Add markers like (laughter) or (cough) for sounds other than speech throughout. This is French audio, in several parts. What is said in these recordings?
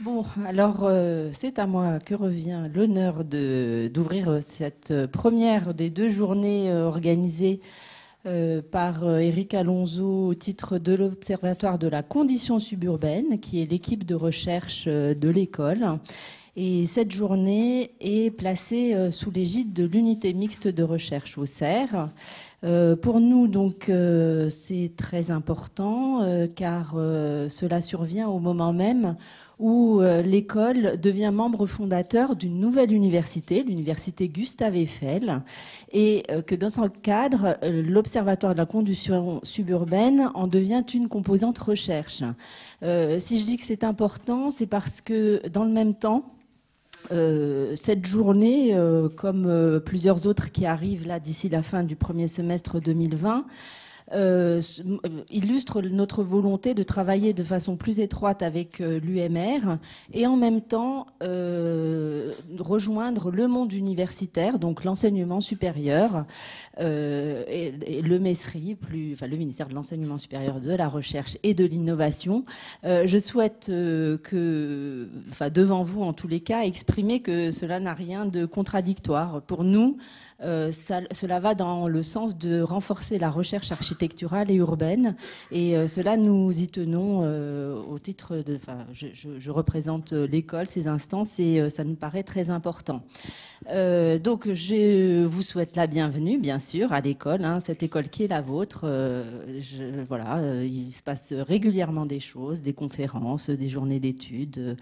Bon, alors euh, c'est à moi que revient l'honneur d'ouvrir cette euh, première des deux journées euh, organisées par Eric Alonso au titre de l'Observatoire de la condition suburbaine, qui est l'équipe de recherche de l'école. Et cette journée est placée sous l'égide de l'unité mixte de recherche au CERF euh, pour nous, donc, euh, c'est très important euh, car cela survient au moment même où l'école devient membre fondateur d'une nouvelle université, l'université Gustave Eiffel, et que dans ce cadre, l'Observatoire de la Conduction suburbaine en devient une composante recherche. si je dis que c'est important, c'est parce que dans le même temps, euh, cette journée, euh, comme euh, plusieurs autres qui arrivent là d'ici la fin du premier semestre 2020, euh, euh, illustre notre volonté de travailler de façon plus étroite avec euh, l'UMR et en même temps rejoindre le monde universitaire, donc l'enseignement supérieur et, le MESRI, plus, enfin, le ministère de l'enseignement supérieur, de la recherche et de l'innovation. je souhaite que, enfin, devant vous en tous les cas, exprimer que cela n'a rien de contradictoire. Pour nous, cela va dans le sens de renforcer la recherche architecturale et urbaine. Et euh, cela, nous y tenons euh, au titre de... Enfin, je, représente euh, l'école, ces instances, et ça nous paraît très important. donc, je vous souhaite la bienvenue, bien sûr, à l'école, hein. cette école qui est la vôtre. voilà, il se passe régulièrement des choses, des conférences, des journées d'études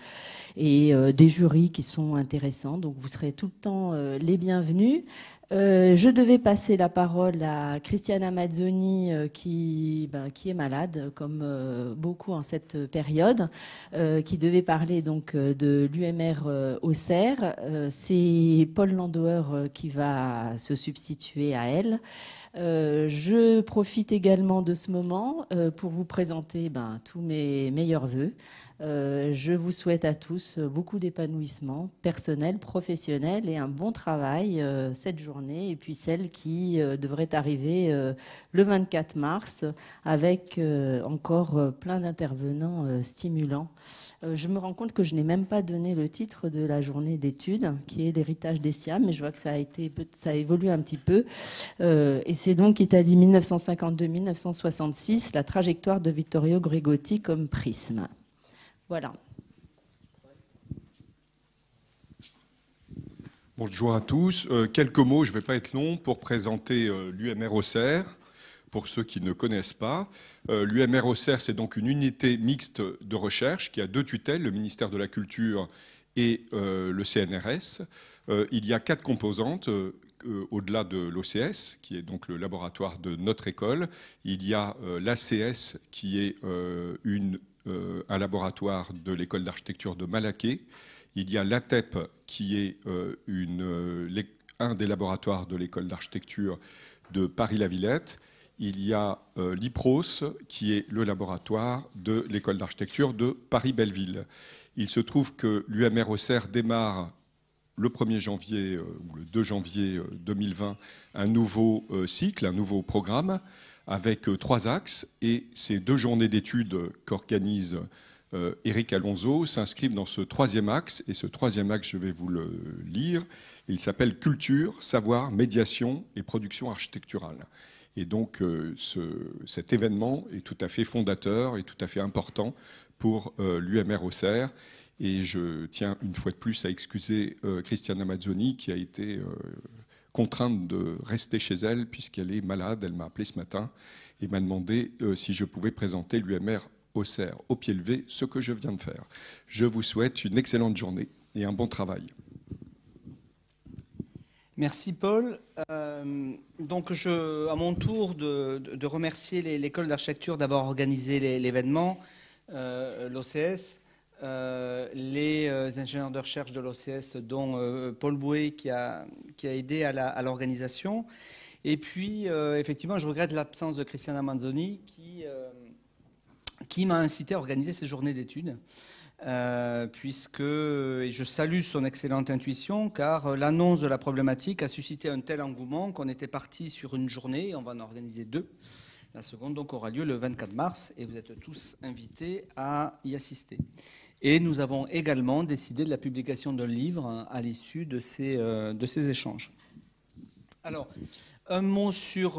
et des jurys qui sont intéressants. Donc, vous serez tout le temps les bienvenus. Euh, je devais passer la parole à Christiana Mazzoni, euh, qui, ben, qui est malade, comme euh, beaucoup en cette période, qui devait parler donc de l'UMR au Auxerre. C'est Paul Landauer qui va se substituer à elle. Euh, je profite également de ce moment euh, pour vous présenter ben, tous mes meilleurs voeux. Euh, je vous souhaite à tous beaucoup d'épanouissement personnel, professionnel et un bon travail cette journée et puis celle qui devrait arriver le 24 mars avec encore plein d'intervenants stimulants. Euh, je me rends compte que je n'ai même pas donné le titre de la journée d'études, qui est l'héritage des Siam, mais je vois que ça a, été, ça a évolué un petit peu. Euh, et c'est donc Italie 1952-1966, la trajectoire de Vittorio Grigotti comme prisme. Voilà. Bonjour à tous. Euh, quelques mots, je ne vais pas être long, pour présenter l'UMR Auxerre pour ceux qui ne connaissent pas. Euh, L'UMR OCR c'est donc une unité mixte de recherche qui a deux tutelles, le ministère de la Culture et euh, le CNRS. Euh, il y a quatre composantes. au-delà de l'OCS, qui est donc le laboratoire de notre école, il y a l'ACS, qui est un laboratoire de l'école d'architecture de Malaké. Il y a l'ATEP, qui est un des laboratoires de l'école d'architecture de Paris-la-Villette il y a euh, l'IPROS, qui est le laboratoire de l'école d'architecture de Paris-Belleville. Il se trouve que lumr démarre le 1er janvier euh, ou le 2 janvier 2020 euh, un nouveau cycle, un nouveau programme avec trois axes et ces deux journées d'études qu'organise Eric Alonso s'inscrivent dans ce troisième axe et ce troisième axe, je vais vous le lire, il s'appelle culture, savoir, médiation et production architecturale. Et donc euh, cet événement est tout à fait fondateur et tout à fait important pour euh, l'UMR Auxerre. Et je tiens une fois de plus à excuser euh, Christiane Amazzoni qui a été contrainte de rester chez elle puisqu'elle est malade. Elle m'a appelé ce matin et m'a demandé si je pouvais présenter l'UMR Auxerre au pied levé, ce que je viens de faire. Je vous souhaite une excellente journée et un bon travail. Merci Paul. Euh, donc je, à mon tour de, remercier l'école d'architecture d'avoir organisé l'événement, euh, l'OCS, euh, les ingénieurs de recherche de l'OCS, dont Paul Bouet qui a, aidé à l'organisation. Et puis effectivement, je regrette l'absence de Christiana Manzoni qui m'a incité à organiser ces journées d'études. Euh, puisque et je salue son excellente intuition, car euh, l'annonce de la problématique a suscité un tel engouement qu'on était parti sur une journée, on va en organiser deux. La seconde donc aura lieu le 24 mars, et vous êtes tous invités à y assister. Et nous avons également décidé de la publication d'un livre hein, à l'issue de, ces, euh, de ces échanges. Alors, un mot sur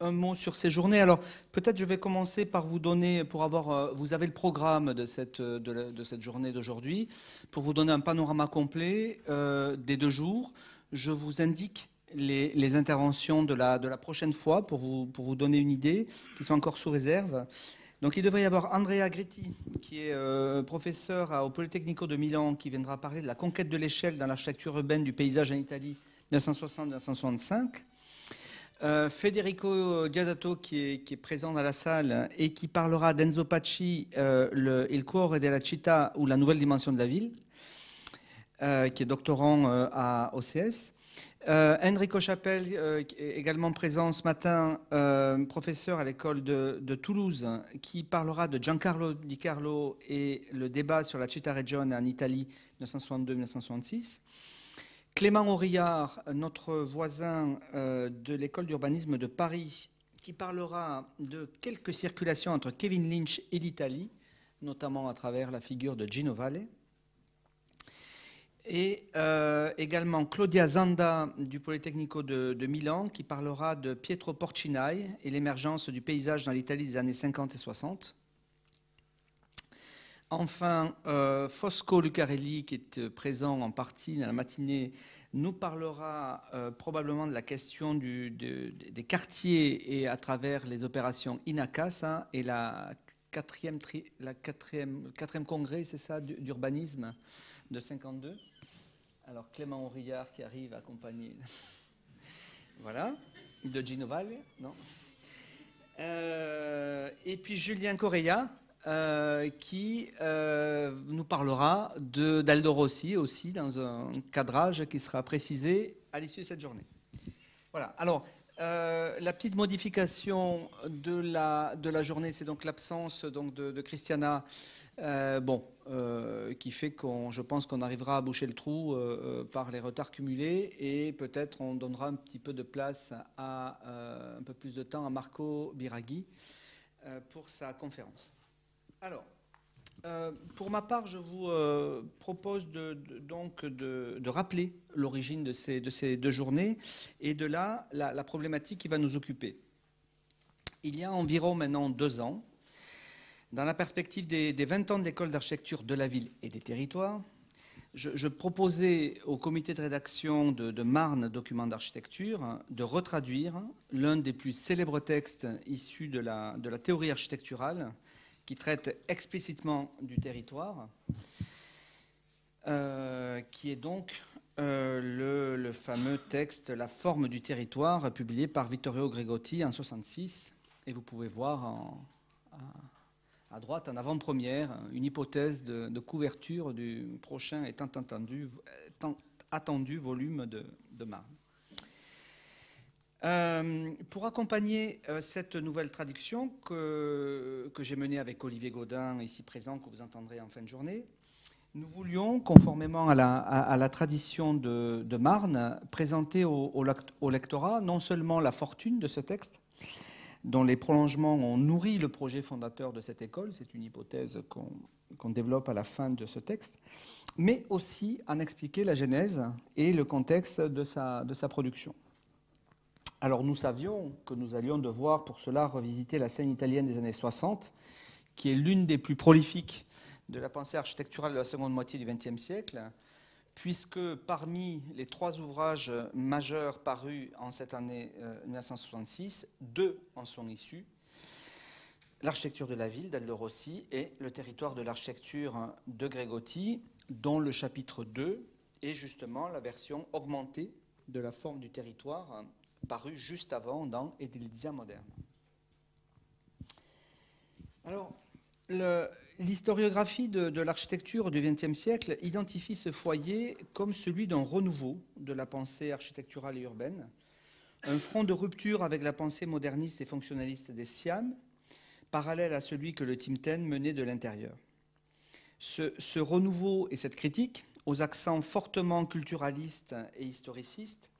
un mot sur ces journées. Alors, peut-être je vais commencer par vous donner, pour avoir, euh, vous avez le programme de cette, euh, de, cette journée d'aujourd'hui, pour vous donner un panorama complet euh, des deux jours. Je vous indique les, interventions de la, de la, prochaine fois pour vous, pour vous donner une idée, qui sont encore sous réserve. Donc, il devrait y avoir Andrea Gretti, qui est professeur au Polytechnico de Milan, qui viendra parler de la conquête de l'échelle dans l'architecture urbaine du paysage en Italie 1960-1965. Euh, Federico Giadato, qui est, présent dans la salle et qui parlera d'Enzo Paci, euh, le, Il Cuore della Città ou La Nouvelle Dimension de la Ville, euh, qui est doctorant à OCS. Enrico Chapelle, également présent ce matin, professeur à l'école de, de, Toulouse, qui parlera de Giancarlo Di Carlo et le débat sur la Città Regione en Italie 1962-1966. Clément Aurillard, notre voisin euh, de l'école d'urbanisme de Paris, qui parlera de quelques circulations entre Kevin Lynch et l'Italie, notamment à travers la figure de Gino Valle. Et euh, également Claudia Zanda du Politecnico de, de, Milan, qui parlera de Pietro Porcinai et l'émergence du paysage dans l'Italie des années 50 et 60. Enfin, euh, Fosco Lucarelli, qui est euh, présent en partie dans la matinée, nous parlera euh, probablement de la question des quartiers et à travers les opérations Inacasa hein, et la quatrième, congrès, c'est ça, d'urbanisme de 52. Alors Clément Aurillard qui arrive accompagné, (laughs) voilà, de Ginoval, non Et puis Julien Correa euh, qui euh, nous parlera d'Aldo Rossi aussi dans un cadrage qui sera précisé à l'issue de cette journée. Voilà. Alors, euh, la petite modification de la, de la journée, c'est donc l'absence donc de, Christiana. bon, qui fait qu'on, je pense qu'on arrivera à boucher le trou par les retards cumulés et peut-être on donnera un petit peu de place à un peu plus de temps à Marco Biraghi pour sa conférence. Alors, euh, pour ma part, je vous euh, propose de, donc de, rappeler l'origine de ces, deux journées et de là la, problématique qui va nous occuper. Il y a environ maintenant deux ans, dans la perspective des, 20 ans de l'école d'architecture de la ville et des territoires, je, proposais au comité de rédaction de, Marne Documents d'architecture de retraduire l'un des plus célèbres textes issus de la théorie architecturale qui traite explicitement du territoire, euh, qui est donc euh, le, fameux texte La forme du territoire, publié par Vittorio Gregotti en 1966. Et vous pouvez voir à, droite, en avant-première, une hypothèse de, couverture du prochain et tant attendu volume de, de Marne. Euh, pour accompagner euh, cette nouvelle traduction que, j'ai menée avec Olivier Gaudin, ici présent, que vous entendrez en fin de journée, nous voulions, conformément à la, tradition de, Marne, présenter au, lectorat non seulement la fortune de ce texte, dont les prolongements ont nourri le projet fondateur de cette école, c'est une hypothèse qu'on développe à la fin de ce texte, mais aussi en expliquer la genèse et le contexte de sa production. Alors nous savions que nous allions devoir pour cela revisiter la scène italienne des années 60, qui est l'une des plus prolifiques de la pensée architecturale de la seconde moitié du XXe siècle, puisque parmi les trois ouvrages majeurs parus en cette année 1966, euh, deux en sont issus. L'architecture de la ville d'Aldo Rossi et le territoire de l'architecture de Gregotti, dont le chapitre 2 est justement la version augmentée de la forme du territoire paru juste avant dans Edilizia moderne. Alors, l'historiographie de, l'architecture du XXe siècle identifie ce foyer comme celui d'un renouveau de la pensée architecturale et urbaine, un front de rupture avec la pensée moderniste et fonctionnaliste des Siam, parallèle à celui que le Timten menait de l'intérieur. Ce, ce renouveau et cette critique, aux accents fortement culturalistes et historicistes,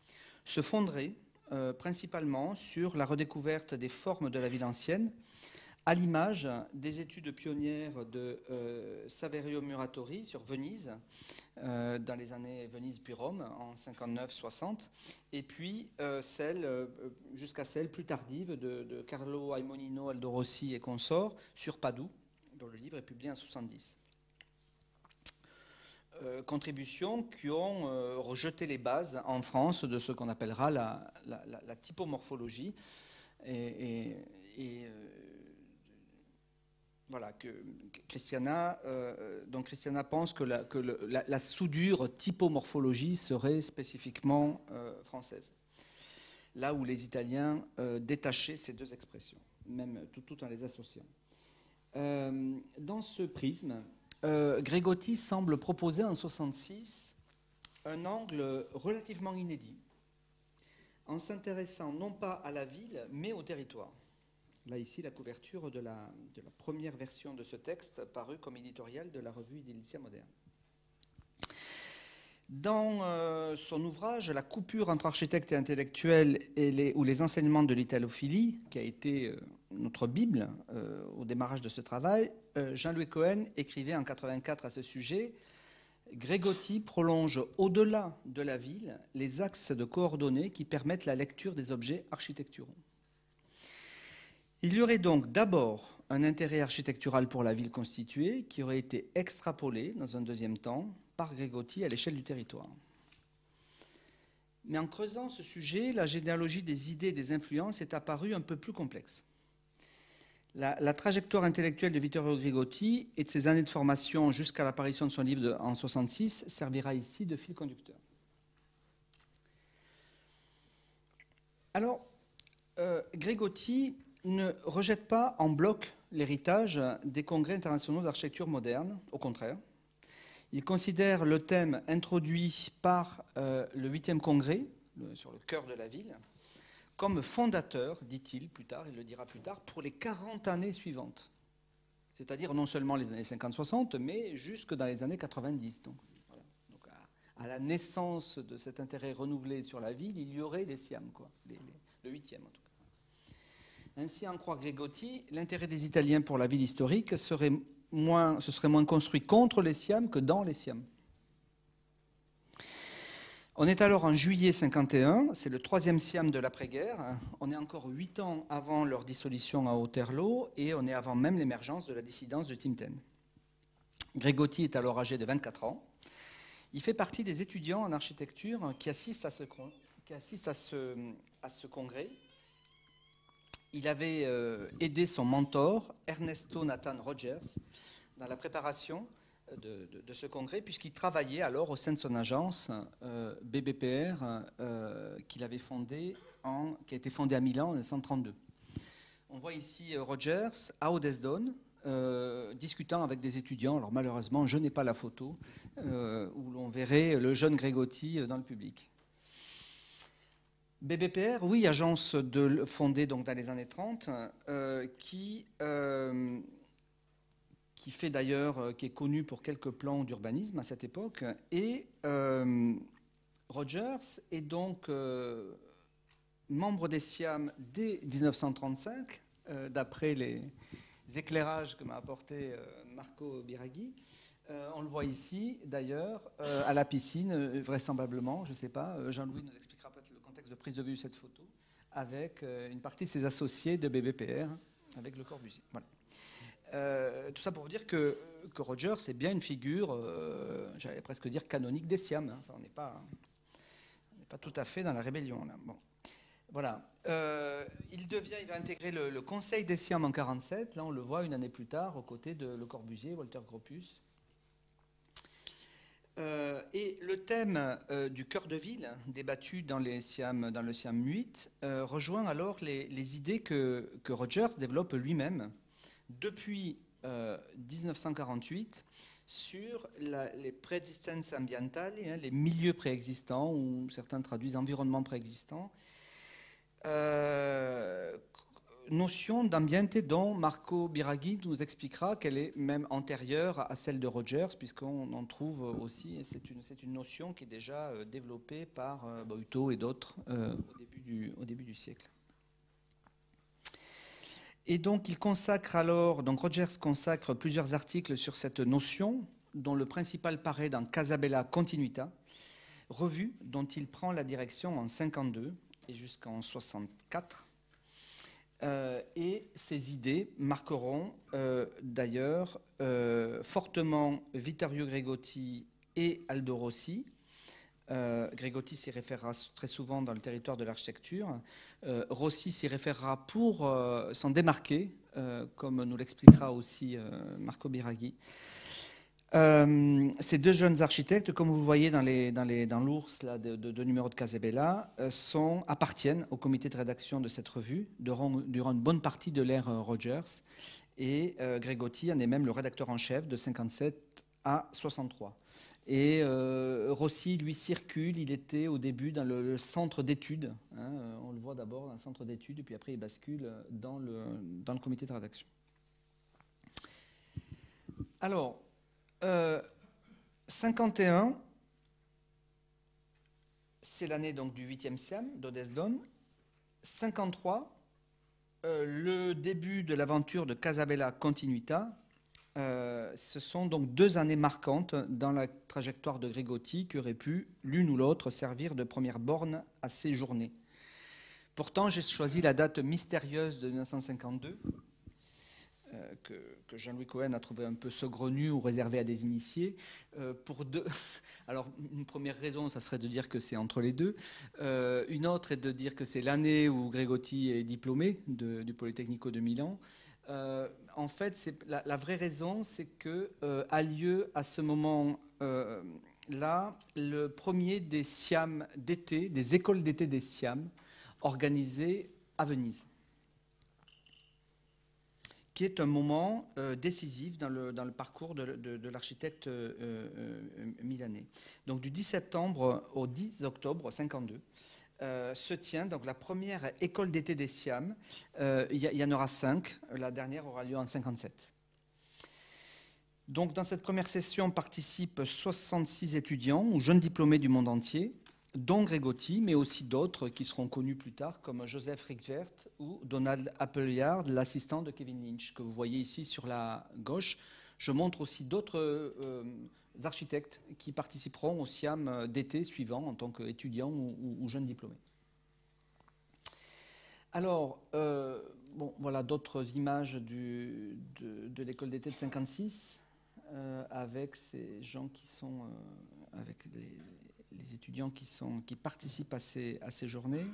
se fonderaient euh, principalement sur la redécouverte des formes de la ville ancienne, à l'image des études pionnières de euh, Saverio Muratori sur Venise, euh, dans les années Venise puis Rome, en 59-60, et puis celle, jusqu'à celle plus tardive de, Carlo Aimonino Aldorossi et consorts sur Padoue, dont le livre est publié en 70. Euh, contributions qui ont euh, rejeté les bases en France de ce qu'on appellera la, typomorphologie. Et, euh, voilà, que Christiana, donc Christiana pense que la, que soudure typomorphologie serait spécifiquement française. Là où les Italiens détachaient ces deux expressions, même tout, tout en les associant. dans ce prisme, euh, semble proposer en 1966 un angle relativement inédit, en s'intéressant non pas à la ville, mais au territoire. Là, ici, la couverture de la, première version de ce texte paru comme éditorial de la revue Idélitia Moderne. Dans euh, son ouvrage La coupure entre architectes et intellectuels et ou les enseignements de l'italophilie, qui a été euh, notre Bible euh, au démarrage de ce travail, euh, Jean-Louis Cohen écrivait en 84 à ce sujet Grégotti prolonge au-delà de la ville les axes de coordonnées qui permettent la lecture des objets architecturaux. Il y aurait donc d'abord un intérêt architectural pour la ville constituée qui aurait été extrapolé dans un deuxième temps par Grégotti à l'échelle du territoire. Mais en creusant ce sujet, la généalogie des idées et des influences est apparue un peu plus complexe. La, trajectoire intellectuelle de Vittorio Grigotti et de ses années de formation jusqu'à l'apparition de son livre en 1966 servira ici de fil conducteur. Alors, euh, Grigotti ne rejette pas en bloc l'héritage des congrès internationaux d'architecture moderne, au contraire. Il considère le thème introduit par euh, le 8e congrès, sur le cœur de la ville, comme fondateur, dit-il plus tard, il le dira plus tard, pour les 40 années suivantes. C'est-à-dire non seulement les années 50-60, mais jusque dans les années 90. Donc, à, la naissance de cet intérêt renouvelé sur la ville, il y aurait les Siam, quoi, le huitième en tout cas. Ainsi, en croit Gregotti, l'intérêt des Italiens pour la ville historique serait moins, ce serait moins construit contre les Siam que dans les Siam. On est alors en juillet 51, c'est le troisième Siam de l'après-guerre. On est encore huit ans avant leur dissolution à Waterloo et on est avant même l'émergence de la dissidence de Timten. Grégotti est alors âgé de 24 ans. Il fait partie des étudiants en architecture qui assistent à ce congrès. Il avait euh, aidé son mentor, Ernesto Nathan Rogers, dans la préparation de, ce congrès, puisqu'il travaillait alors au sein de son agence euh, BBPR, euh, qu'il avait fondée qui a été fondée à Milan en 1932. On voit ici euh, Rogers à Odesdon, discutant avec des étudiants. Alors malheureusement, je n'ai pas la photo où l'on verrait le jeune Grégotti dans le public. BBPR, oui, agence de, fondée donc dans les années 30, qui qui fait d'ailleurs, euh, qui est connu pour quelques plans d'urbanisme à cette époque. Et euh, Rogers est donc euh, membre des SIAM dès 1935, d'après les éclairages que m'a apporté Marco Biraghi. on le voit ici, d'ailleurs, à la piscine, vraisemblablement, je ne sais pas, Jean-Louis nous expliquera peut-être le contexte de prise de vue de cette photo, avec une partie de ses associés de BBPR, hein, avec le Corbusier. Voilà. Euh, tout ça pour vous dire que, Rogers est c'est bien une figure, euh, j'allais presque dire canonique des Siam. Hein. on n'est pas, pas tout à fait dans la rébellion. Bon. Voilà. Euh, il, devient, il va intégrer le, Conseil des Siam en 1947. Là, on le voit une année plus tard, aux côtés de Le Corbusier, Walter Gropius. et le thème du cœur de ville, débattu dans, les Siam, dans le Siam 8, rejoint alors les, idées que, que Rogers développe lui-même depuis 1948 euh, sur la, les prédistances ambientales, hein, les milieux préexistants, ou certains traduisent environnement préexistant, euh, notion d'ambiente dont Marco Biraghi nous expliquera qu'elle est même antérieure à celle de Rogers, puisqu'on en trouve aussi, c'est une, notion qui est déjà euh, développée par Boito bah, et d'autres au début du siècle. Et donc, il consacre alors, donc Rogers consacre plusieurs articles sur cette notion, dont le principal paraît dans Casabella Continuita, revue dont il prend la direction en 52 et jusqu'en 64. Euh, et ces idées marqueront euh, d'ailleurs euh, fortement Vittorio Gregotti et Aldo Rossi, euh, gregotti s'y référera très souvent dans le territoire de l'architecture. Euh, Rossi s'y référera pour euh, s'en démarquer, comme nous l'expliquera aussi Marco Biraghi. ces deux jeunes architectes, comme vous voyez dans l'ours de, de, de, numéro de Casabella, appartiennent au comité de rédaction de cette revue durant, durant une bonne partie de l'ère Rogers. Et Grégotti en est même le rédacteur en chef de 57 à 63. Et euh, Rossi, lui, circule. Il était au début dans le, centre d'études. Hein. on le voit d'abord dans le centre d'études, et puis après, il bascule dans le, dans le comité de rédaction. Alors, euh, 51, c'est l'année donc du 8e Siam d'Odesdon. 53, euh, le début de l'aventure de Casabella Continuita, euh, ce sont donc deux années marquantes dans la trajectoire de Grégotti qui auraient pu, l'une ou l'autre, servir de première borne à ces journées. Pourtant, j'ai choisi la date mystérieuse de 1952, euh, que, Jean-Louis Cohen a trouvé un peu saugrenue ou réservée à des initiés, euh, pour deux. (laughs) Alors, une première raison, ça serait de dire que c'est entre les deux. une autre est de dire que c'est l'année où Grégotti est diplômé du Polytechnico de Milan. Euh, en fait, la, vraie raison, c'est que euh, a lieu à ce moment euh, là le premier des Siam d'été, des écoles d'été des Siam, organisées à Venise, qui est un moment décisif dans le, parcours de, l'architecte milanais. Donc du 10 septembre au 10 octobre 52. Euh, se tient donc la première école d'été des Siam. Euh, il y, en aura cinq. La dernière aura lieu en 57. Donc, dans cette première session participent 66 étudiants ou jeunes diplômés du monde entier, dont Grégotti, mais aussi d'autres qui seront connus plus tard, comme Joseph Rixvert ou Donald Appleyard, l'assistant de Kevin Lynch, que vous voyez ici sur la gauche. Je montre aussi d'autres euh, architectes qui participeront au SIAM euh, d'été suivant en tant qu'étudiants ou, jeunes diplômés. Alors, euh, bon, voilà d'autres images de, l'école d'été de 56 euh, avec ces gens qui sont, avec les, étudiants qui, sont, qui participent à ces, à ces journées.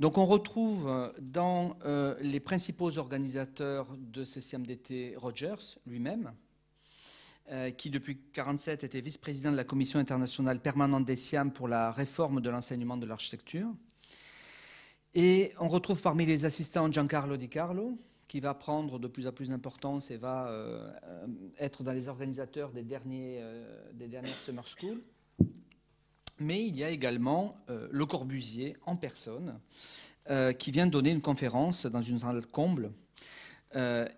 Donc on retrouve dans les principaux organisateurs de ces SIAM d'été Rogers lui-même, euh, qui depuis 1947 était vice-président de la Commission internationale permanente des SIAM pour la réforme de l'enseignement de l'architecture. Et on retrouve parmi les assistants Giancarlo Di Carlo, qui va prendre de plus en plus d'importance et va euh, euh, être dans les organisateurs des, derniers, des dernières Summer School. Mais il y a également Le Corbusier en personne, qui vient donner une conférence dans une salle comble.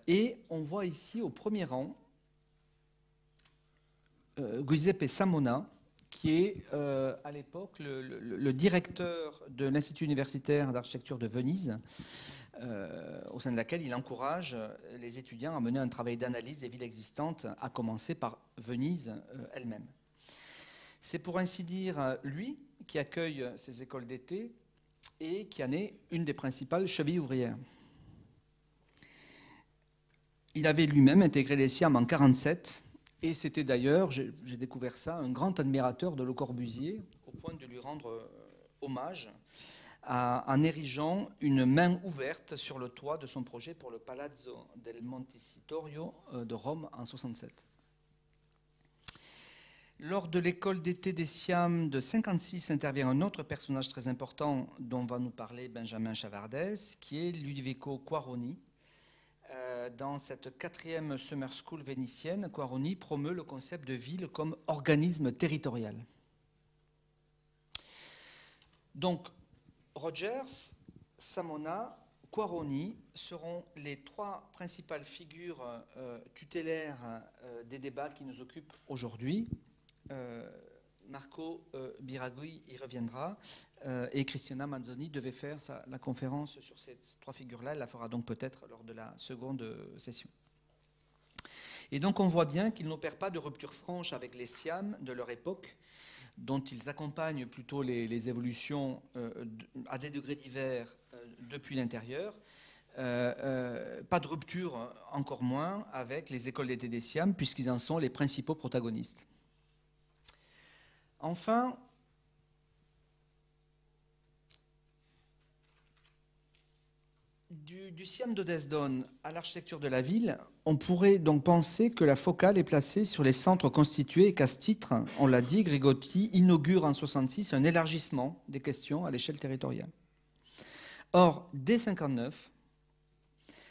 et on voit ici au premier rang euh, Giuseppe Samona, qui est euh, à l'époque le, directeur de l'Institut universitaire d'architecture de Venise, euh, au sein de laquelle il encourage les étudiants à mener un travail d'analyse des villes existantes, à commencer par Venise elle-même. C'est pour ainsi dire lui qui accueille ces écoles d'été et qui en est une des principales chevilles ouvrières. Il avait lui-même intégré les SIAM en 1947 et c'était d'ailleurs, j'ai découvert ça, un grand admirateur de Le Corbusier, au point de lui rendre euh, hommage en érigeant une main ouverte sur le toit de son projet pour le Palazzo del Montecitorio euh, de Rome en 67. Lors de l'école d'été des Siam de 56 intervient un autre personnage très important dont va nous parler Benjamin Chavardès, qui est Ludovico Quaroni, dans cette quatrième Summer School vénitienne, Quaroni promeut le concept de ville comme organisme territorial. Donc, Rogers, Samona, Quaroni seront les trois principales figures euh, tutélaires euh, des débats qui nous occupent aujourd'hui. Euh, Marco euh, Biragui y reviendra. Euh, et Christiana Manzoni devait faire la conférence sur ces trois figures-là. Elle la fera donc peut-être lors de la seconde euh, session. Et donc on voit bien qu'ils n'opèrent pas de rupture franche avec les SIAM de leur époque, dont ils accompagnent plutôt les, évolutions à des degrés divers depuis l'intérieur. pas de rupture, hein, encore moins, avec les écoles d'été des SIAM, puisqu'ils en sont les principaux protagonistes. Enfin, Du, du Siam de à l'architecture de la ville, on pourrait donc penser que la focale est placée sur les centres constitués et qu'à ce titre, on l'a dit, Grigotti inaugure en 66 un élargissement des questions à l'échelle territoriale. Or, dès 59,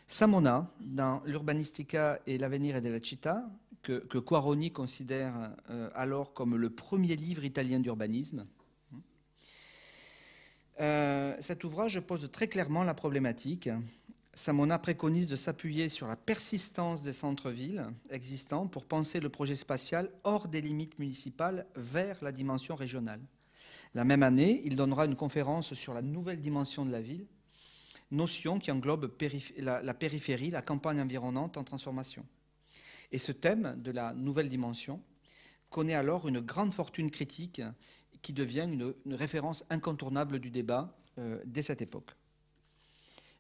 Samona, dans l'Urbanistica et l'avenir et de la Città, que, Quaroni considère euh, alors comme le premier livre italien d'urbanisme. Euh, cet ouvrage pose très clairement la problématique. Samona préconise de s'appuyer sur la persistance des centres-villes existants pour penser le projet spatial hors des limites municipales vers la dimension régionale. La même année, il donnera une conférence sur la nouvelle dimension de la ville, notion qui englobe la, périphérie, la campagne environnante en transformation. Et ce thème de la nouvelle dimension connaît alors une grande fortune critique qui devient une, référence incontournable du débat euh, dès cette époque.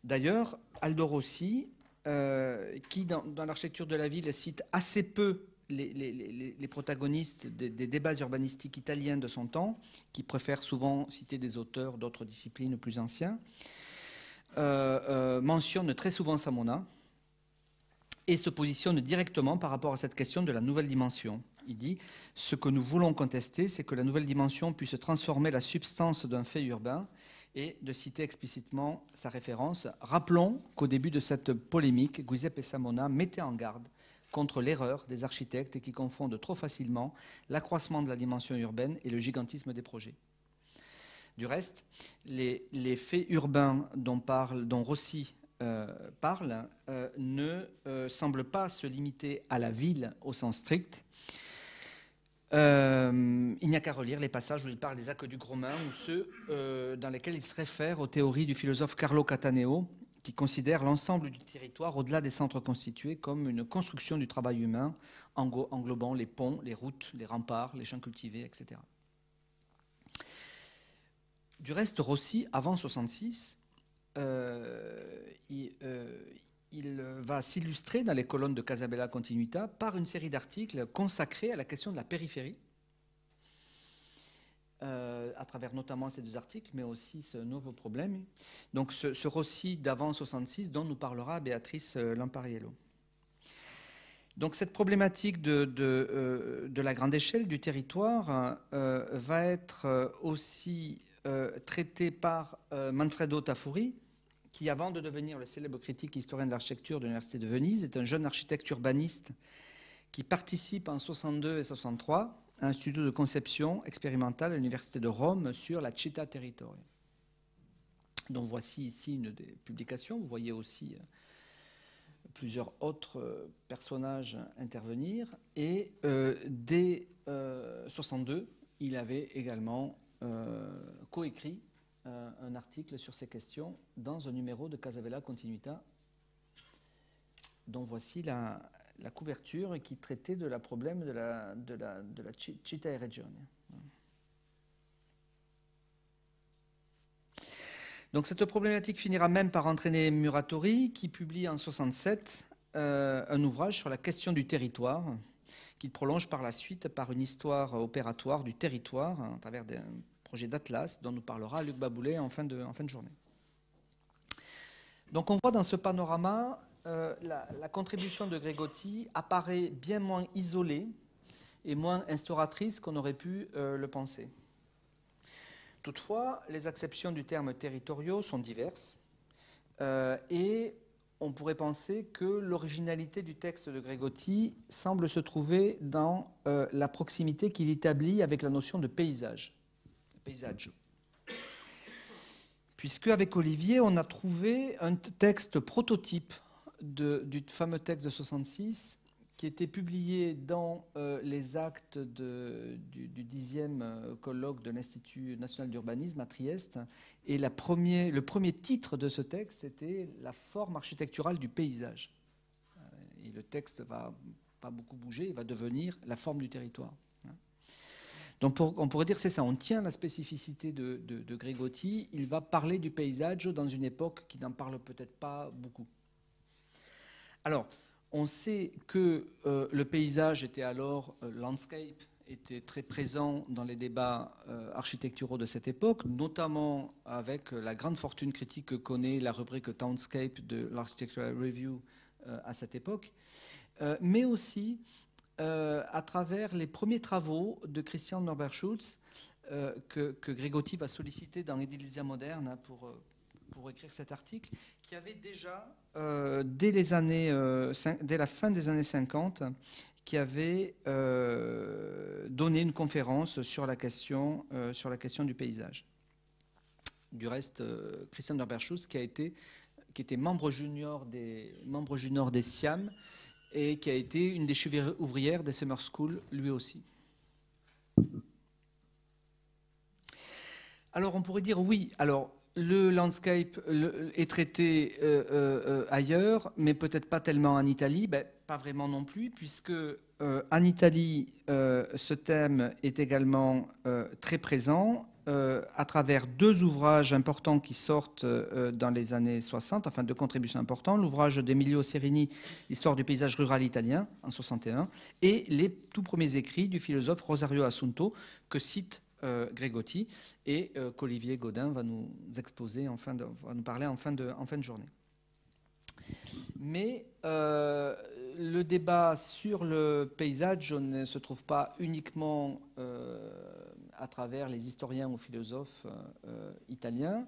D'ailleurs, Aldo Rossi, euh, qui dans, l'architecture de la ville cite assez peu les, protagonistes des, débats urbanistiques italiens de son temps, qui préfère souvent citer des auteurs d'autres disciplines plus anciens, euh, mentionne très souvent Samona, et se positionne directement par rapport à cette question de la nouvelle dimension. Il dit Ce que nous voulons contester, c'est que la nouvelle dimension puisse transformer la substance d'un fait urbain et de citer explicitement sa référence. Rappelons qu'au début de cette polémique, Giuseppe Samona mettait en garde contre l'erreur des architectes qui confondent trop facilement l'accroissement de la dimension urbaine et le gigantisme des projets. Du reste, les, faits urbains dont, parle, dont Rossi euh, parle euh, ne euh, semble pas se limiter à la ville au sens strict. il n'y a qu'à relire les passages où il parle des actes aqueducs romains ou ceux dans lesquels il se réfère aux théories du philosophe Carlo Cataneo, qui considère l'ensemble du territoire au-delà des centres constitués comme une construction du travail humain, englobant les ponts, les routes, les remparts, les champs cultivés, etc. Du reste, Rossi, avant 66, euh, euh, il, va s'illustrer dans les colonnes de Casabella Continuita par une série d'articles consacrés à la question de la périphérie, euh, à travers notamment ces deux articles, mais aussi ce nouveau problème. Donc ce, ce Rossi d'avant 66 dont nous parlera Béatrice Lampariello. Donc cette problématique de, de, la grande échelle du territoire va être aussi traitée par Manfredo Tafuri, qui, avant de devenir le célèbre critique historien de l'architecture de l'Université de Venise, est un jeune architecte urbaniste qui participe en 62 et 63 à un studio de conception expérimentale à l'Université de Rome sur la Città Territorio. Donc voici ici une des publications. Vous voyez aussi euh, plusieurs autres euh, personnages intervenir. Et euh, dès euh, 62, il avait également coécrit un article sur ces questions dans un numéro de Casavella Continuita, dont voici la, couverture qui traitait de la problème de la, de la, de e Regione. Donc cette problématique finira même par entraîner Muratori, qui publie en 67 euh, un ouvrage sur la question du territoire, qu'il prolonge par la suite par une histoire opératoire du territoire, hein, à travers des, projet d'Atlas dont nous parlera Luc Baboulet en fin de, journée. Donc on voit dans ce panorama, euh, la, contribution de Grégotti apparaît bien moins isolée et moins instauratrice qu'on aurait pu euh, le penser. Toutefois, les acceptions du terme territoriaux sont diverses euh, et on pourrait penser que l'originalité du texte de Grégotti semble se trouver dans la proximité qu'il établit avec la notion de paysage. Paysage. Puisque avec Olivier, on a trouvé un texte prototype du fameux texte de 66 qui était publié dans euh, les actes du, dixième euh, colloque de l'Institut national d'urbanisme à Trieste. Et le premier titre de ce texte, c'était La forme architecturale du paysage. Euh, et le texte va pas beaucoup bouger, il va devenir la forme du territoire. Donc on pourrait dire c'est ça, on tient la spécificité de, Grigotti. il va parler du paysage dans une époque qui n'en parle peut-être pas beaucoup. Alors, on sait que euh, le paysage était alors euh, landscape, était très présent dans les débats euh, architecturaux de cette époque, notamment avec la grande fortune critique que connaît la rubrique Townscape de l'Architectural Review à cette époque, mais aussi euh, à travers les premiers travaux de Christian Norbert Schulz euh, que, que, Grégotti va solliciter dans l'Édilisia moderne hein, pour, euh, pour écrire cet article, qui avait déjà, dès, les années, dès la fin des années 50, qui avait donné une conférence sur la question, sur la question du paysage. Du reste, Christian Norbert Schulz, qui, a été, qui était membre junior des, membre junior des SIAM, et qui a été une des chevilles ouvrières des Summer School lui aussi. Alors on pourrait dire oui, alors le landscape est traité euh, euh, euh, ailleurs, mais peut-être pas tellement en Italie, ben, pas vraiment non plus, puisque en Italie, ce thème est également très présent euh, à travers deux ouvrages importants qui sortent euh, dans les années 60, enfin deux contributions importantes, l'ouvrage d'Emilio Serini, Histoire du paysage rural italien, en 61, et les tout premiers écrits du philosophe Rosario Assunto, que cite euh, Gregotti et qu'Olivier Godin va nous exposer, en de, nous parler en fin de, journée. Mais le débat sur le paysage ne se trouve pas uniquement à travers les historiens ou philosophes euh, euh, italiens.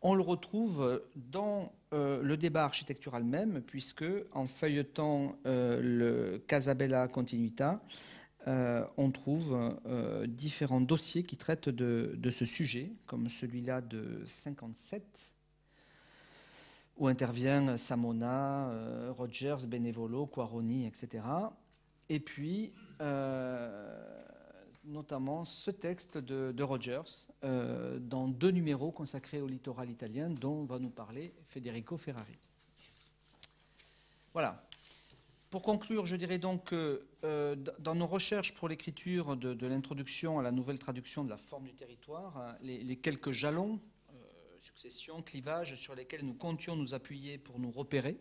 On le retrouve dans euh, le débat architectural même, puisque en feuilletant le Casabella Continuita, on trouve différents dossiers qui traitent de, ce sujet, comme celui-là de 57 où intervient Samona, Rogers, Benevolo, Quaroni, etc. Et puis, notamment ce texte de, Rogers euh, dans deux numéros consacrés au littoral italien dont va nous parler Federico Ferrari. Voilà. Pour conclure, je dirais donc que euh, dans nos recherches pour l'écriture de, l'introduction à la nouvelle traduction de la forme du territoire, hein, les, quelques jalons, euh, successions, clivages sur lesquels nous comptions nous appuyer pour nous repérer,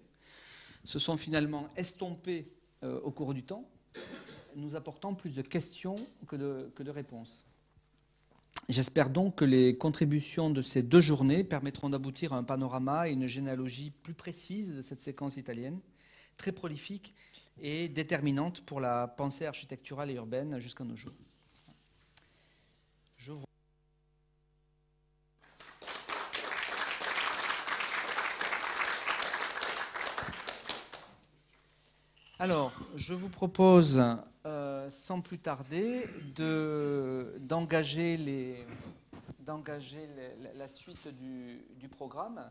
se sont finalement estompés au cours du temps nous apportant plus de questions que de, réponses. J'espère donc que les contributions de ces deux journées permettront d'aboutir à un panorama et une généalogie plus précise de cette séquence italienne, très prolifique et déterminante pour la pensée architecturale et urbaine jusqu'à nos jours. Alors, je vous propose euh, sans plus tarder, d'engager la suite du, programme.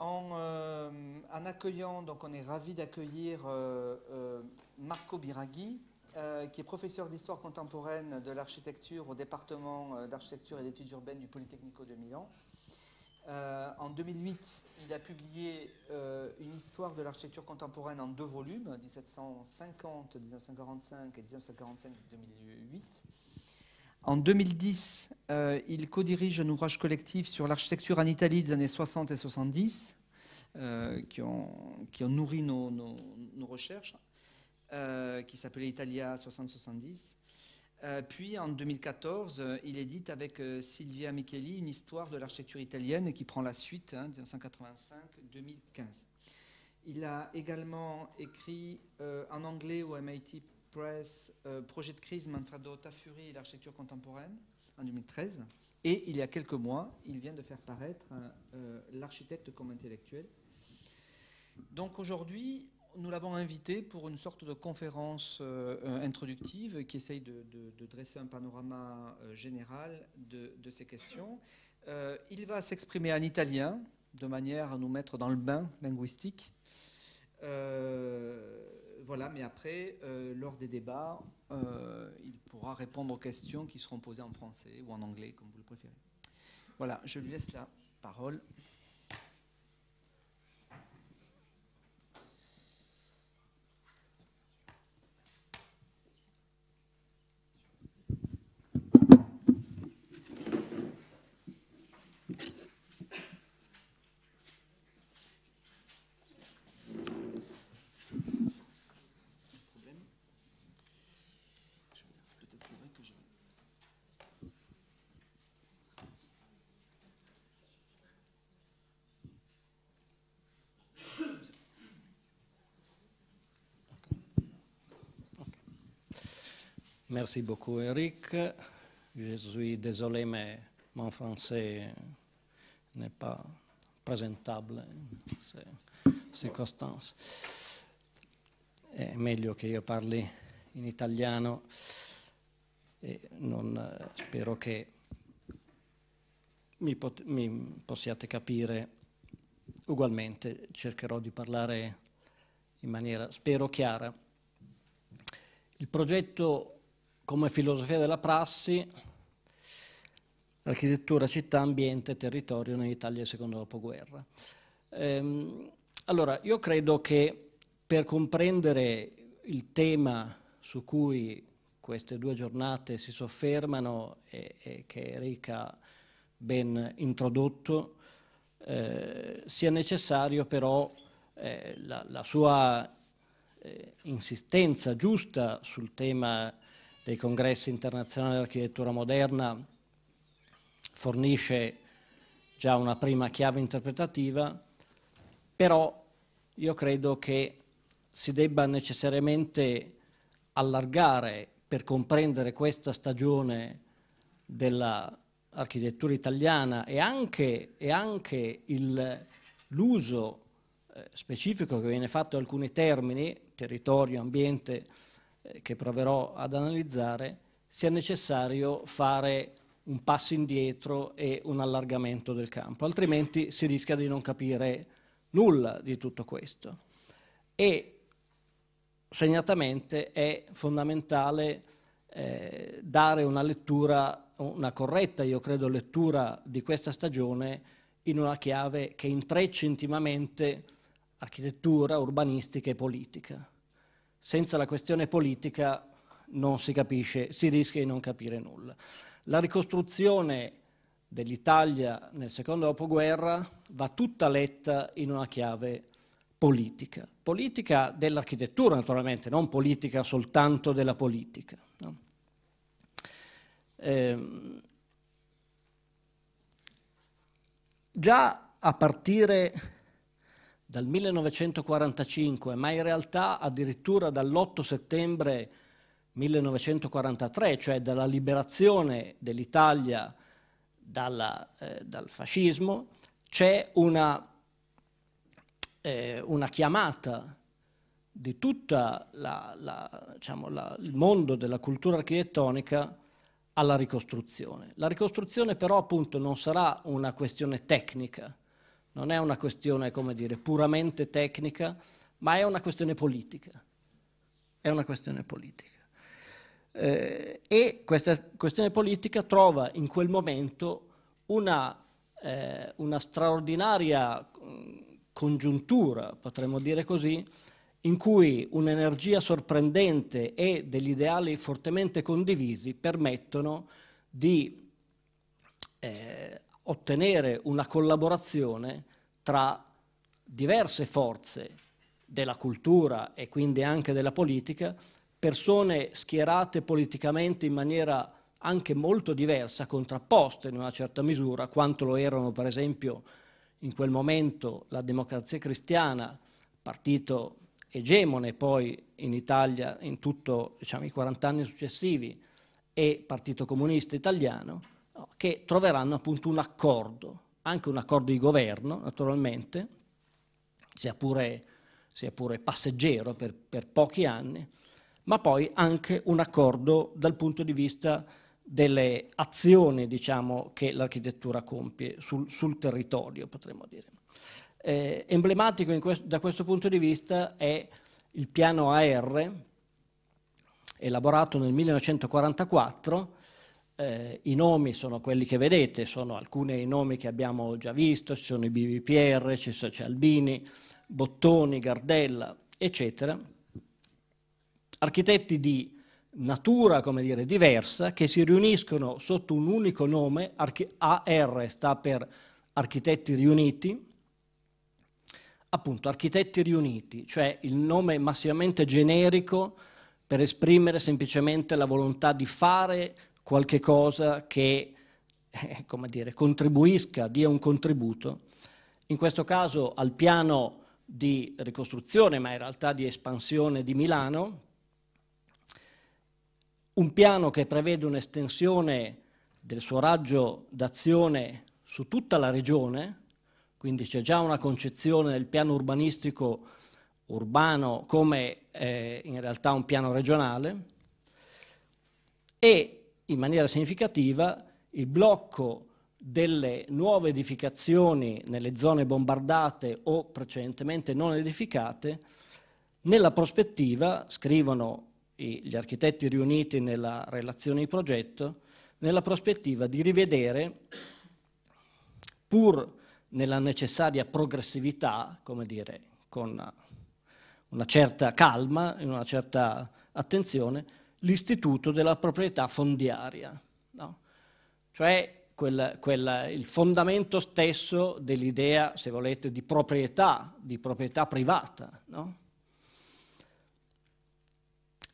Euh, en, accueillant, donc on est ravi d'accueillir euh, Marco Biraghi, qui est professeur d'histoire contemporaine de l'architecture au département d'architecture et d'études urbaines du Polytechnico de Milan. Euh, en 2008, il a publié euh, une histoire de l'architecture contemporaine en deux volumes, 1750, 1945 et 1945-2008. En 2010, euh, il co-dirige un ouvrage collectif sur l'architecture en Italie des années 60 et 70, qui ont, nourri nos, nos recherches, qui s'appelait Italia 60-70. Euh, puis en 2014, euh, il édite avec euh, Silvia Micheli une histoire de l'architecture italienne qui prend la suite, 1985-2015. Hein, il a également écrit en anglais au MIT Press Projet de crise Manfredo Tafuri et l'architecture contemporaine en 2013. Et il y a quelques mois, il vient de faire paraître L'architecte comme intellectuel. Donc aujourd'hui, nous l'avons invité pour une sorte de conférence euh, introductive qui essaye de, dresser un panorama euh, général de, ces questions. Euh, il va s'exprimer en italien, de manière à nous mettre dans le bain linguistique. voilà, mais après, lors des débats, il pourra répondre aux questions qui seront posées en français ou en anglais, comme vous le préférez. Voilà, je lui laisse la parole. Merci beaucoup, Eric. Je suis désolé, mais mon français n'est pas presentable. Circostanze. È meglio che io parli in italiano e non, eh, spero che mi, pot- mi possiate capire ugualmente. Cercherò di parlare in maniera, spero, chiara. Il progetto come filosofia della prassi, architettura, città, ambiente, territorio nell'Italia del secondo dopoguerra. Ehm, allora, io credo che per comprendere il tema su cui queste due giornate si soffermano e, e che Erika ben introdotto, eh, sia necessario però eh, la, la, sua eh, insistenza giusta sul tema dei congressi internazionali dell'architettura moderna fornisce già una prima chiave interpretativa, però io credo che si debba necessariamente allargare per comprendere questa stagione dell'architettura italiana e anche, e anche l'uso eh, specifico che viene fatto di alcuni termini, territorio, ambiente, eh, che proverò ad analizzare, sia necessario fare un passo indietro e un allargamento del campo, altrimenti si rischia di non capire nulla di tutto questo. E segnatamente è fondamentale eh, dare una lettura, una corretta, io credo, lettura di questa stagione in una chiave che intrecci intimamente architettura, urbanistica e politica senza la questione politica non si capisce, si rischia di non capire nulla. La ricostruzione dell'Italia nel secondo dopoguerra va tutta letta in una chiave politica, politica dell'architettura naturalmente, non politica soltanto della politica. No? Eh, già a partire dal 1945, ma in realtà addirittura dall'8 settembre 1943, cioè dalla liberazione dell'Italia dalla, eh, dal fascismo, c'è una, eh, una, chiamata di tutto diciamo, il mondo della cultura architettonica alla ricostruzione. La ricostruzione però appunto non sarà una questione tecnica, non è una questione, come dire, puramente tecnica, ma è una questione politica. È una questione politica. Eh, e questa questione politica trova in quel momento una, eh, una straordinaria congiuntura, potremmo dire così, in cui un'energia sorprendente e degli ideali fortemente condivisi permettono di eh, ottenere una collaborazione tra diverse forze della cultura e quindi anche della politica, persone schierate politicamente in maniera anche molto diversa, contrapposte in una certa misura, quanto lo erano per esempio in quel momento la democrazia cristiana, partito egemone poi in Italia in tutto diciamo, i 40 anni successivi, e Partito Comunista Italiano, che troveranno appunto un accordo, anche un accordo di governo naturalmente, sia pure, sia pure passeggero per, per pochi anni, ma poi anche un accordo dal punto di vista delle azioni diciamo, che l'architettura compie sul, sul, territorio, potremmo dire. Eh, emblematico questo, da questo punto di vista è il piano AR, elaborato nel 1944, eh, I nomi sono quelli che vedete, sono alcuni dei nomi che abbiamo già visto, ci sono i BBPR, ci sono, Cialbini, Bottoni, Gardella, eccetera. Architetti di natura, come dire, diversa, che si riuniscono sotto un unico nome, AR sta per Architetti Riuniti, appunto Architetti Riuniti, cioè il nome massivamente generico per esprimere semplicemente la volontà di fare qualche cosa che eh, come dire, contribuisca, dia un contributo, in questo caso al piano di ricostruzione, ma in realtà di espansione di Milano, un piano che prevede un'estensione del suo raggio d'azione su tutta la regione, quindi c'è già una concezione del piano urbanistico urbano come eh, in realtà un piano regionale, e in maniera significativa il blocco delle nuove edificazioni nelle zone bombardate o precedentemente non edificate, nella prospettiva, scrivono gli architetti riuniti nella relazione di progetto, nella prospettiva di rivedere, pur nella necessaria progressività, come dire, con una certa calma, in una certa attenzione, l'istituto della proprietà fondiaria, no? cioè quel, quel, il fondamento stesso dell'idea, se volete, di proprietà, di proprietà privata. No?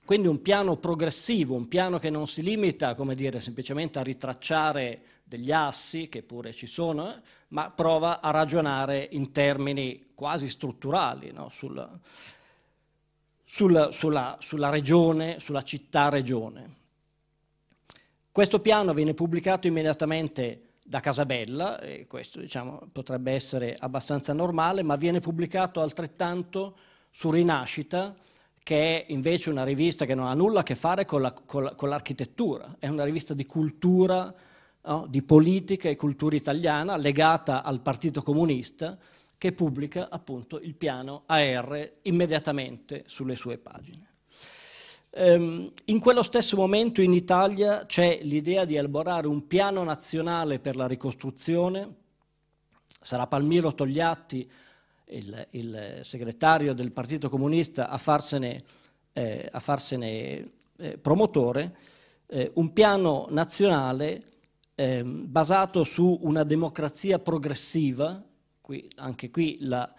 Quindi un piano progressivo, un piano che non si limita, come dire, semplicemente a ritracciare degli assi, che pure ci sono, eh, ma prova a ragionare in termini quasi strutturali no? Sul, sulla, sulla, sulla regione, sulla città-regione. Questo piano viene pubblicato immediatamente da Casabella, e questo diciamo, potrebbe essere abbastanza normale, ma viene pubblicato altrettanto su Rinascita, che è invece una rivista che non ha nulla a che fare con, l'architettura, la, è una rivista di cultura, no? di politica e cultura italiana legata al Partito Comunista, che pubblica appunto il piano AR immediatamente sulle sue pagine. Ehm, in quello stesso momento in Italia c'è l'idea di elaborare un piano nazionale per la ricostruzione. Sarà Palmiro Togliatti, il, il segretario del Partito Comunista, a farsene, eh, a farsene eh, promotore, eh, un piano nazionale ehm, basato su una democrazia progressiva Qui, anche qui la,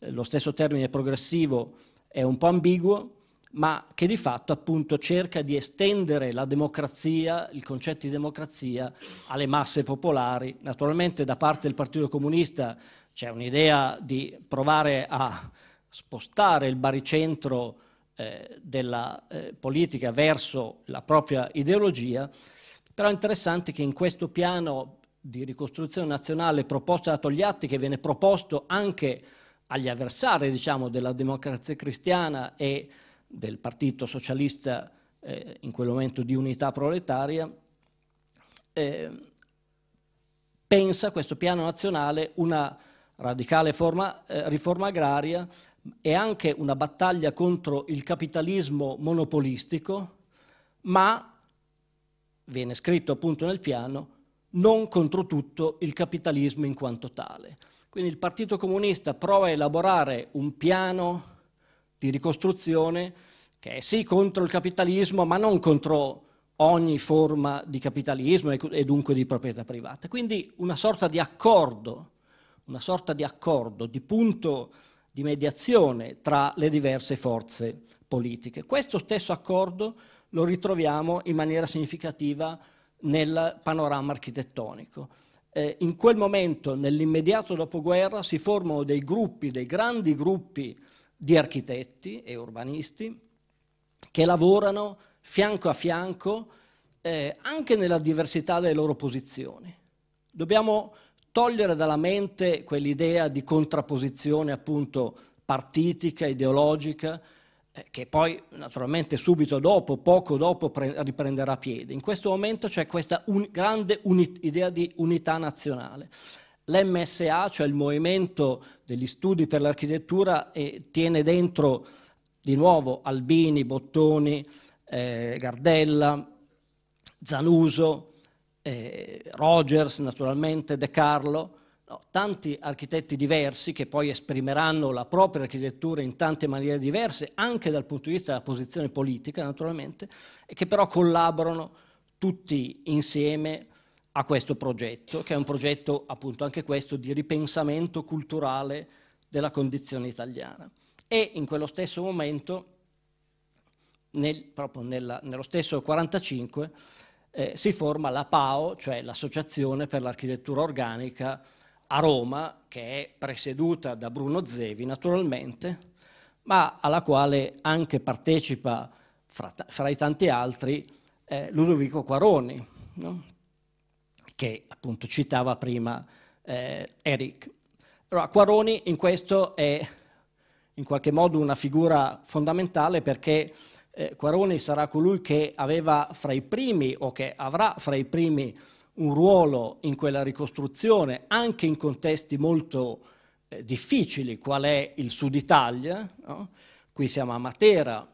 eh, lo stesso termine progressivo è un po' ambiguo, ma che di fatto appunto cerca di estendere la democrazia, il concetto di democrazia, alle masse popolari. Naturalmente da parte del Partito Comunista c'è un'idea di provare a spostare il baricentro eh, della eh, politica verso la propria ideologia, però è interessante che in questo piano di ricostruzione nazionale proposta da Togliatti che viene proposto anche agli avversari diciamo, della democrazia cristiana e del partito socialista eh, in quel momento di unità proletaria, eh, pensa questo piano nazionale una radicale forma, eh, riforma agraria e anche una battaglia contro il capitalismo monopolistico, ma viene scritto appunto nel piano non contro tutto il capitalismo in quanto tale. Quindi il Partito Comunista prova a elaborare un piano di ricostruzione che è sì contro il capitalismo, ma non contro ogni forma di capitalismo e dunque di proprietà privata. Quindi una sorta di accordo, una sorta di accordo, di punto di mediazione tra le diverse forze politiche. Questo stesso accordo lo ritroviamo in maniera significativa nel panorama architettonico. Eh, in quel momento, nell'immediato dopoguerra, si formano dei gruppi, dei grandi gruppi di architetti e urbanisti che lavorano fianco a fianco eh, anche nella diversità delle loro posizioni. Dobbiamo togliere dalla mente quell'idea di contrapposizione appunto partitica, ideologica, eh, che poi naturalmente subito dopo, poco dopo, riprenderà piede. In questo momento c'è questa un grande idea di unità nazionale. L'MSA, cioè il Movimento degli Studi per l'Architettura, eh, tiene dentro di nuovo Albini, Bottoni, eh, Gardella, Zanuso, eh, Rogers naturalmente, De Carlo, tanti architetti diversi che poi esprimeranno la propria architettura in tante maniere diverse, anche dal punto di vista della posizione politica naturalmente, e che però collaborano tutti insieme a questo progetto, che è un progetto appunto anche questo di ripensamento culturale della condizione italiana. E in quello stesso momento, nel, proprio nella, nello stesso 1945, eh, si forma la PAO, cioè l'Associazione per l'Architettura Organica a Roma, che è presieduta da Bruno Zevi naturalmente, ma alla quale anche partecipa, fra, fra i tanti altri, eh, Ludovico Quaroni, no? che appunto citava prima eh, Eric. Allora, Quaroni in questo è in qualche modo una figura fondamentale perché eh, Quaroni sarà colui che aveva fra i primi o che avrà fra i primi un ruolo in quella ricostruzione anche in contesti molto eh, difficili, qual è il Sud Italia, no? qui siamo a Matera,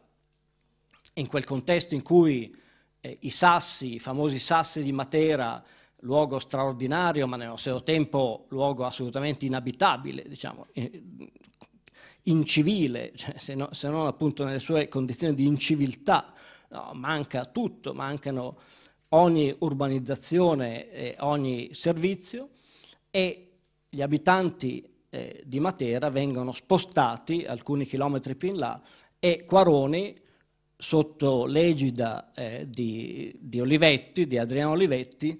in quel contesto in cui eh, i sassi, i famosi sassi di Matera, luogo straordinario, ma nello stesso tempo luogo assolutamente inabitabile, diciamo, incivile, cioè, se, no, se, non appunto nelle sue condizioni di inciviltà, no, manca tutto, mancano ogni urbanizzazione e ogni servizio e gli abitanti eh, di Matera vengono spostati alcuni chilometri più in là e Quaroni sotto l'egida eh, di, di, Olivetti, di Adriano Olivetti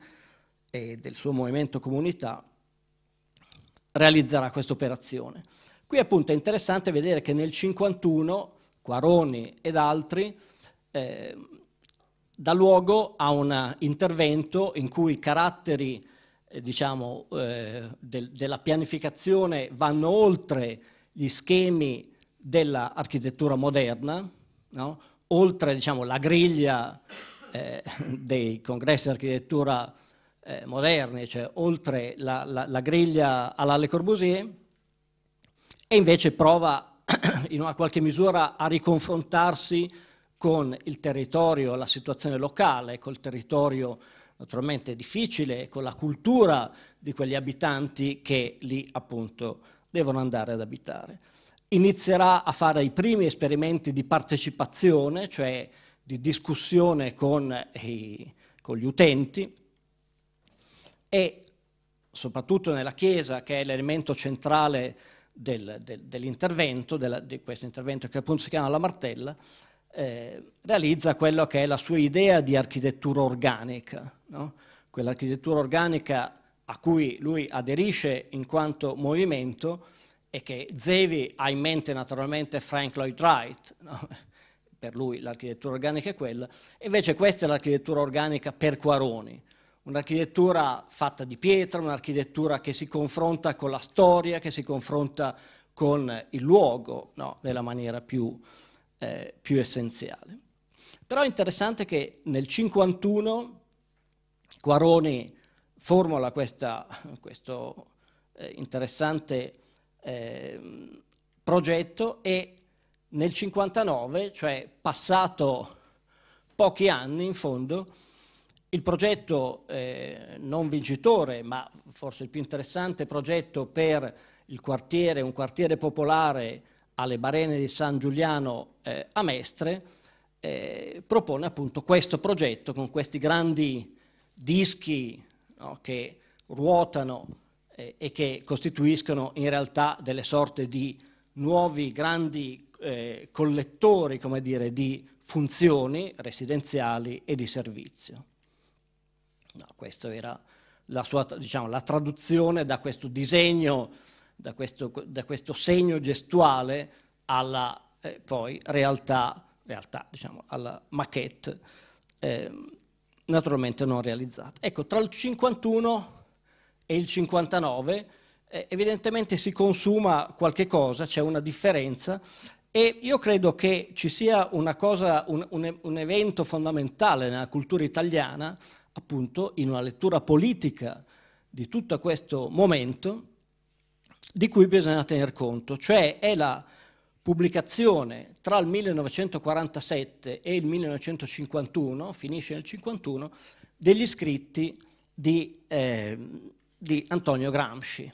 e del suo movimento comunità realizzerà questa operazione. Qui appunto è interessante vedere che nel 1951 Quaroni ed altri eh, dà luogo a un intervento in cui i caratteri eh, diciamo, eh, del, della pianificazione vanno oltre gli schemi dell'architettura moderna, no? oltre diciamo, la griglia eh, dei congressi di architettura eh, moderni, cioè oltre la, la, la griglia alla Le Corbusier, e invece prova (coughs) in una qualche misura a riconfrontarsi con il territorio, la situazione locale, col territorio naturalmente difficile, con la cultura di quegli abitanti che lì appunto devono andare ad abitare. Inizierà a fare i primi esperimenti di partecipazione, cioè di discussione con, i, con gli utenti e soprattutto nella Chiesa, che è l'elemento centrale del, del, dell'intervento, di questo intervento che appunto si chiama la martella, eh, realizza quella che è la sua idea di architettura organica, no? quell'architettura organica a cui lui aderisce in quanto movimento e che Zevi ha in mente naturalmente Frank Lloyd Wright, no? (laughs) per lui l'architettura organica è quella, invece questa è l'architettura organica per Quaroni, un'architettura fatta di pietra, un'architettura che si confronta con la storia, che si confronta con il luogo no? nella maniera più, eh, più essenziale. Però è interessante che nel 1951 Quaroni formula questa, questo eh, interessante eh, progetto e nel 1959, cioè passato pochi anni in fondo, il progetto eh, non vincitore, ma forse il più interessante progetto per il quartiere, un quartiere popolare alle Barene di San Giuliano eh, a Mestre, eh, propone appunto questo progetto con questi grandi dischi no, che ruotano eh, e che costituiscono in realtà delle sorte di nuovi grandi eh, collettori, come dire, di funzioni residenziali e di servizio. No, questa era la, sua, diciamo, la traduzione da questo disegno da questo, da questo segno gestuale alla eh, poi realtà, realtà, diciamo, alla maquette eh, naturalmente non realizzata. Ecco, tra il 51 e il 59 eh, evidentemente si consuma qualche cosa, c'è una differenza e io credo che ci sia cosa, un, un, un evento fondamentale nella cultura italiana, appunto in una lettura politica di tutto questo momento, di cui bisogna tener conto, cioè è la pubblicazione tra il 1947 e il 1951, finisce nel 1951, degli scritti di, eh, di Antonio Gramsci.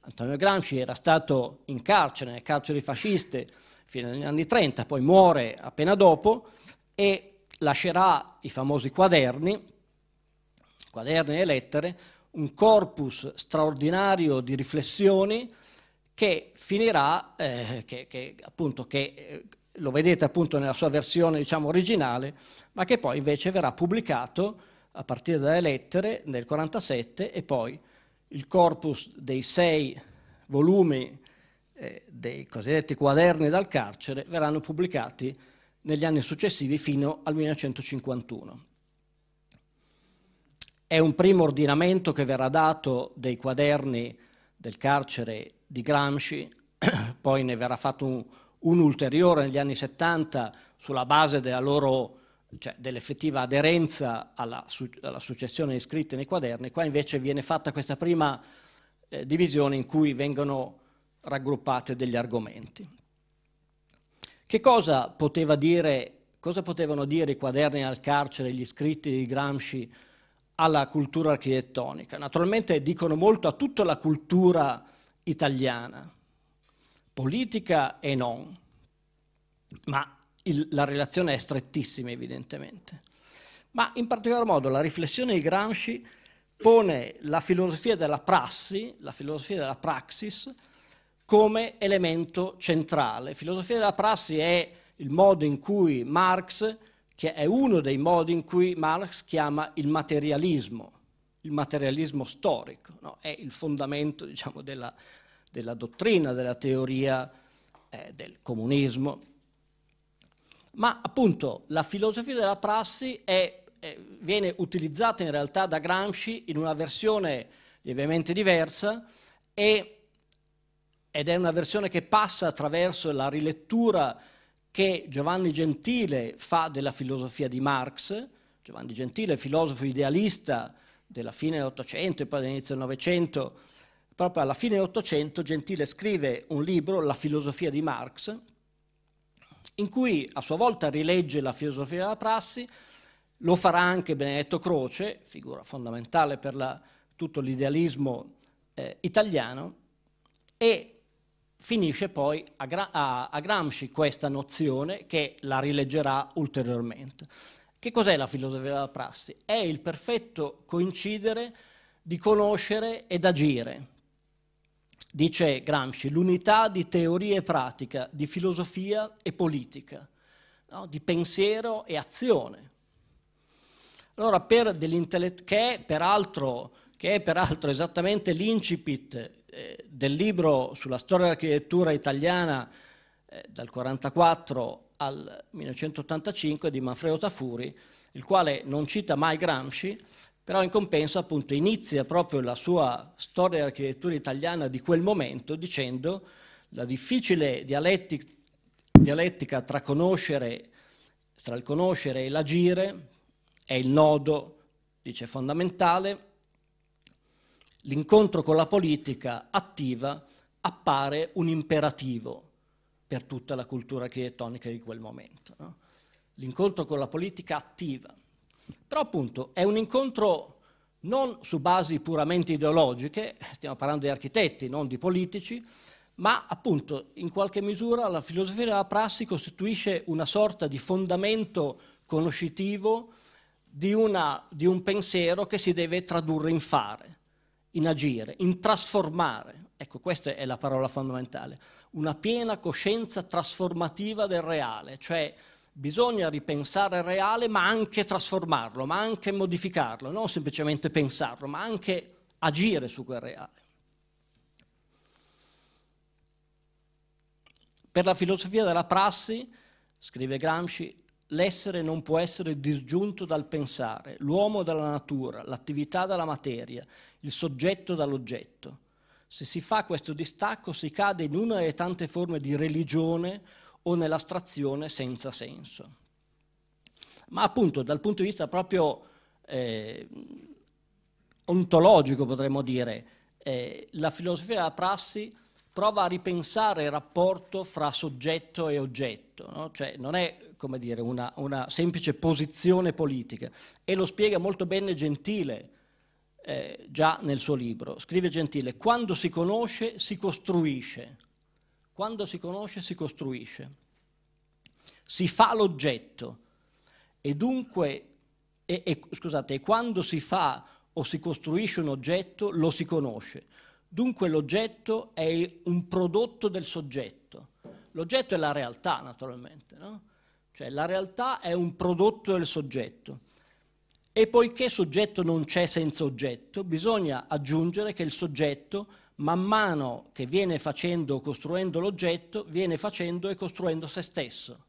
Antonio Gramsci era stato in carcere, nelle carceri fasciste, fino agli anni 30, poi muore appena dopo e lascerà i famosi quaderni, quaderni e lettere, un corpus straordinario di riflessioni che finirà, eh, che, che, appunto, che eh, lo vedete appunto nella sua versione diciamo, originale, ma che poi invece verrà pubblicato a partire dalle lettere nel 1947 e poi il corpus dei sei volumi eh, dei cosiddetti quaderni dal carcere verranno pubblicati negli anni successivi fino al 1951. È un primo ordinamento che verrà dato dei quaderni del carcere di Gramsci, (clears throat) poi ne verrà fatto un, un ulteriore negli anni 70 sulla base della loro cioè dell'effettiva aderenza alla, su alla, successione iscritta nei quaderni, qua invece viene fatta questa prima eh, divisione in cui vengono raggruppate degli argomenti. Che cosa, poteva dire, cosa potevano dire i quaderni al carcere, gli scritti di Gramsci alla cultura architettonica. Naturalmente dicono molto a tutta la cultura italiana, politica e non, ma il, la relazione è strettissima evidentemente. Ma in particolar modo la riflessione di Gramsci pone la filosofia della prassi, la filosofia della praxis, come elemento centrale. Filosofia della prassi è il modo in cui Marx che è uno dei modi in cui Marx chiama il materialismo, il materialismo storico, no? è il fondamento diciamo, della, della, dottrina, della teoria eh, del comunismo. Ma appunto la filosofia della prassi è, è, viene utilizzata in realtà da Gramsci in una versione lievemente diversa e, ed è una versione che passa attraverso la rilettura che Giovanni Gentile fa della filosofia di Marx, Giovanni Gentile, filosofo idealista della fine dell'Ottocento e poi dell'inizio del Novecento, proprio alla fine dell'Ottocento Gentile scrive un libro, La filosofia di Marx, in cui a sua volta rilegge la filosofia della prassi, lo farà anche Benedetto Croce, figura fondamentale per la, tutto l'idealismo eh, italiano, e finisce poi a, Gra a, a Gramsci questa nozione che la rileggerà ulteriormente. Che cos'è la filosofia della prassi? È il perfetto coincidere di conoscere ed agire. Dice Gramsci, l'unità di teoria e pratica, di filosofia e politica, no? di pensiero e azione. Allora, per che è peraltro che è peraltro esattamente l'incipit eh, del libro sulla storia dell'architettura italiana eh, dal 1944 al 1985 di Manfredo Tafuri, il quale non cita mai Gramsci, però in compenso appunto inizia proprio la sua storia dell'architettura italiana di quel momento dicendo la difficile dialettica, dialettica tra, tra il conoscere e l'agire è il nodo, dice, fondamentale l'incontro con la politica attiva appare un imperativo per tutta la cultura architettonica di quel momento. No? L'incontro con la politica attiva. Però appunto è un incontro non su basi puramente ideologiche, stiamo parlando di architetti, non di politici, ma appunto in qualche misura la filosofia della prassi costituisce una sorta di fondamento conoscitivo di, una, di un pensiero che si deve tradurre in fare in agire, in trasformare. Ecco, questa è la parola fondamentale. Una piena coscienza trasformativa del reale, cioè bisogna ripensare il reale ma anche trasformarlo, ma anche modificarlo, non semplicemente pensarlo, ma anche agire su quel reale. Per la filosofia della prassi, scrive Gramsci, L'essere non può essere disgiunto dal pensare, l'uomo dalla natura, l'attività dalla materia, il soggetto dall'oggetto. Se si fa questo distacco si cade in una delle tante forme di religione o nell'astrazione senza senso. Ma appunto dal punto di vista proprio eh, ontologico potremmo dire, eh, la filosofia della prassi prova a ripensare il rapporto fra soggetto e oggetto, no? cioè non è come dire, una, una, semplice posizione politica e lo spiega molto bene Gentile eh, già nel suo libro. Scrive Gentile, quando si conosce si costruisce, quando si conosce si costruisce, si fa l'oggetto e dunque, e, e, scusate, quando si fa o si costruisce un oggetto lo si conosce. Dunque l'oggetto è un prodotto del soggetto. L'oggetto è la realtà, naturalmente, no? Cioè la realtà è un prodotto del soggetto. E poiché soggetto non c'è senza oggetto, bisogna aggiungere che il soggetto, man mano che viene facendo, o costruendo l'oggetto, viene facendo e costruendo se stesso.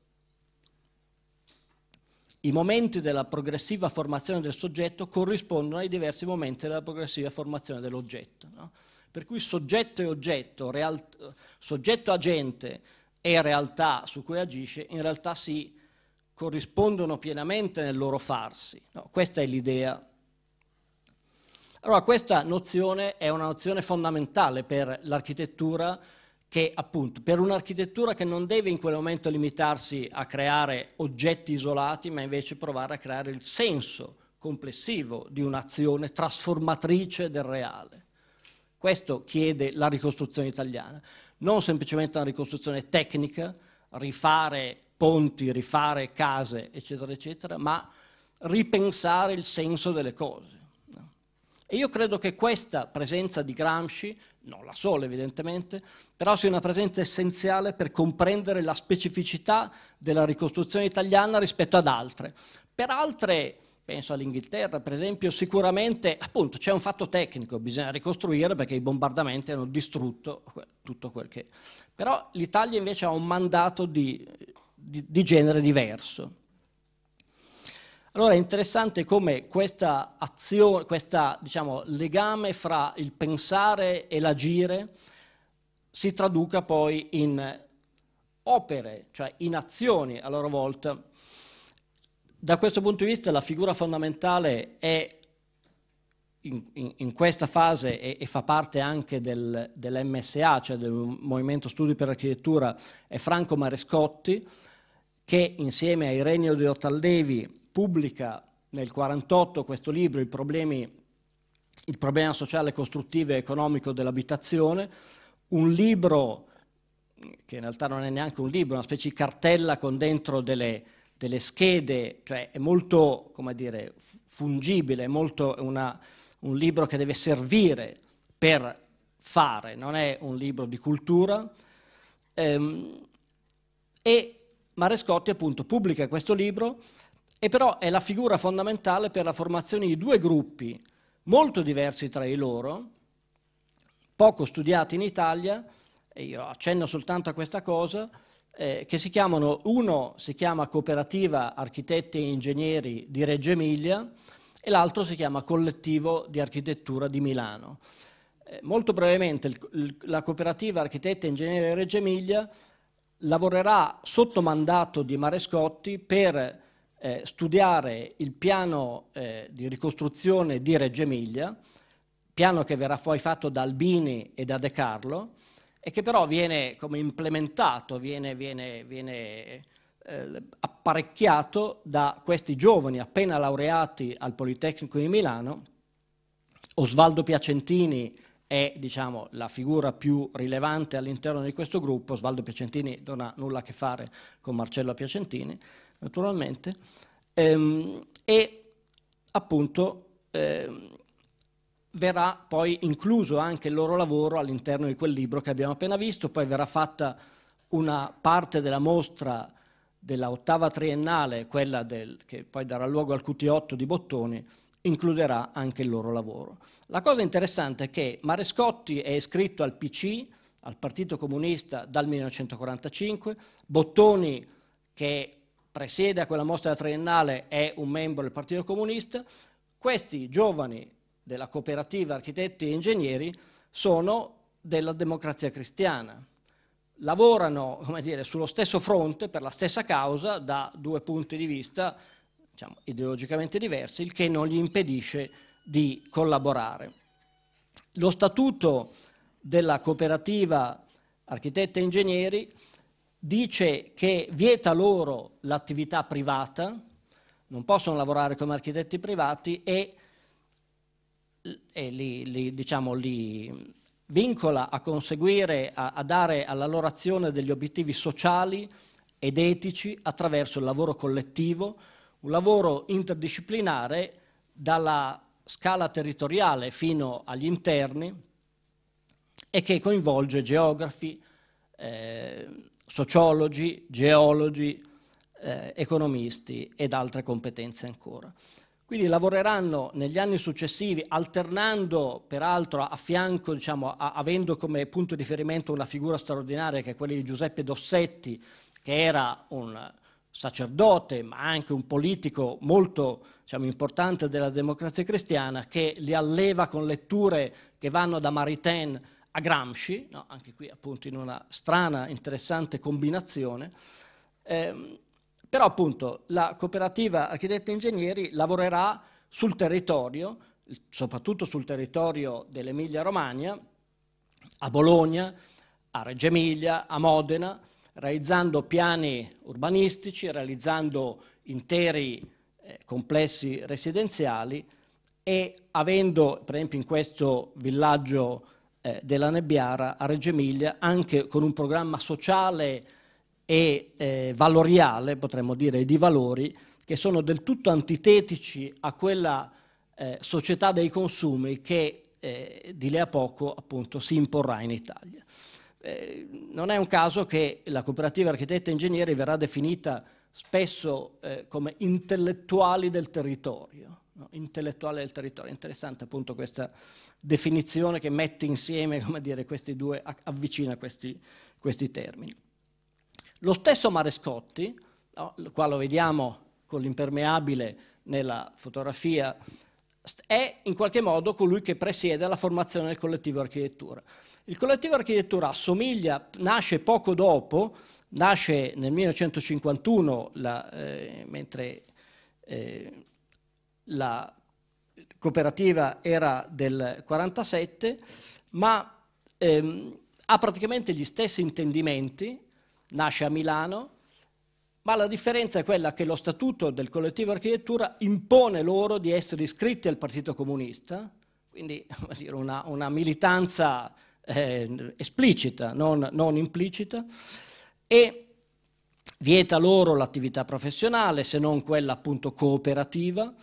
I momenti della progressiva formazione del soggetto corrispondono ai diversi momenti della progressiva formazione dell'oggetto. No? Per cui soggetto e oggetto, soggetto-agente e realtà su cui agisce, in realtà si corrispondono pienamente nel loro farsi. No, questa è l'idea. Allora questa nozione è una nozione fondamentale per l'architettura che appunto per un'architettura che non deve in quel momento limitarsi a creare oggetti isolati, ma invece provare a creare il senso complessivo di un'azione trasformatrice del reale. Questo chiede la ricostruzione italiana, non semplicemente una ricostruzione tecnica, rifare ponti, rifare case, eccetera, eccetera, ma ripensare il senso delle cose. E io credo che questa presenza di Gramsci, non la sola evidentemente, però sia una presenza essenziale per comprendere la specificità della ricostruzione italiana rispetto ad altre. Per altre, penso all'Inghilterra per esempio, sicuramente appunto c'è un fatto tecnico, bisogna ricostruire perché i bombardamenti hanno distrutto tutto quel che... Però l'Italia invece ha un mandato di, di, di genere diverso. Allora è interessante come questa azione, questo diciamo, legame fra il pensare e l'agire si traduca poi in opere, cioè in azioni a loro volta. Da questo punto di vista la figura fondamentale è in, in, in, questa fase e, e fa parte anche del, dell'MSA, cioè del Movimento Studi per l'Architettura, è Franco Marescotti, che insieme a Irenio di Ottaldevi pubblica nel 1948 questo libro, il, problemi, il problema sociale, costruttivo e economico dell'abitazione, un libro che in realtà non è neanche un libro, una specie di cartella con dentro delle, delle schede, cioè è molto, come dire, fungibile, è molto una, un libro che deve servire per fare, non è un libro di cultura. Ehm, e Marescotti appunto pubblica questo libro e però è la figura fondamentale per la formazione di due gruppi molto diversi tra di loro, poco studiati in Italia, e io accenno soltanto a questa cosa, eh, che si chiamano, uno si chiama Cooperativa Architetti e Ingegneri di Reggio Emilia, e l'altro si chiama Collettivo di Architettura di Milano. Eh, molto brevemente il, la cooperativa Architetti e Ingegneri Reggio Emilia lavorerà sotto mandato di Marescotti per eh, studiare il piano eh, di ricostruzione di Reggio Emilia, piano che verrà poi fatto da Albini e da De Carlo e che però viene implementato, viene, viene, viene eh, apparecchiato da questi giovani appena laureati al Politecnico di Milano. Osvaldo Piacentini è diciamo, la figura più rilevante all'interno di questo gruppo, Osvaldo Piacentini non ha nulla a che fare con Marcello Piacentini, naturalmente, ehm, e appunto ehm, verrà poi incluso anche il loro lavoro all'interno di quel libro che abbiamo appena visto, poi verrà fatta una parte della mostra della ottava triennale, quella del, che poi darà luogo al QT8 di Bottoni, includerà anche il loro lavoro. La cosa interessante è che Marescotti è iscritto al PC, al Partito Comunista, dal 1945, Bottoni, che presiede a quella mostra triennale, è un membro del Partito Comunista, questi giovani della cooperativa architetti e ingegneri sono della democrazia cristiana lavorano dire, sullo stesso fronte per la stessa causa da due punti di vista diciamo, ideologicamente diversi, il che non gli impedisce di collaborare. Lo statuto della cooperativa architetti e ingegneri dice che vieta loro l'attività privata, non possono lavorare come architetti privati e, e li, li, diciamo, li vincola a conseguire, a, a dare alla loro azione degli obiettivi sociali ed etici attraverso il lavoro collettivo, un lavoro interdisciplinare dalla scala territoriale fino agli interni e che coinvolge geografi, eh, sociologi, geologi, eh, economisti ed altre competenze ancora. Quindi lavoreranno negli anni successivi, alternando peraltro a fianco, diciamo, a, avendo come punto di riferimento una figura straordinaria che è quella di Giuseppe Dossetti, che era un sacerdote ma anche un politico molto diciamo, importante della democrazia cristiana, che li alleva con letture che vanno da Maritain a Gramsci, no? anche qui appunto in una strana, interessante combinazione. Ehm, però appunto la cooperativa architetti e ingegneri lavorerà sul territorio, soprattutto sul territorio dell'Emilia Romagna, a Bologna, a Reggio Emilia, a Modena, realizzando piani urbanistici, realizzando interi eh, complessi residenziali e avendo, per esempio in questo villaggio eh, della Nebbiara a Reggio Emilia, anche con un programma sociale e eh, valoriale, potremmo dire, di valori, che sono del tutto antitetici a quella eh, società dei consumi che eh, di lì a poco appunto si imporrà in Italia. Eh, non è un caso che la cooperativa architetti e ingegneri verrà definita spesso eh, come intellettuali del territorio, no? intellettuale del territorio. Interessante appunto questa definizione che mette insieme, (laughs) come dire, questi due, avvicina questi, questi termini. Lo stesso Marescotti, qua lo vediamo con l'impermeabile nella fotografia, è in qualche modo colui che presiede la formazione del collettivo architettura. Il collettivo architettura assomiglia, nasce poco dopo, nasce nel 1951, la, eh, mentre eh, la cooperativa era del 1947, ma ehm, ha praticamente gli stessi intendimenti nasce a Milano, ma la differenza è quella che lo statuto del collettivo architettura impone loro di essere iscritti al Partito Comunista, quindi (laughs) dire, una, una, militanza eh, esplicita, non, non implicita, e vieta loro l'attività professionale, se non quella appunto cooperativa,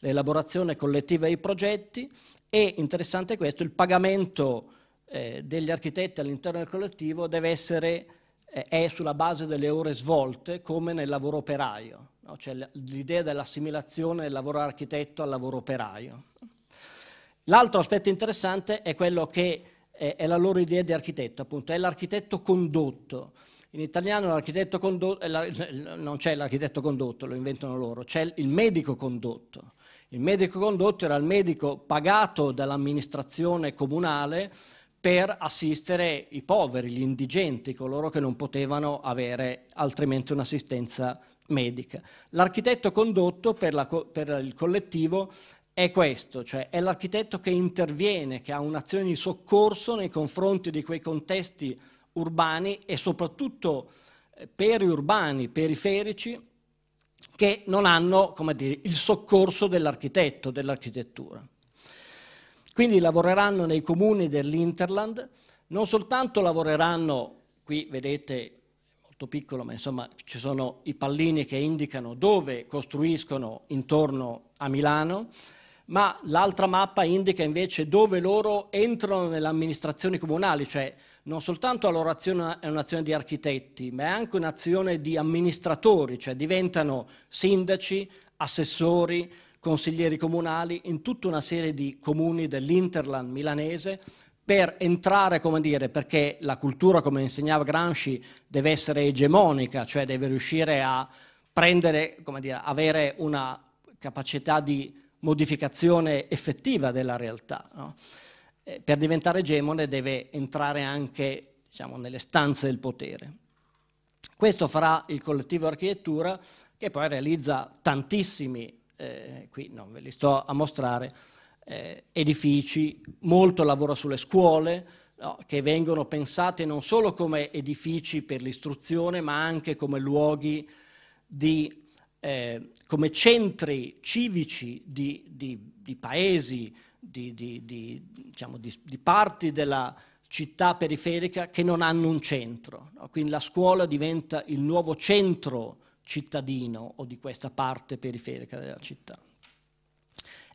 l'elaborazione collettiva dei progetti e, interessante questo, il pagamento eh, degli architetti all'interno del collettivo deve essere eh, è sulla base delle ore svolte come nel lavoro operaio, no? cioè l'idea dell'assimilazione del lavoro architetto al lavoro operaio. L'altro aspetto interessante è quello che eh, è la loro idea di architetto, appunto, è l'architetto condotto. In italiano l'architetto condotto, non c'è l'architetto condotto, lo inventano loro, c'è il medico condotto. Il medico condotto era il medico pagato dall'amministrazione comunale per assistere i poveri, gli indigenti, coloro che non potevano avere altrimenti un'assistenza medica. L'architetto condotto per, la, per, il collettivo è questo, cioè è l'architetto che interviene, che ha un'azione di soccorso nei confronti di quei contesti urbani e soprattutto eh, periurbani, periferici, che non hanno dire, il soccorso dell'architetto, dell'architettura. Quindi lavoreranno nei comuni dell'Interland, non soltanto lavoreranno, qui vedete molto piccolo, ma insomma ci sono i pallini che indicano dove costruiscono intorno a Milano, ma l'altra mappa indica invece dove loro entrano nelle amministrazioni comunali, cioè non soltanto la loro azione è un'azione di architetti, ma è anche un'azione di amministratori, cioè diventano sindaci, assessori, consiglieri comunali in tutta una serie di comuni dell'Interland milanese per entrare, come dire, perché la cultura, come insegnava Gramsci, deve essere egemonica, cioè deve riuscire a prendere, come dire, avere una capacità di modificazione effettiva della realtà. No? Per diventare egemone deve entrare anche diciamo, nelle stanze del potere. Questo farà il collettivo architettura che poi realizza tantissimi eh, qui non ve li sto a mostrare, eh, edifici, molto lavoro sulle scuole, no, che vengono pensate non solo come edifici per l'istruzione, ma anche come luoghi di, eh, come centri civici di, di, di paesi, diciamo, di, parti della città periferica che non hanno un centro. No? Quindi la scuola diventa il nuovo centro cittadino o di questa parte periferica della città.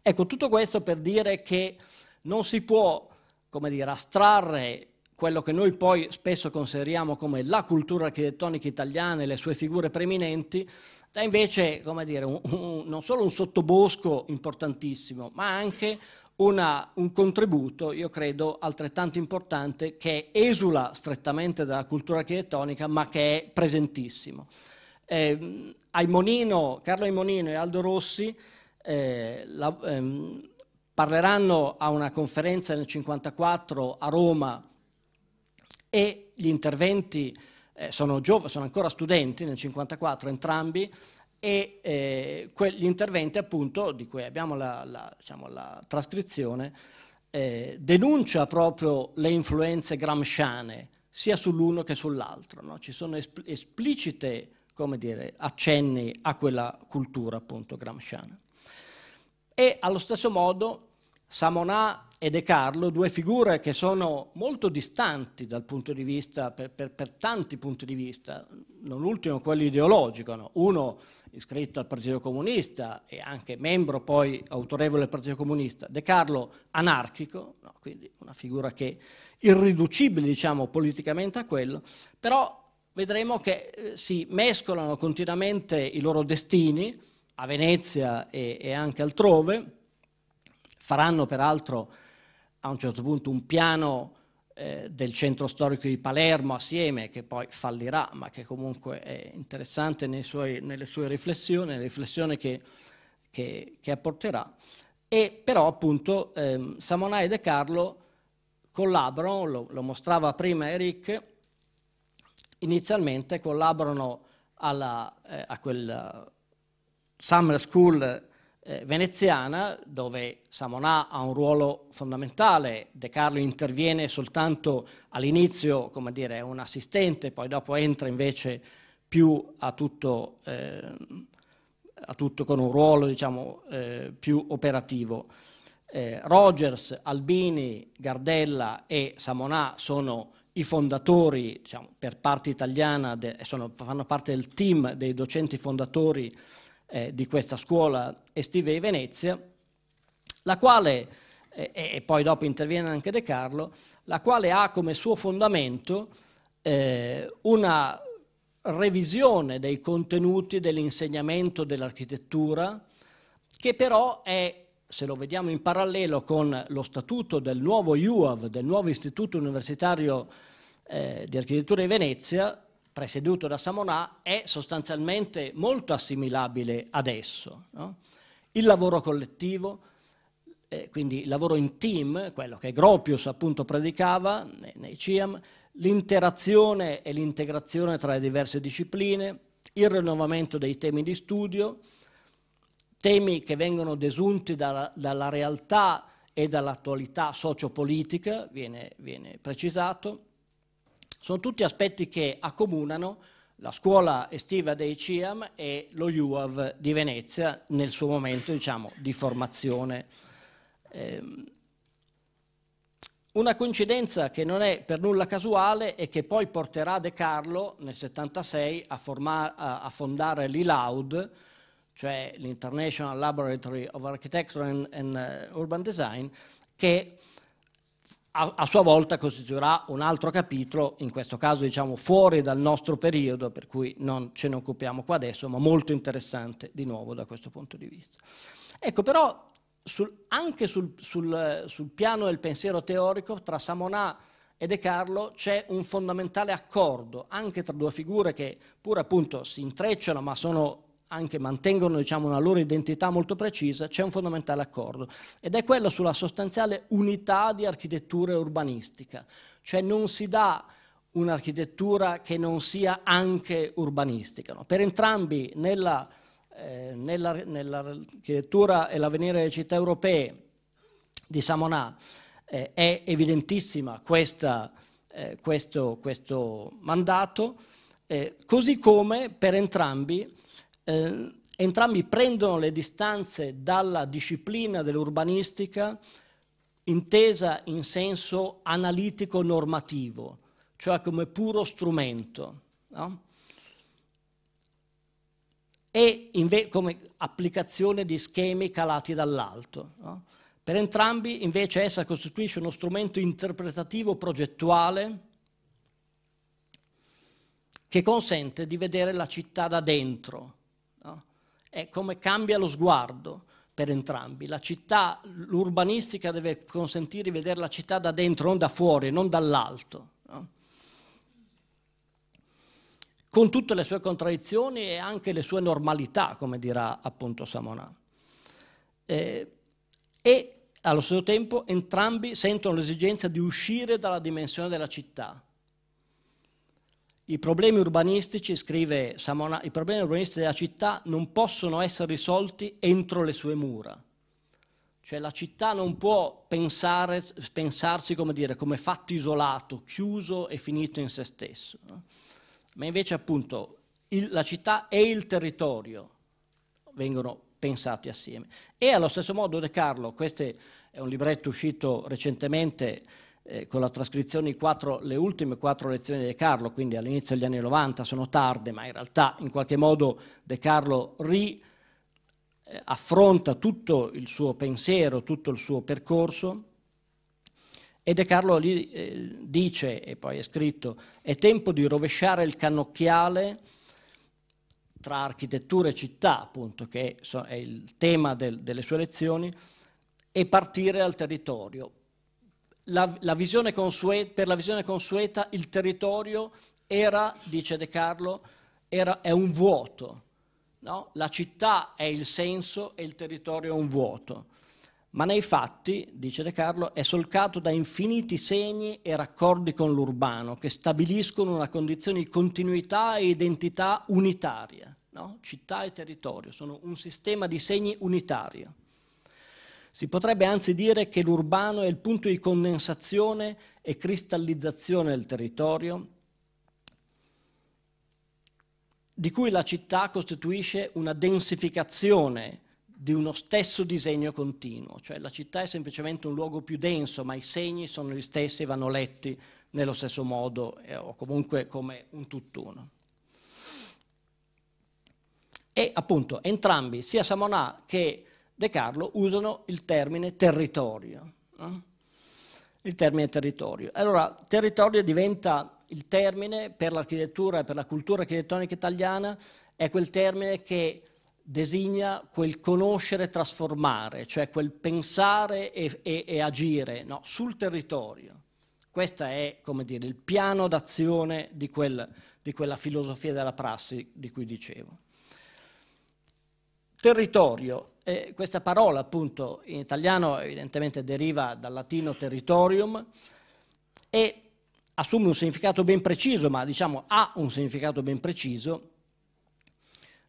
Ecco, tutto questo per dire che non si può, come dire, astrarre quello che noi poi spesso consideriamo come la cultura architettonica italiana e le sue figure preeminenti, da invece, come dire, un, un, non solo un sottobosco importantissimo, ma anche una, un contributo, io credo, altrettanto importante che esula strettamente dalla cultura architettonica, ma che è presentissimo. Eh, Aimonino, Carlo Aimonino e Aldo Rossi eh, la, ehm, parleranno a una conferenza nel 1954 a Roma e gli interventi eh, sono, giovani, sono ancora studenti nel 1954 entrambi e eh, gli interventi appunto di cui abbiamo la, la, diciamo, la trascrizione eh, denuncia proprio le influenze gramsciane sia sull'uno che sull'altro. No? Ci sono espl esplicite come dire, accenni a quella cultura appunto gramsciana. E allo stesso modo Samonà e De Carlo, due figure che sono molto distanti dal punto di vista, per, per, per tanti punti di vista, non ultimo quello ideologico, no? uno iscritto al Partito Comunista e anche membro poi autorevole del Partito Comunista, De Carlo anarchico, no? quindi una figura che è irriducibile diciamo politicamente a quello, però vedremo che eh, si mescolano continuamente i loro destini a Venezia e, e anche altrove, faranno peraltro a un certo punto un piano eh, del centro storico di Palermo assieme, che poi fallirà, ma che comunque è interessante suoi, nelle sue riflessioni, riflessione che, che, che, apporterà. E però appunto eh, Samonai e De Carlo collaborano, lo, lo mostrava prima Eric, inizialmente collaborano alla, eh, a quel eh, summer school eh, veneziana dove Samonà ha un ruolo fondamentale, De Carlo interviene soltanto all'inizio, come dire, è un assistente, poi dopo entra invece più a tutto, eh, a tutto con un ruolo diciamo, eh, più operativo. Eh, Rogers, Albini, Gardella e Samonà sono i fondatori, diciamo, per parte italiana, de, sono, fanno parte del team dei docenti fondatori eh, di questa scuola estiva di Venezia, la quale, eh, e poi dopo interviene anche De Carlo, la quale ha come suo fondamento eh, una revisione dei contenuti dell'insegnamento dell'architettura, che però è se lo vediamo in parallelo con lo statuto del nuovo IUAV, del nuovo Istituto Universitario eh, di Architettura di Venezia, presieduto da Samonà, è sostanzialmente molto assimilabile adesso. No? Il lavoro collettivo, eh, quindi il lavoro in team, quello che Gropius appunto predicava nei, nei CIAM, l'interazione e l'integrazione tra le diverse discipline, il rinnovamento dei temi di studio, temi che vengono desunti dalla, dalla realtà e dall'attualità sociopolitica, viene, viene precisato, sono tutti aspetti che accomunano la scuola estiva dei CIAM e lo UAV di Venezia nel suo momento diciamo, di formazione. Ehm, una coincidenza che non è per nulla casuale e che poi porterà De Carlo nel 76 a, a fondare l'ILAUD, cioè l'International Laboratory of Architecture and, and uh, Urban Design, che a, a, sua volta costituirà un altro capitolo, in questo caso diciamo fuori dal nostro periodo, per cui non ce ne occupiamo qua adesso, ma molto interessante di nuovo da questo punto di vista. Ecco però sul, anche sul, sul, sul piano del pensiero teorico tra Samonà e De Carlo c'è un fondamentale accordo anche tra due figure che pur appunto si intrecciano ma sono anche mantengono diciamo, una loro identità molto precisa, c'è un fondamentale accordo ed è quello sulla sostanziale unità di architettura urbanistica, cioè non si dà un'architettura che non sia anche urbanistica. No? Per entrambi nella, eh, nell'architettura e l'avvenire delle città europee di Samonà eh, è evidentissima questa, eh, questo, questo, mandato, eh, così come per entrambi eh, entrambi prendono le distanze dalla disciplina dell'urbanistica intesa in senso analitico-normativo, cioè come puro strumento. No? e inve- come applicazione di schemi calati dall'alto. No? Per entrambi invece essa costituisce uno strumento interpretativo progettuale che consente di vedere la città da dentro, è come cambia lo sguardo per entrambi. La città, l'urbanistica deve consentire di vedere la città da dentro, non da fuori, non dall'alto. No? Con tutte le sue contraddizioni e anche le sue normalità, come dirà appunto Samonà. Eh, e allo stesso tempo entrambi sentono l'esigenza di uscire dalla dimensione della città, i problemi urbanistici, scrive Samona, i problemi urbanistici della città non possono essere risolti entro le sue mura. Cioè la città non può pensare, pensarsi come, dire, come fatto isolato, chiuso e finito in se stesso. No? Ma invece appunto il, la città e il territorio vengono pensati assieme. E allo stesso modo De Carlo, questo è un libretto uscito recentemente, eh, con la trascrizione di quattro, le ultime quattro lezioni di De Carlo, quindi all'inizio degli anni 90, sono tarde, ma in realtà in qualche modo De Carlo riaffronta eh, tutto il suo pensiero, tutto il suo percorso. E De Carlo lì eh, dice, e poi è scritto, è tempo di rovesciare il cannocchiale tra architettura e città, appunto, che è il tema del, delle sue lezioni, e partire al territorio, la, la consueta, per la visione consueta il territorio era, dice De Carlo, era, è un vuoto. No? La città è il senso e il territorio è un vuoto. Ma nei fatti, dice De Carlo, è solcato da infiniti segni e raccordi con l'urbano che stabiliscono una condizione di continuità e identità unitaria. No? Città e territorio sono un sistema di segni unitario. Si potrebbe anzi dire che l'urbano è il punto di condensazione e cristallizzazione del territorio di cui la città costituisce una densificazione di uno stesso disegno continuo, cioè la città è semplicemente un luogo più denso, ma i segni sono gli stessi e vanno letti nello stesso modo eh, o comunque come un tutt'uno. E appunto entrambi, sia Samonà che De Carlo usano il termine territorio. No? Il termine territorio. Allora, territorio diventa il termine per l'architettura e per la cultura architettonica italiana, è quel termine che designa quel conoscere e trasformare, cioè quel pensare e, e, e agire no? sul territorio. Questo è, come dire, il piano d'azione di, quel, di quella filosofia della prassi di cui dicevo. Territorio, eh, questa parola appunto in italiano evidentemente deriva dal latino territorium e assume un significato ben preciso, ma diciamo ha un significato ben preciso,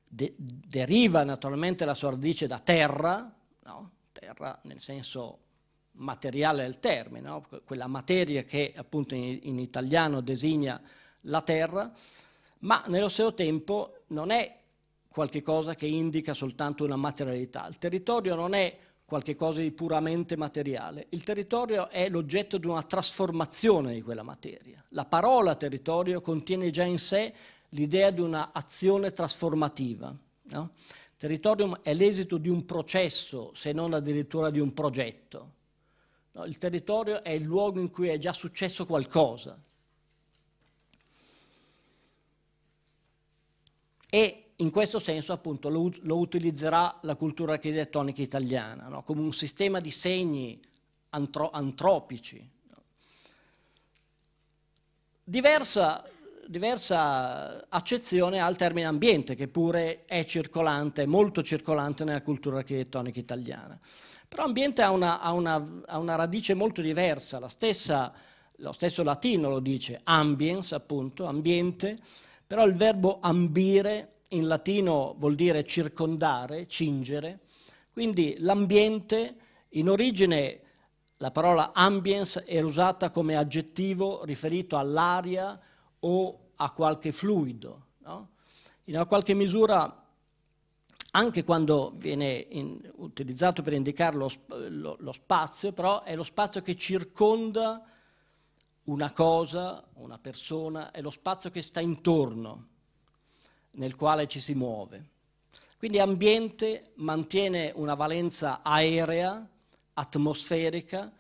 De deriva naturalmente la sua radice da terra, no? terra nel senso materiale del termine, no? quella materia che appunto in, in italiano designa la terra, ma nello stesso tempo non è qualche cosa che indica soltanto una materialità. Il territorio non è qualcosa di puramente materiale, il territorio è l'oggetto di una trasformazione di quella materia. La parola territorio contiene già in sé l'idea di un'azione trasformativa. No? Territorium è l'esito di un processo, se non addirittura di un progetto. No, il territorio è il luogo in cui è già successo qualcosa. E in questo senso appunto lo, lo utilizzerà la cultura architettonica italiana, no? come un sistema di segni antro antropici. Diversa, diversa accezione al termine ambiente, che pure è circolante, molto circolante nella cultura architettonica italiana. Però ambiente ha una, ha una, ha una radice molto diversa, la stessa, lo stesso latino lo dice, ambiens appunto, ambiente, però il verbo ambire in latino vuol dire circondare, cingere, quindi l'ambiente in origine la parola ambience era usata come aggettivo riferito all'aria o a qualche fluido. No? In una qualche misura, anche quando viene in, utilizzato per indicare lo, lo, lo spazio, però è lo spazio che circonda una cosa, una persona, è lo spazio che sta intorno nel quale ci si muove. Quindi ambiente mantiene una valenza aerea, atmosferica,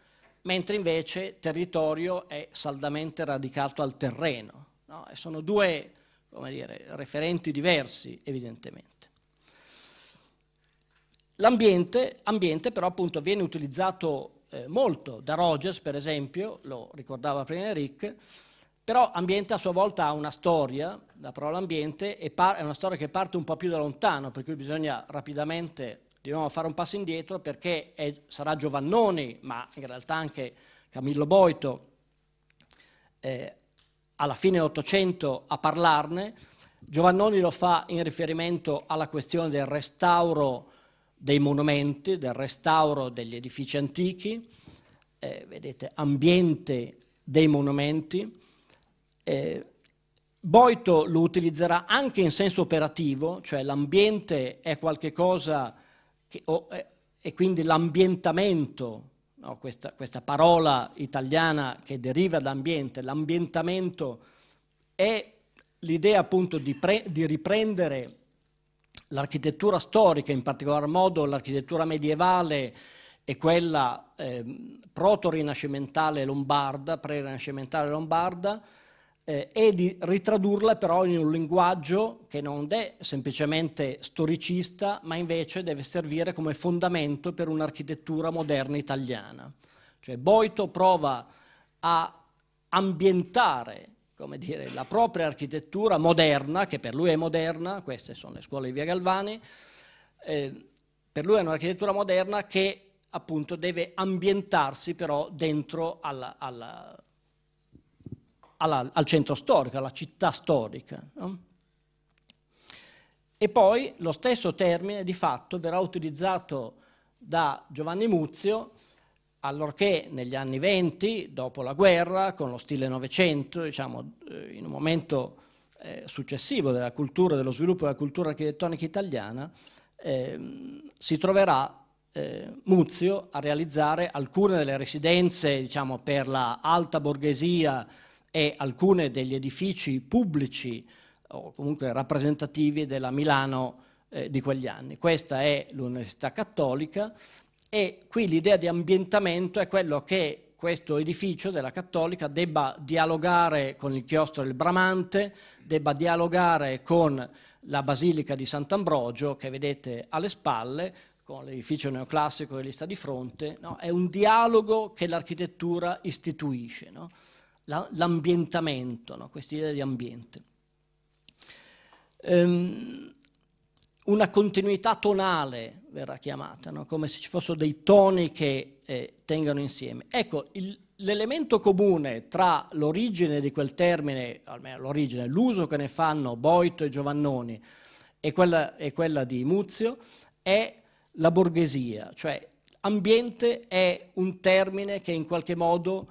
mentre invece territorio è saldamente radicato al terreno. No? sono due dire, referenti diversi, evidentemente. L'ambiente però appunto viene utilizzato eh, molto da Rogers, per esempio, lo ricordava prima Eric, però ambiente a sua volta ha una storia la parola ambiente, è, è una storia che parte un po' più da lontano, per cui bisogna rapidamente dobbiamo fare un passo indietro perché è, sarà Giovannoni, ma in realtà anche Camillo Boito, eh, alla fine dell'Ottocento a parlarne. Giovannoni lo fa in riferimento alla questione del restauro dei monumenti, del restauro degli edifici antichi, eh, vedete, ambiente dei monumenti. Eh, Boito lo utilizzerà anche in senso operativo, cioè l'ambiente è qualcosa che, o, eh, e quindi l'ambientamento, no, questa, questa, parola italiana che deriva da ambiente, l'ambientamento è l'idea appunto di, pre, di riprendere l'architettura storica, in particolar modo l'architettura medievale e quella eh, proto-rinascimentale lombarda, pre-rinascimentale lombarda, eh, e di ritradurla però in un linguaggio che non è semplicemente storicista, ma invece deve servire come fondamento per un'architettura moderna italiana. Cioè Boito prova a ambientare dire, la propria architettura moderna, che per lui è moderna, queste sono le scuole di Via Galvani, eh, per lui è un'architettura moderna che appunto deve ambientarsi però dentro alla, alla alla, al centro storico, alla città storica. No? E poi lo stesso termine di fatto verrà utilizzato da Giovanni Muzio allorché negli anni venti, dopo la guerra, con lo stile Novecento, diciamo, eh, in un momento eh, successivo della cultura, dello sviluppo della cultura architettonica italiana, eh, si troverà eh, Muzio a realizzare alcune delle residenze diciamo, per la alta borghesia e alcuni degli edifici pubblici o comunque rappresentativi della Milano eh, di quegli anni. Questa è l'Università Cattolica e qui l'idea di ambientamento è quello che questo edificio della Cattolica debba dialogare con il chiostro del Bramante, debba dialogare con la Basilica di Sant'Ambrogio che vedete alle spalle, con l'edificio neoclassico che gli sta di fronte, no? è un dialogo che l'architettura istituisce. No? la, l'ambientamento, no? questa idea di ambiente. Um, una continuità tonale verrà chiamata, no? come se ci fossero dei toni che eh, tengano insieme. Ecco, il, l'elemento comune tra l'origine di quel termine, almeno l'origine, l'uso che ne fanno Boito e Giovannoni e quella, e quella di Muzio è la borghesia, cioè ambiente è un termine che in qualche modo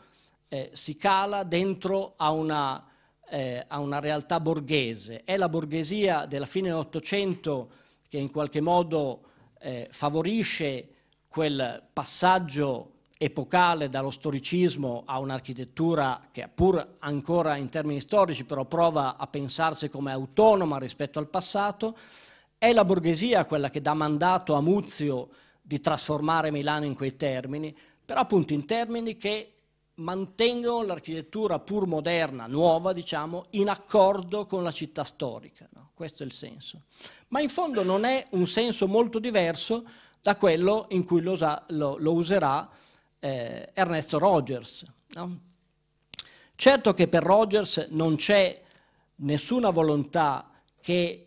eh, si cala dentro a una, eh, a una, realtà borghese. È la borghesia della fine dell'Ottocento che in qualche modo eh, favorisce quel passaggio epocale dallo storicismo a un'architettura che pur ancora in termini storici però prova a pensarsi come autonoma rispetto al passato, è la borghesia quella che dà mandato a Muzio di trasformare Milano in quei termini, però appunto in termini che mantengono l'architettura pur moderna, nuova, diciamo, in accordo con la città storica. No? Questo è il senso. Ma in fondo non è un senso molto diverso da quello in cui lo, usa, lo, lo userà eh, Ernesto Rogers. No? Certo che per Rogers non c'è nessuna volontà che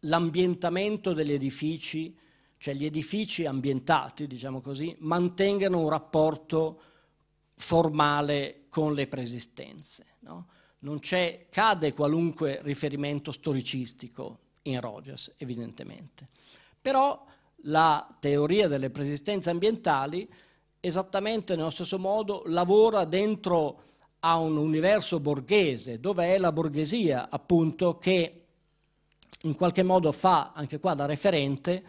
l'ambientamento degli edifici, cioè gli edifici ambientati, diciamo così, mantengano un rapporto formale con le preesistenze. No? Non c'è, cade qualunque riferimento storicistico in Rogers, evidentemente. Però la teoria delle preesistenze ambientali, esattamente nello stesso modo, lavora dentro a un universo borghese, dove è la borghesia, appunto, che in qualche modo fa, anche qua da referente,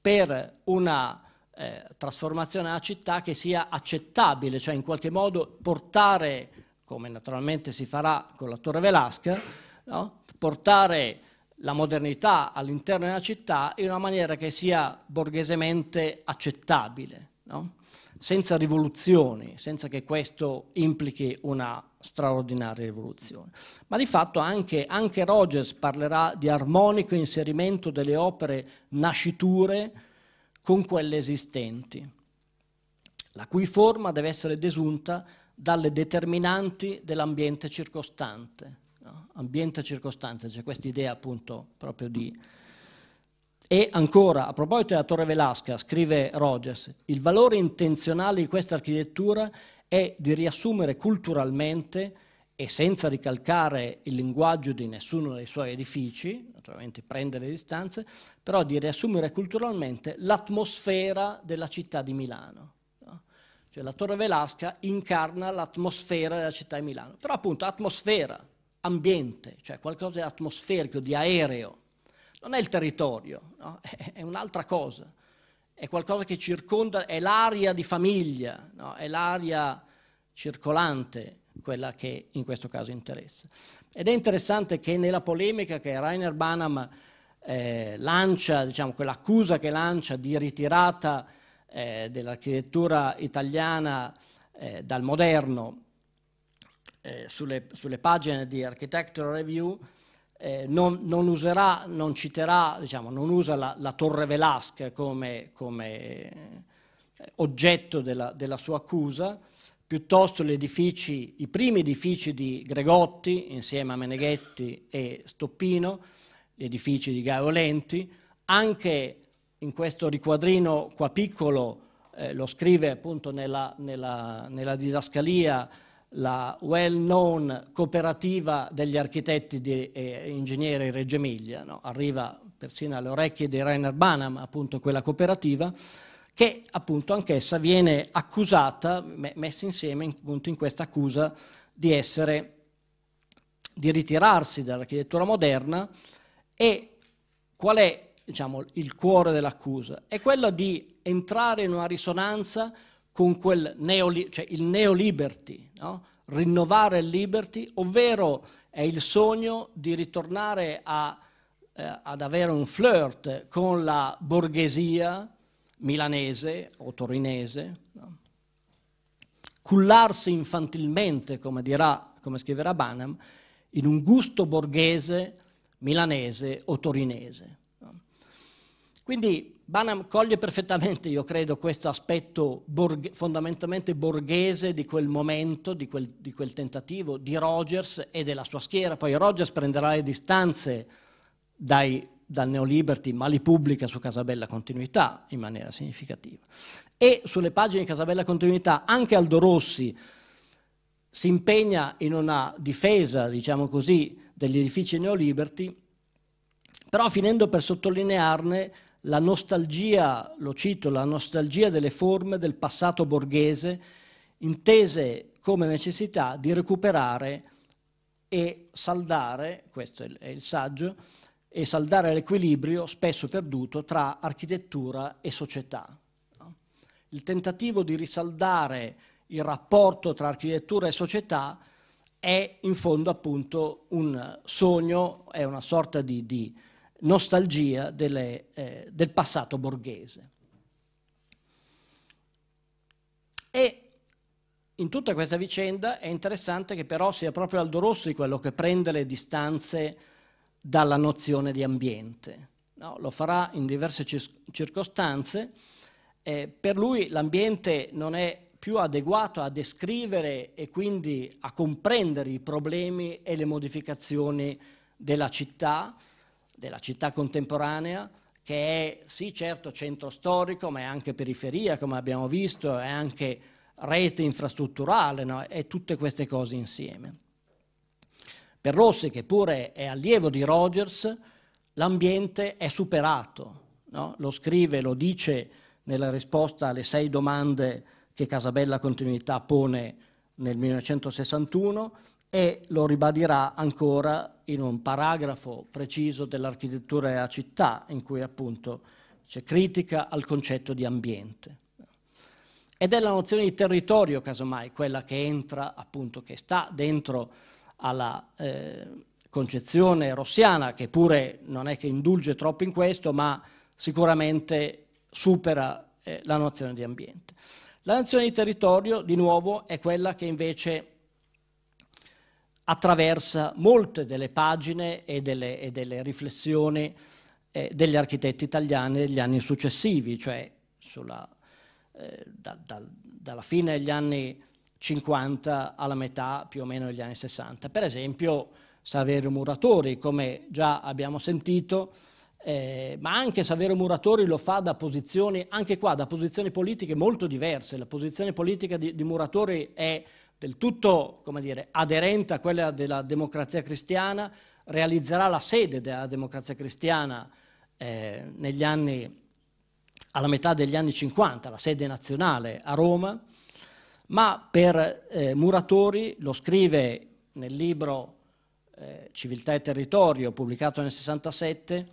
per una eh, trasformazione della città che sia accettabile, cioè in qualche modo portare, come naturalmente si farà con la Torre Velasca, no? portare la modernità all'interno della città in una maniera che sia borghesemente accettabile, no? senza rivoluzioni, senza che questo implichi una straordinaria rivoluzione. Ma di fatto anche, anche Rogers parlerà di armonico inserimento delle opere nasciture con quelle esistenti, la cui forma deve essere desunta dalle determinanti dell'ambiente circostante. No? Ambiente circostante, c'è cioè questa idea appunto proprio di... E ancora, a proposito della Torre Velasca, scrive Rogers, il valore intenzionale di questa architettura è di riassumere culturalmente e senza ricalcare il linguaggio di nessuno dei suoi edifici, naturalmente prende le distanze, però di riassumere culturalmente l'atmosfera della città di Milano. No? Cioè la Torre Velasca incarna l'atmosfera della città di Milano, però appunto atmosfera, ambiente, cioè qualcosa di atmosferico, di aereo, non è il territorio, no? (laughs) è un'altra cosa, è qualcosa che circonda, è l'aria di famiglia, no? è l'aria circolante, quella che in questo caso interessa. Ed è interessante che nella polemica che Rainer Banham eh, lancia, diciamo, quell'accusa che lancia di ritirata eh, dell'architettura italiana eh, dal moderno eh, sulle, sulle, pagine di Architectural Review, eh, non, non, userà, non citerà, diciamo, non usa la, la Torre Velasque come, come eh, oggetto della, della sua accusa, piuttosto i primi edifici di Gregotti, insieme a Meneghetti e Stoppino, gli edifici di Gaio Lenti, anche in questo riquadrino qua piccolo, eh, lo scrive appunto nella, nella, nella didascalia la well-known cooperativa degli architetti e eh, ingegneri Reggio Emilia, no? arriva persino alle orecchie di Rainer Banham, appunto quella cooperativa, che appunto anch'essa viene accusata, messa insieme appunto in questa accusa di essere, di ritirarsi dall'architettura moderna e qual è diciamo, il cuore dell'accusa? È quello di entrare in una risonanza con quel neo, cioè il neoliberty, no? rinnovare il liberty, ovvero è il sogno di ritornare a, eh, ad avere un flirt con la borghesia, milanese o torinese, no? cullarsi infantilmente, come, dirà, come scriverà Banham, in un gusto borghese, milanese o torinese. No? Quindi Banham coglie perfettamente, io credo, questo aspetto borg fondamentalmente borghese di quel momento, di quel, di quel tentativo di Rogers e della sua schiera. Poi Rogers prenderà le distanze dai dal Neoliberty, ma li pubblica su Casabella Continuità in maniera significativa. E sulle pagine di Casabella Continuità anche Aldo Rossi si impegna in una difesa, diciamo così, degli edifici Neoliberty, però finendo per sottolinearne la nostalgia, lo cito, la nostalgia delle forme del passato borghese intese come necessità di recuperare e saldare, questo è il saggio, e saldare l'equilibrio spesso perduto tra architettura e società. Il tentativo di risaldare il rapporto tra architettura e società è in fondo appunto un sogno, è una sorta di, di nostalgia delle, eh, del passato borghese. E in tutta questa vicenda è interessante che però sia proprio Aldo Rossi quello che prende le distanze dalla nozione di ambiente. No, lo farà in diverse circostanze. Eh, per lui l'ambiente non è più adeguato a descrivere e quindi a comprendere i problemi e le modificazioni della città, della città contemporanea, che è sì certo centro storico, ma è anche periferia, come abbiamo visto, è anche rete infrastrutturale, no? è tutte queste cose insieme. Per Rossi, che pure è allievo di Rogers, l'ambiente è superato. No? Lo scrive, lo dice nella risposta alle sei domande che Casabella Continuità pone nel 1961 e lo ribadirà ancora in un paragrafo preciso dell'architettura della città in cui appunto c'è critica al concetto di ambiente. Ed è la nozione di territorio, casomai, quella che entra, appunto, che sta dentro alla eh, concezione rossiana, che pure non è che indulge troppo in questo, ma sicuramente supera eh, la nozione di ambiente. La nozione di territorio, di nuovo, è quella che invece attraversa molte delle pagine e delle, e delle riflessioni eh, degli architetti italiani degli anni successivi, cioè sulla, eh, da, da, dalla fine degli anni 50 alla metà più o meno degli anni 60. Per esempio Saverio Muratori, come già abbiamo sentito, eh, ma anche Saverio Muratori lo fa da posizioni, anche qua, da posizioni politiche molto diverse. La posizione politica di, di Muratori è del tutto dire, aderente a quella della democrazia cristiana, realizzerà la sede della democrazia cristiana eh, anni, alla metà degli anni 50, la sede nazionale a Roma, ma per eh, Muratori lo scrive nel libro eh, Civiltà e Territorio, pubblicato nel 67,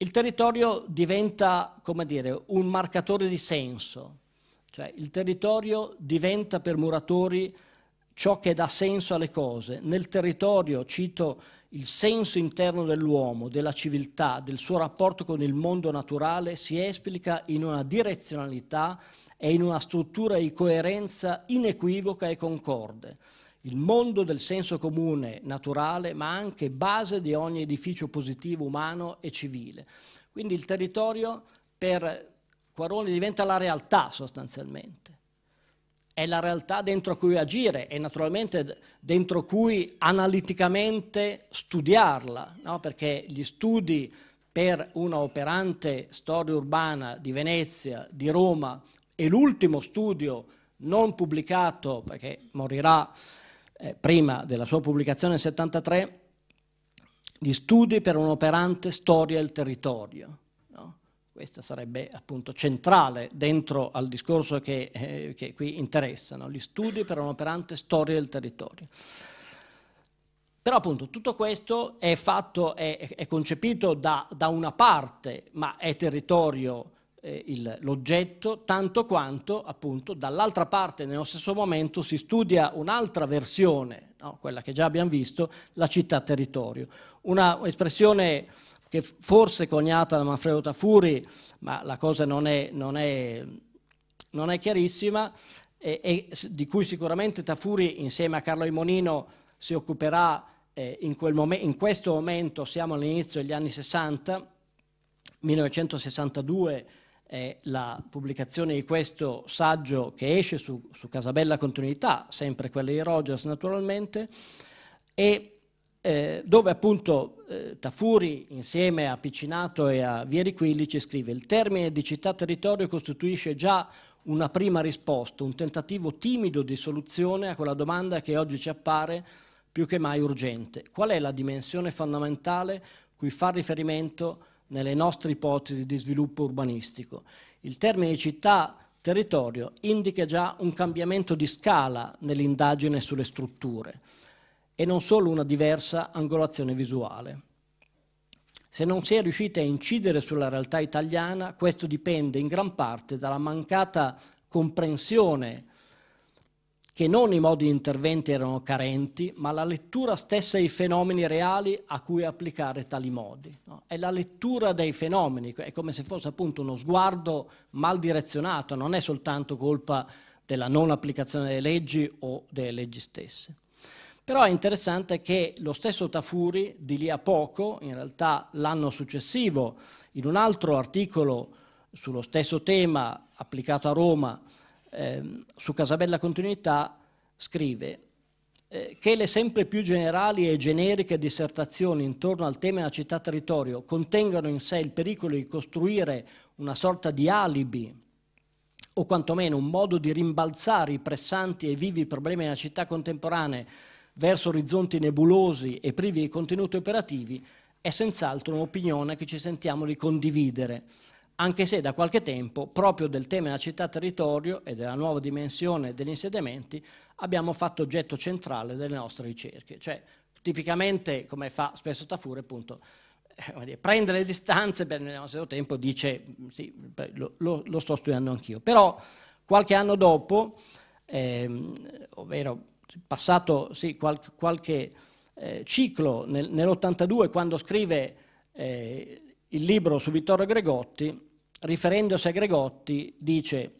il territorio diventa, come dire, un marcatore di senso. Cioè il territorio diventa per Muratori ciò che dà senso alle cose. Nel territorio, cito, il senso interno dell'uomo, della civiltà, del suo rapporto con il mondo naturale si esplica in una direzionalità è in una struttura di coerenza inequivoca e concorde. Il mondo del senso comune naturale, ma anche base di ogni edificio positivo umano e civile. Quindi il territorio per Quaroni diventa la realtà sostanzialmente è la realtà dentro cui agire e naturalmente dentro cui analiticamente studiarla, no? perché gli studi per una operante storia urbana di Venezia, di Roma e l'ultimo studio non pubblicato, perché morirà eh, prima della sua pubblicazione nel 73, gli studi per un'operante storia del territorio. No? Questa sarebbe appunto centrale dentro al discorso che, eh, che qui interessa, no? gli studi per un'operante storia del territorio. Però appunto tutto questo è, fatto, è, è concepito da, da, una parte, ma è territorio eh, l'oggetto, tanto quanto appunto dall'altra parte nello stesso momento si studia un'altra versione, no? quella che già abbiamo visto, la città-territorio. Una espressione che forse coniata da Manfredo Tafuri, ma la cosa non è, non è, non è chiarissima, e, e, di cui sicuramente Tafuri insieme a Carlo Imonino si occuperà eh, in, in questo momento, siamo all'inizio degli anni 60, 1962 eh, la pubblicazione di questo saggio che esce su, su Casabella Continuità, sempre quella di Rogers naturalmente, e eh, dove appunto eh, Tafuri insieme a Piccinato e a Vieri Quillici scrive il termine di città territorio costituisce già una prima risposta, un tentativo timido di soluzione a quella domanda che oggi ci appare più che mai urgente. Qual è la dimensione fondamentale cui fa riferimento nelle nostre ipotesi di sviluppo urbanistico. Il termine città-territorio indica già un cambiamento di scala nell'indagine sulle strutture e non solo una diversa angolazione visuale. Se non si è riusciti a incidere sulla realtà italiana, questo dipende in gran parte dalla mancata comprensione che non i modi di intervento erano carenti, ma la lettura stessa dei fenomeni reali a cui applicare tali modi. No? È la lettura dei fenomeni, è come se fosse appunto uno sguardo mal direzionato, non è soltanto colpa della non applicazione delle leggi o delle leggi stesse. Però è interessante che lo stesso Tafuri, di lì a poco, in realtà l'anno successivo, in un altro articolo sullo stesso tema applicato a Roma, eh, su Casabella Continuità scrive eh, che le sempre più generali e generiche dissertazioni intorno al tema della città-territorio contengano in sé il pericolo di costruire una sorta di alibi o quantomeno un modo di rimbalzare i pressanti e vivi problemi della città contemporanea verso orizzonti nebulosi e privi di contenuti operativi, è senz'altro un'opinione che ci sentiamo di condividere anche se da qualche tempo, proprio del tema della città-territorio e della nuova dimensione degli insediamenti, abbiamo fatto oggetto centrale delle nostre ricerche. Cioè, tipicamente, come fa spesso Tafure, appunto, eh, prende le distanze, beh, nello stesso tempo dice, mm, sì, lo, lo, sto studiando anch'io. Però, qualche anno dopo, ehm, ovvero passato sì, qualche, qualche eh, ciclo, nel, nell'82, quando scrive eh, il libro su Vittorio Gregotti, riferendosi a Gregotti, dice,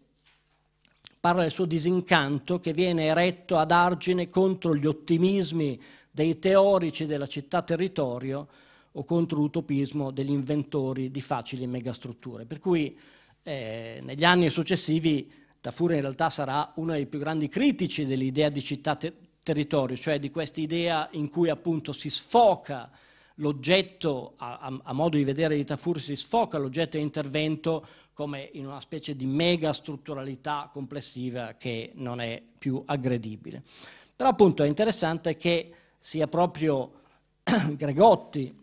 parla del suo disincanto che viene eretto ad argine contro gli ottimismi dei teorici della città-territorio o contro l'utopismo degli inventori di facili megastrutture. Per cui eh, negli anni successivi Tafur in realtà sarà uno dei più grandi critici dell'idea di città-territorio, cioè di questa idea in cui appunto si sfoca l'oggetto, a, a, a, modo di vedere di Tafur, si sfoca l'oggetto di intervento come in una specie di mega strutturalità complessiva che non è più aggredibile. Però appunto è interessante che sia proprio (clears throat) Gregotti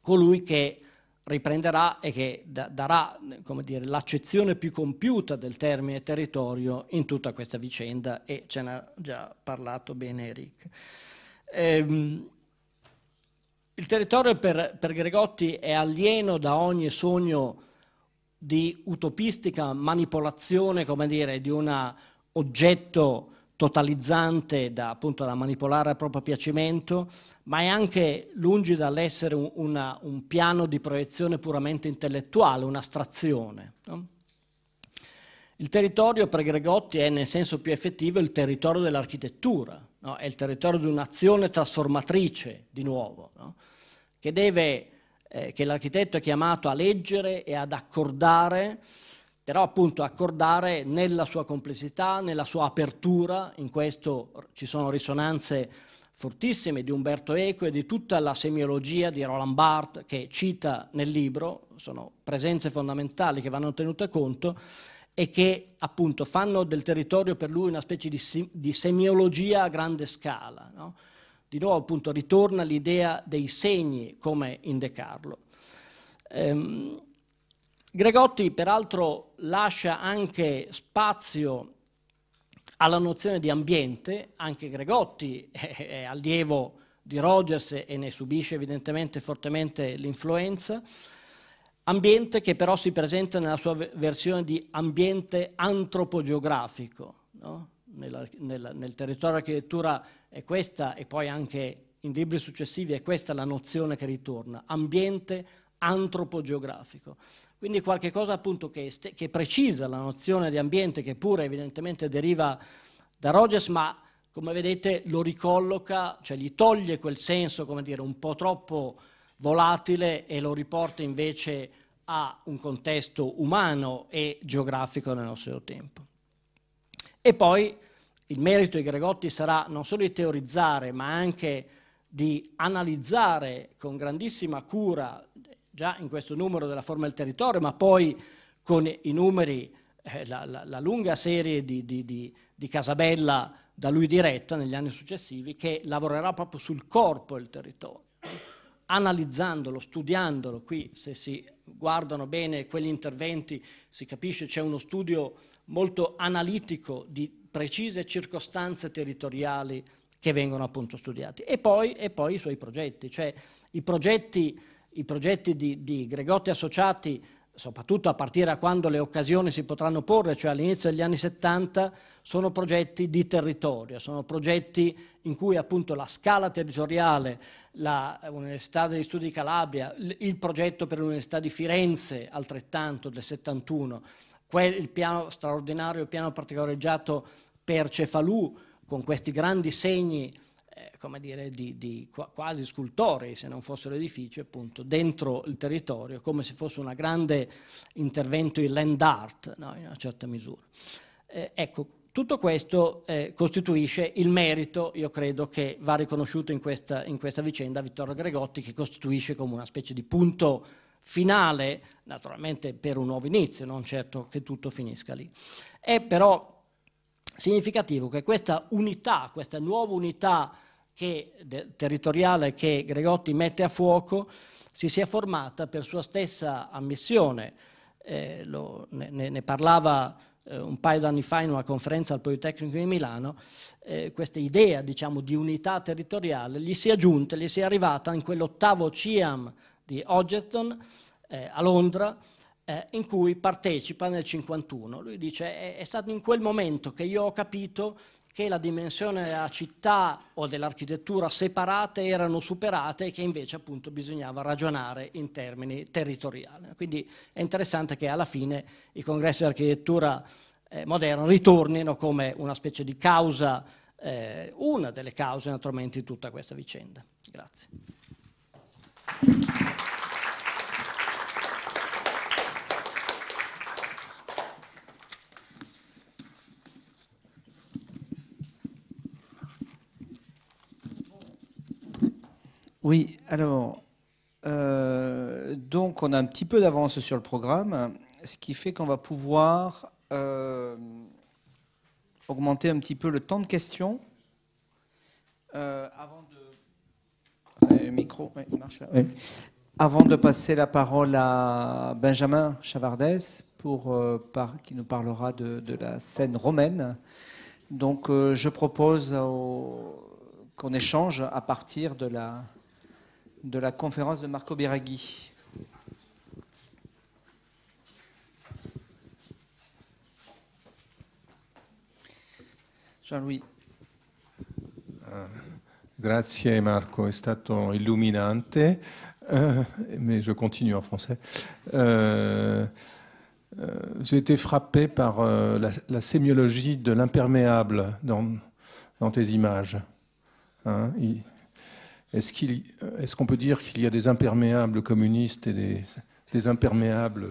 colui che riprenderà e che da, darà l'accezione più compiuta del termine territorio in tutta questa vicenda e ce n'ha già parlato bene Eric. Ehm, il territorio per, per, Gregotti è alieno da ogni sogno di utopistica manipolazione, come dire, di un oggetto totalizzante da, appunto, da manipolare a proprio piacimento, ma è anche lungi dall'essere un, un piano di proiezione puramente intellettuale, un'astrazione. No? Il territorio per Gregotti è nel senso più effettivo il territorio dell'architettura, no? è il territorio di un'azione trasformatrice, di nuovo, no? che, eh, che l'architetto è chiamato a leggere e ad accordare, però appunto accordare nella sua complessità, nella sua apertura, in questo ci sono risonanze fortissime di Umberto Eco e di tutta la semiologia di Roland Barthes che cita nel libro, sono presenze fondamentali che vanno tenute conto, e che appunto fanno del territorio per lui una specie di, di semiologia a grande scala. No? Di nuovo appunto ritorna l'idea dei segni come in De Carlo. Ehm, Gregotti peraltro lascia anche spazio alla nozione di ambiente, anche Gregotti (laughs) è, allievo di Rogers e ne subisce evidentemente fortemente l'influenza, Ambiente che però si presenta nella sua versione di ambiente antropogeografico. No? Nella, nella, nel territorio dell'architettura è questa e poi anche in libri successivi è questa la nozione che ritorna, ambiente antropogeografico. Quindi qualche cosa appunto che, che, precisa la nozione di ambiente che pure evidentemente deriva da Rogers, ma come vedete lo ricolloca, cioè gli toglie quel senso, come dire, un po' troppo volatile e lo riporta invece a un contesto umano e geografico nel nostro tempo. E poi il merito di Gregotti sarà non solo di teorizzare, ma anche di analizzare con grandissima cura, già in questo numero della forma del territorio, ma poi con i numeri, eh, la, la, la, lunga serie di, di, di, di Casabella da lui diretta negli anni successivi, che lavorerà proprio sul corpo del territorio analizzandolo, studiandolo, qui se si guardano bene quegli interventi si capisce c'è uno studio molto analitico di precise circostanze territoriali che vengono appunto studiati. E poi, e poi i suoi progetti, cioè i progetti, i progetti di, di Gregotti Associati soprattutto a partire da quando le occasioni si potranno porre, cioè all'inizio degli anni 70, sono progetti di territorio, sono progetti in cui appunto la scala territoriale, l'Università degli Studi di Calabria, il progetto per l'Università di Firenze altrettanto del 71, il piano straordinario, il piano particolareggiato per Cefalù, con questi grandi segni eh, come dire, di, di, quasi scultori, se non fossero edifici, appunto, dentro il territorio, come se fosse un grande intervento in land art, no? in una certa misura. Eh, ecco, tutto questo eh, costituisce il merito, io credo, che va riconosciuto in questa, in questa vicenda a Vittorio Gregotti, che costituisce come una specie di punto finale, naturalmente per un nuovo inizio, non certo che tutto finisca lì. È però significativo che questa unità, questa nuova unità che, de, territoriale che Gregotti mette a fuoco si sia formata per sua stessa ammissione. Eh, lo, ne, ne, parlava eh, un paio d'anni fa in una conferenza al Politecnico di Milano, eh, questa idea diciamo, di unità territoriale gli si è giunta, gli si è arrivata in quell'ottavo CIAM di Oggetton eh, a Londra, eh, in cui partecipa nel 1951. Lui dice è, è stato in quel momento che io ho capito che la dimensione della città o dell'architettura separate erano superate e che invece appunto bisognava ragionare in termini territoriali. Quindi è interessante che alla fine i congressi di architettura eh, moderna ritornino come una specie di causa, eh, una delle cause naturalmente di tutta questa vicenda. Grazie. Oui, alors, euh, donc on a un petit peu d'avance sur le programme, ce qui fait qu'on va pouvoir euh, augmenter un petit peu le temps de questions. Euh, avant de... Ah, micro, marche Avant de passer la parole à Benjamin Chavardès, pour, par, qui nous parlera de, la scène romaine. Donc je propose qu'on échange à partir de la, de la conférence de Marco Beraghi. Jean-Louis. Merci euh, Marco, è stato illuminante, euh, mais je continue en français. Euh, j'ai été frappé par la, sémiologie de l'imperméable dans, tes images. Hein, euh, est-ce qu'on peut dire qu'il y a des imperméables communistes et des, imperméables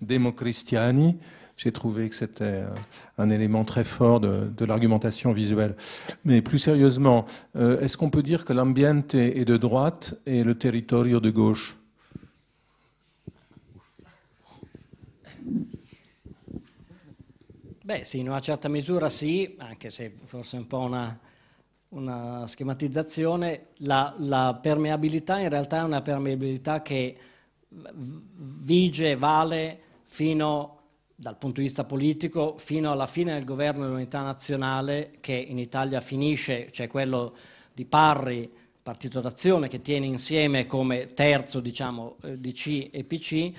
démocristiani J'ai trouvé que c'était euh, un élément très fort de, l'argumentation visuelle. Mais plus sérieusement, euh, est-ce qu'on peut dire que l'ambiente est de droite et le territorio de gauche Beh in una certa misura sì, anche se forse un po' una una schematizzazione, la, la, permeabilità in realtà è una permeabilità che vige, vale fino dal punto di vista politico fino alla fine del governo dell'unità nazionale che in Italia finisce, cioè quello di Parri, Partito d'Azione, che tiene insieme come terzo diciamo, eh, DC e PC,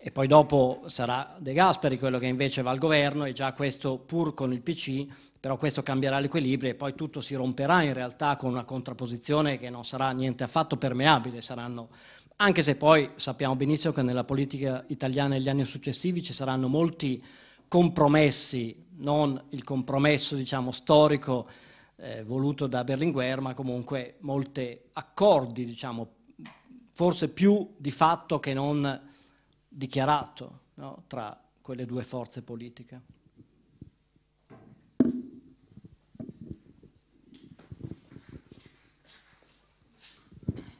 e poi dopo sarà De Gasperi quello che invece va al governo e già questo pur con il PC, però questo cambierà l'equilibrio e poi tutto si romperà in realtà con una contrapposizione che non sarà niente affatto permeabile, saranno, anche se poi sappiamo benissimo che nella politica italiana negli anni successivi ci saranno molti compromessi, non il compromesso diciamo, storico eh, voluto da Berlinguer, ma comunque molti accordi, diciamo, forse più di fatto che non dichiarato no, tra quelle due forze politiche.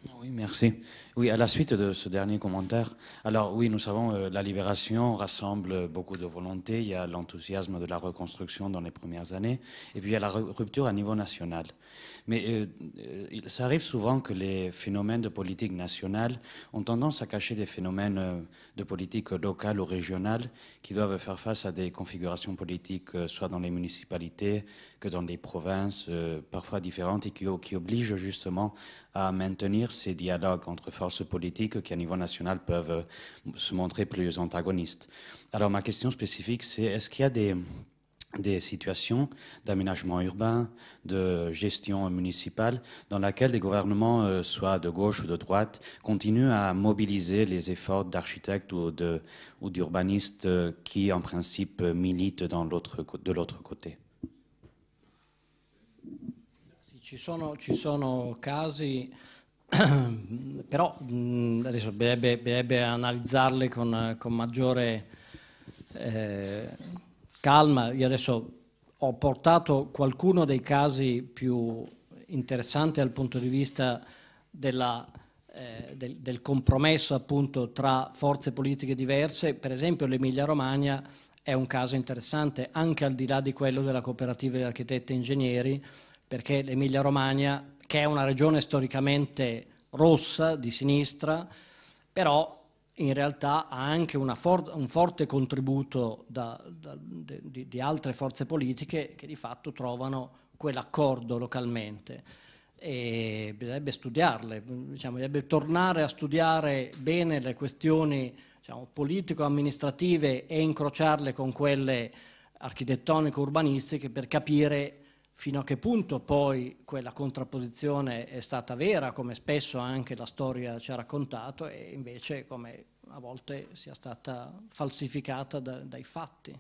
Ah oui, merci. Oui, à la suite de ce dernier commentaire, alors oui, nous savons, que euh, la libération rassemble beaucoup de volonté, il y a l'enthousiasme de la reconstruction dans les premières années, et puis il y a la rupture à niveau national. Mais euh, euh, ça arrive souvent que les phénomènes de politique nationale ont tendance à cacher des phénomènes de politique locale ou régionale qui doivent faire face à des configurations politiques, soit dans les municipalités que dans des provinces, parfois différentes, et qui, qui obligent justement à maintenir ces dialogues entre forces politiques qui, à niveau national, peuvent se montrer plus antagonistes. Alors, ma question spécifique, c'est est-ce qu'il y a des, des situations d'aménagement urbain, de gestion municipale, dans laquelle les gouvernements, euh, soit de gauche ou de droite, continuent à mobiliser les efforts d'architectes ou d'urbanistes ou euh, qui, en principe, militent dans de l'autre côté. Ci sono, ci sono casi però mh, mm, adesso bisognerebbe, analizzarle con, con maggiore eh, calma. Io adesso ho portato qualcuno dei casi più interessanti dal punto di vista della, eh, del, del, compromesso appunto tra forze politiche diverse, per esempio l'Emilia Romagna è un caso interessante anche al di là di quello della cooperativa di architetti e ingegneri, perché l'Emilia Romagna che è una regione storicamente rossa, di sinistra, però in realtà ha anche for un forte contributo da, da, di, di, altre forze politiche che di fatto trovano quell'accordo localmente e bisognerebbe studiarle, diciamo, bisognerebbe tornare a studiare bene le questioni diciamo, politico-amministrative e incrociarle con quelle architettonico-urbanistiche per capire fino a che punto poi quella contrapposizione è stata vera, come spesso anche la storia ci ha raccontato, e invece come a volte sia stata falsificata da, dai fatti.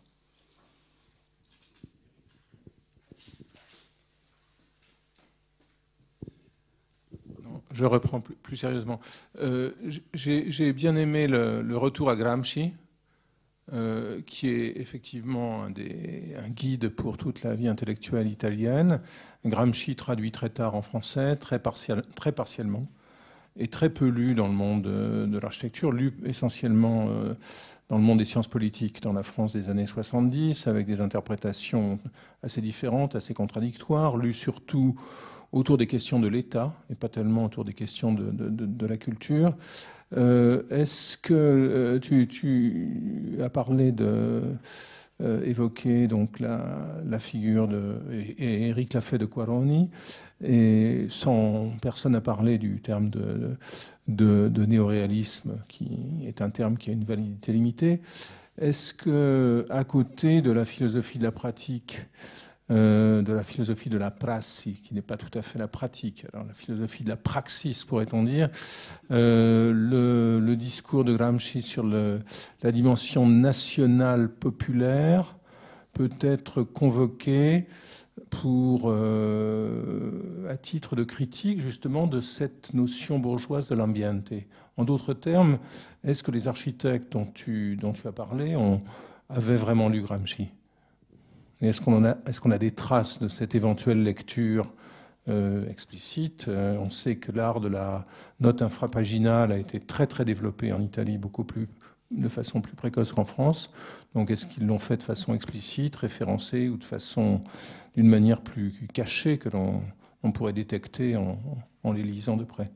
Non, je reprends plus, plus sérieusement. Euh, J'ai ai bien aimé le, le retour à Gramsci, Euh, qui est effectivement un, guide pour toute la vie intellectuelle italienne. Gramsci traduit très tard en français, très, très partiellement, et très peu lu dans le monde euh, de, l'architecture, lu essentiellement euh, dans le monde des sciences politiques, dans la France des années 70, avec des interprétations assez différentes, assez contradictoires, lu surtout autour des questions de l'État, et pas tellement autour des questions de la culture. Euh, est-ce que euh, tu, as parlé de euh, donc la, figure de et, Eric de Quaroni et sans personne a parlé du terme de, de, de néoréalisme qui est un terme qui a une validité limitée. Est-ce que à côté de la philosophie de la pratique euh, de la philosophie de la praxis, qui n'est pas tout à fait la pratique. Alors la philosophie de la praxis, pourrait-on dire. Euh, le, discours de Gramsci sur le, la dimension nationale populaire peut être convoqué pour, euh, à titre de critique justement de cette notion bourgeoise de l'ambiente. En d'autres termes, est-ce que les architectes dont tu, dont tu as parlé ont, avaient vraiment lu Gramsci est-ce qu'on a, des traces de cette éventuelle lecture euh, explicite euh, On sait que l'art de la note infrapaginale a été très très développé en Italie, beaucoup plus de façon plus précoce qu'en France. Donc est-ce qu'ils l'ont fait de façon explicite, référencée ou de façon d'une manière plus cachée que l'on pourrait détecter en les lisant de près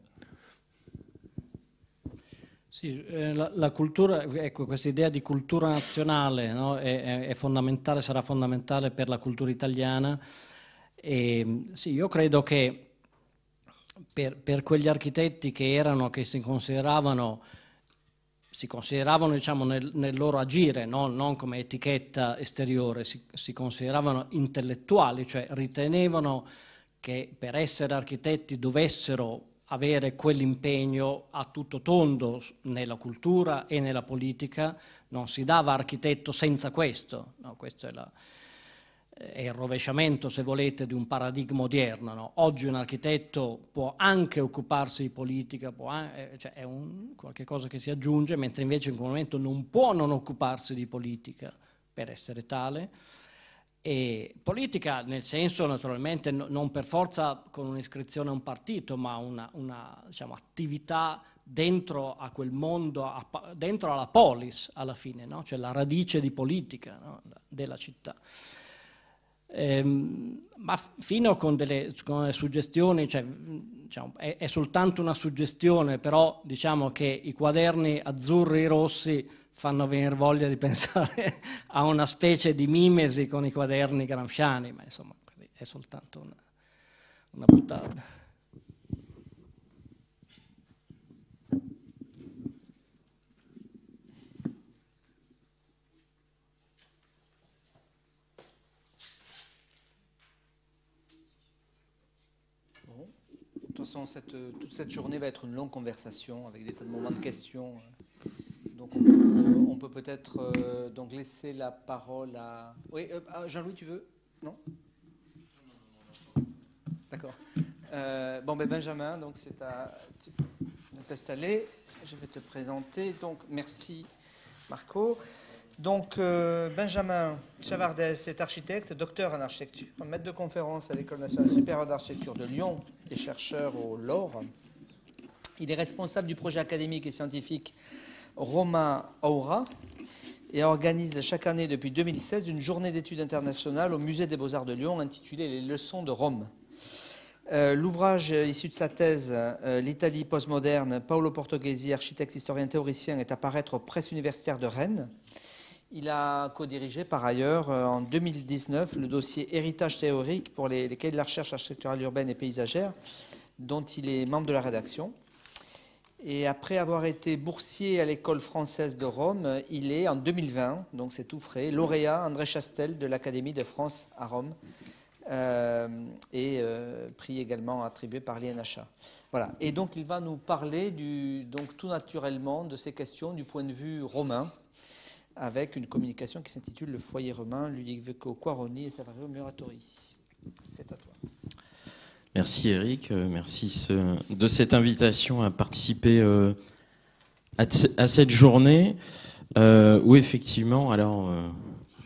Sì, eh, la, la, cultura, ecco, questa idea di cultura nazionale no, è, è fondamentale, sarà fondamentale per la cultura italiana. E, ehm, sì, io credo che per, per, quegli architetti che erano, che si consideravano, si consideravano diciamo, nel, nel, loro agire, no? non come etichetta esteriore, si, si, consideravano intellettuali, cioè ritenevano che per essere architetti dovessero avere quell'impegno a tutto tondo nella cultura e nella politica, non si dava architetto senza questo, no, questo è, la, eh, è, il rovesciamento, se volete, di un paradigma odierno. No? Oggi un architetto può anche occuparsi di politica, anche, eh, cioè è un, qualcosa che si aggiunge, mentre invece in quel momento non può non occuparsi di politica per essere tale e politica nel senso naturalmente non per forza con un'iscrizione a un partito, ma una, una diciamo, attività dentro a quel mondo, a, dentro alla polis alla fine, no? cioè la radice di politica no? della città. Ehm, ma fino con delle, con delle suggestioni, cioè, diciamo, è, è soltanto una suggestione, però diciamo che i quaderni azzurri e rossi fanno venire voglia di (laughs) pensare a una specie di mimesi con i quaderni gramsciani, ma insomma è soltanto una, una puttana. De toute façon, cette, toute cette journée va être une longue conversation avec des tas de moments de questions. Donc on peut euh, peut-être euh, donc laisser la parole à. Oui, euh, ah, Jean-Louis, tu veux Non D'accord. bon, ben Benjamin, donc c'est à t'installer. Je vais te présenter. Donc, merci Marco. Donc, Benjamin Chavardès est architecte, docteur en architecture, maître de conférence à l'École nationale supérieure d'architecture de Lyon et chercheur au LOR. Il est responsable du projet académique et scientifique Romain Aura et organise chaque année depuis 2016 une journée d'études internationales au Musée des Beaux-Arts de Lyon intitulée Les leçons de Rome. Euh, l'ouvrage issu de sa thèse euh, L'Italie postmoderne, Paolo Portoghesi, architecte, historien, théoricien, est à paraître aux presses universitaires de Rennes. Il a co-dirigé par ailleurs euh, en 2019 le dossier Héritage théorique pour les, les cahiers de la recherche architecturale urbaine et paysagère, dont il est membre de la rédaction. Et après avoir été boursier à l'école française de Rome, il est en 2020, donc c'est tout frais, lauréat André Chastel de l'Académie de France à Rome. Euh, et euh, prix également attribué par l'INHA. Voilà. Et donc il va nous parler du, donc, tout naturellement de ces questions du point de vue romain, avec une communication qui s'intitule Le foyer romain, Ludovico Quaroni et Savario Muratori. C'est à toi. Merci Eric, euh, merci de cette invitation à participer euh, à, cette journée euh, où effectivement, alors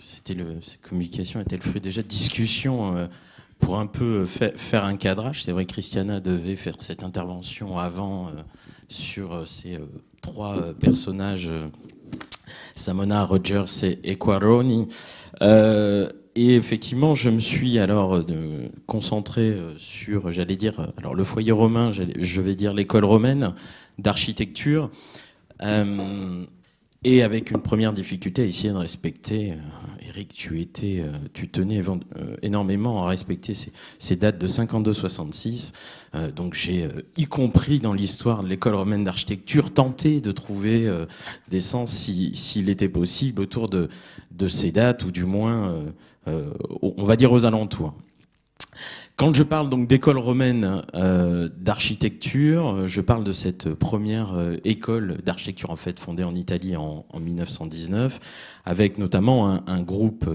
c'était le, cette communication était le fruit déjà de discussion pour un peu faire un cadrage. C'est vrai que Christiana devait faire cette intervention avant sur ces trois personnages, Samona, Rogers et, et Quaroni et effectivement, je me suis alors euh, concentré euh, sur, j'allais dire, euh, alors le foyer romain, je vais dire l'école romaine d'architecture, et avec une première difficulté à essayer de respecter. Eric, tu étais, tu tenais énormément à respecter ces, dates de 52-66. donc j'ai, y compris dans l'histoire de l'école romaine d'architecture, tenté de trouver des sens s'il était possible autour de, de ces dates, ou du moins euh, on va dire aux alentours. Quand je parle donc d'école romaine euh, d'architecture, euh, je parle de cette première école d'architecture en fait fondée en Italie en, 1919, avec notamment un, groupe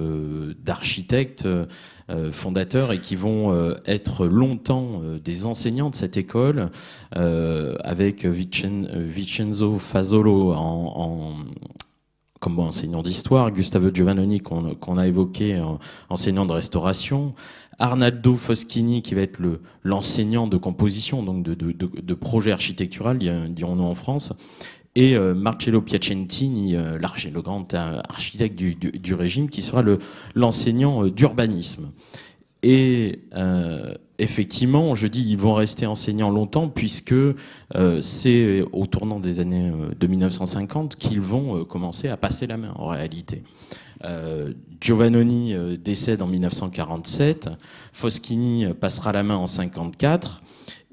d'architectes fondateurs et qui vont être longtemps des enseignants de cette école, avec Vincenzo Fasolo en comme enseignant d'histoire, Gustavo Giovannoni qu'on a évoqué, euh, enseignant de restauration, Arnaldo Foschini qui va être l'enseignant de composition, donc de, de, projet architectural, dirons-nous en France, et euh, Marcello Piacentini, euh, le grand architecte du, régime, qui sera l'enseignant d'urbanisme. Et effectivement, je dis, ils vont rester enseignants longtemps puisque euh, c'est au tournant des années euh, de 1950 qu'ils vont euh, commencer à passer la main en réalité. Giovannoni décède en 1947, Foschini passera la main en 1954.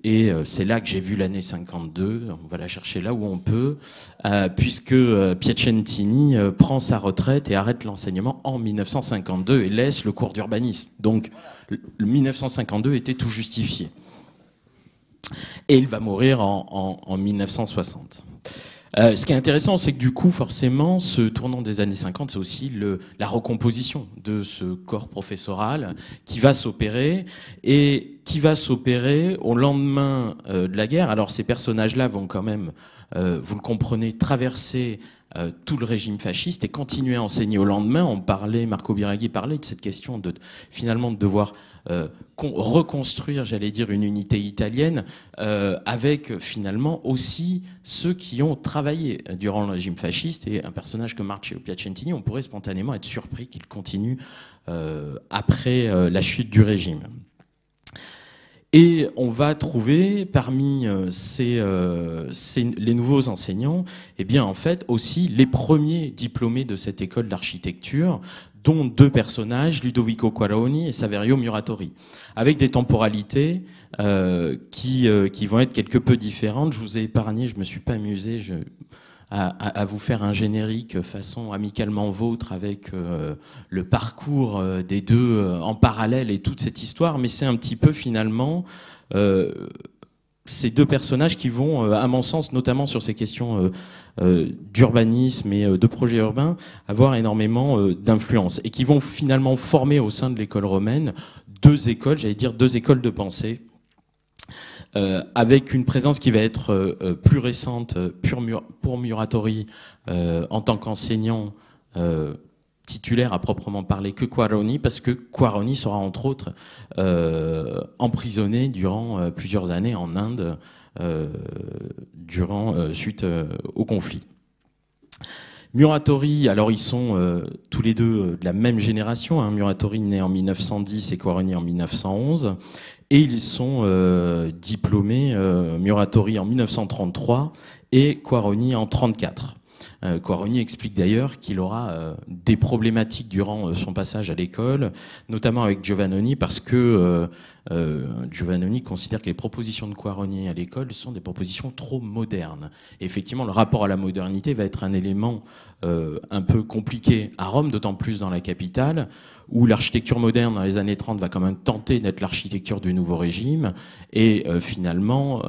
Et euh, c'est là que j'ai vu l'année 52, on va la chercher là où on peut, euh, puisque euh, Piacentini prend sa retraite et arrête l'enseignement en 1952 et laisse le cours d'urbanisme. Donc le 1952 était tout justifié. Et il va mourir en 1960. Euh, ce qui est intéressant, c'est que du coup, forcément, ce tournant des années 50, c'est aussi la recomposition de ce corps professoral qui va s'opérer et qui va s'opérer au lendemain euh, de la guerre. Alors ces personnages-là vont quand même, euh, vous le comprenez, traverser tout le régime fasciste et continuer à enseigner au lendemain. On parlait, Marco Biraghi parlait de cette question de finalement de devoir euh, reconstruire, j'allais dire, une unité italienne euh, avec finalement aussi ceux qui ont travaillé durant le régime fasciste et un personnage comme Marcello Piacentini, on pourrait spontanément être surpris qu'il continue euh, après la chute du régime. Et on va trouver parmi les nouveaux enseignants, et eh bien en fait aussi les premiers diplômés de cette école d'architecture, dont deux personnages, Ludovico Quaroni et Saverio Muratori, avec des temporalités euh, qui, euh, qui vont être quelque peu différentes. Je vous ai épargné, je me suis pas amusé je, à, vous faire un générique façon amicalement vôtre avec euh, le parcours des deux en parallèle et toute cette histoire, mais c'est un petit peu finalement ces deux personnages qui vont, euh, à mon sens, notamment sur ces questions euh, euh, d'urbanisme et de projets urbains, avoir énormément d'influence et qui vont finalement former au sein de l'école romaine deux écoles, j'allais dire deux écoles de pensée. avec une présence qui va être plus récente pour, Muratori en tant qu'enseignant titulaire à proprement parler que Quaroni, parce que Quaroni sera entre autres euh, emprisonné durant euh, plusieurs années en Inde, euh, durant suite au conflit. Muratori, alors ils sont tous les deux de la même génération, hein, Muratori né en 1910 et Quaroni en 1911, et ils sont diplômés Muratori en 1933 et Quaroni en 1934. Euh, Quaroni explique d'ailleurs qu'il aura euh, des problématiques durant euh, son passage à l'école, notamment avec Giovannoni, parce que Giovannoni considère que les propositions de Quaroni à l'école sont des propositions trop modernes. effectivement, le rapport à la modernité va être un élément un peu compliqué à Rome, d'autant plus dans la capitale, où l'architecture moderne dans les années 30 va quand même tenter d'être l'architecture du nouveau régime, et finalement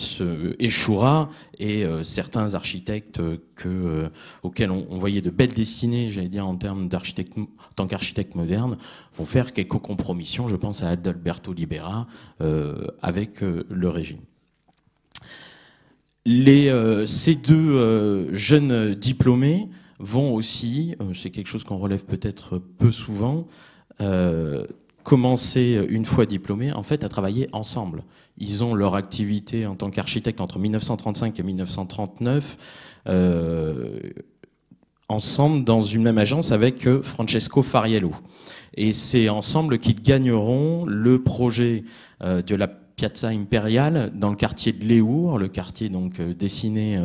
se échouera et euh, certains architectes euh, euh, auxquels on, voyait de belles destinées, j'allais dire en termes d'architecte, en tant qu'architecte moderne, vont faire quelques compromissions. Je pense à Adalberto Libera avec le régime. Les, ces deux jeunes diplômés vont aussi, c'est quelque chose qu'on relève peut-être peu souvent, commencé, euh, une fois diplômés, en fait, à travailler ensemble. Ils ont leur activité en tant qu'architecte entre 1935 et 1939. Euh, ensemble dans une même agence avec euh, Francesco Fariello. Et c'est ensemble qu'ils gagneront le projet de la Piazza Imperiale dans le quartier de Léour, le quartier donc dessiné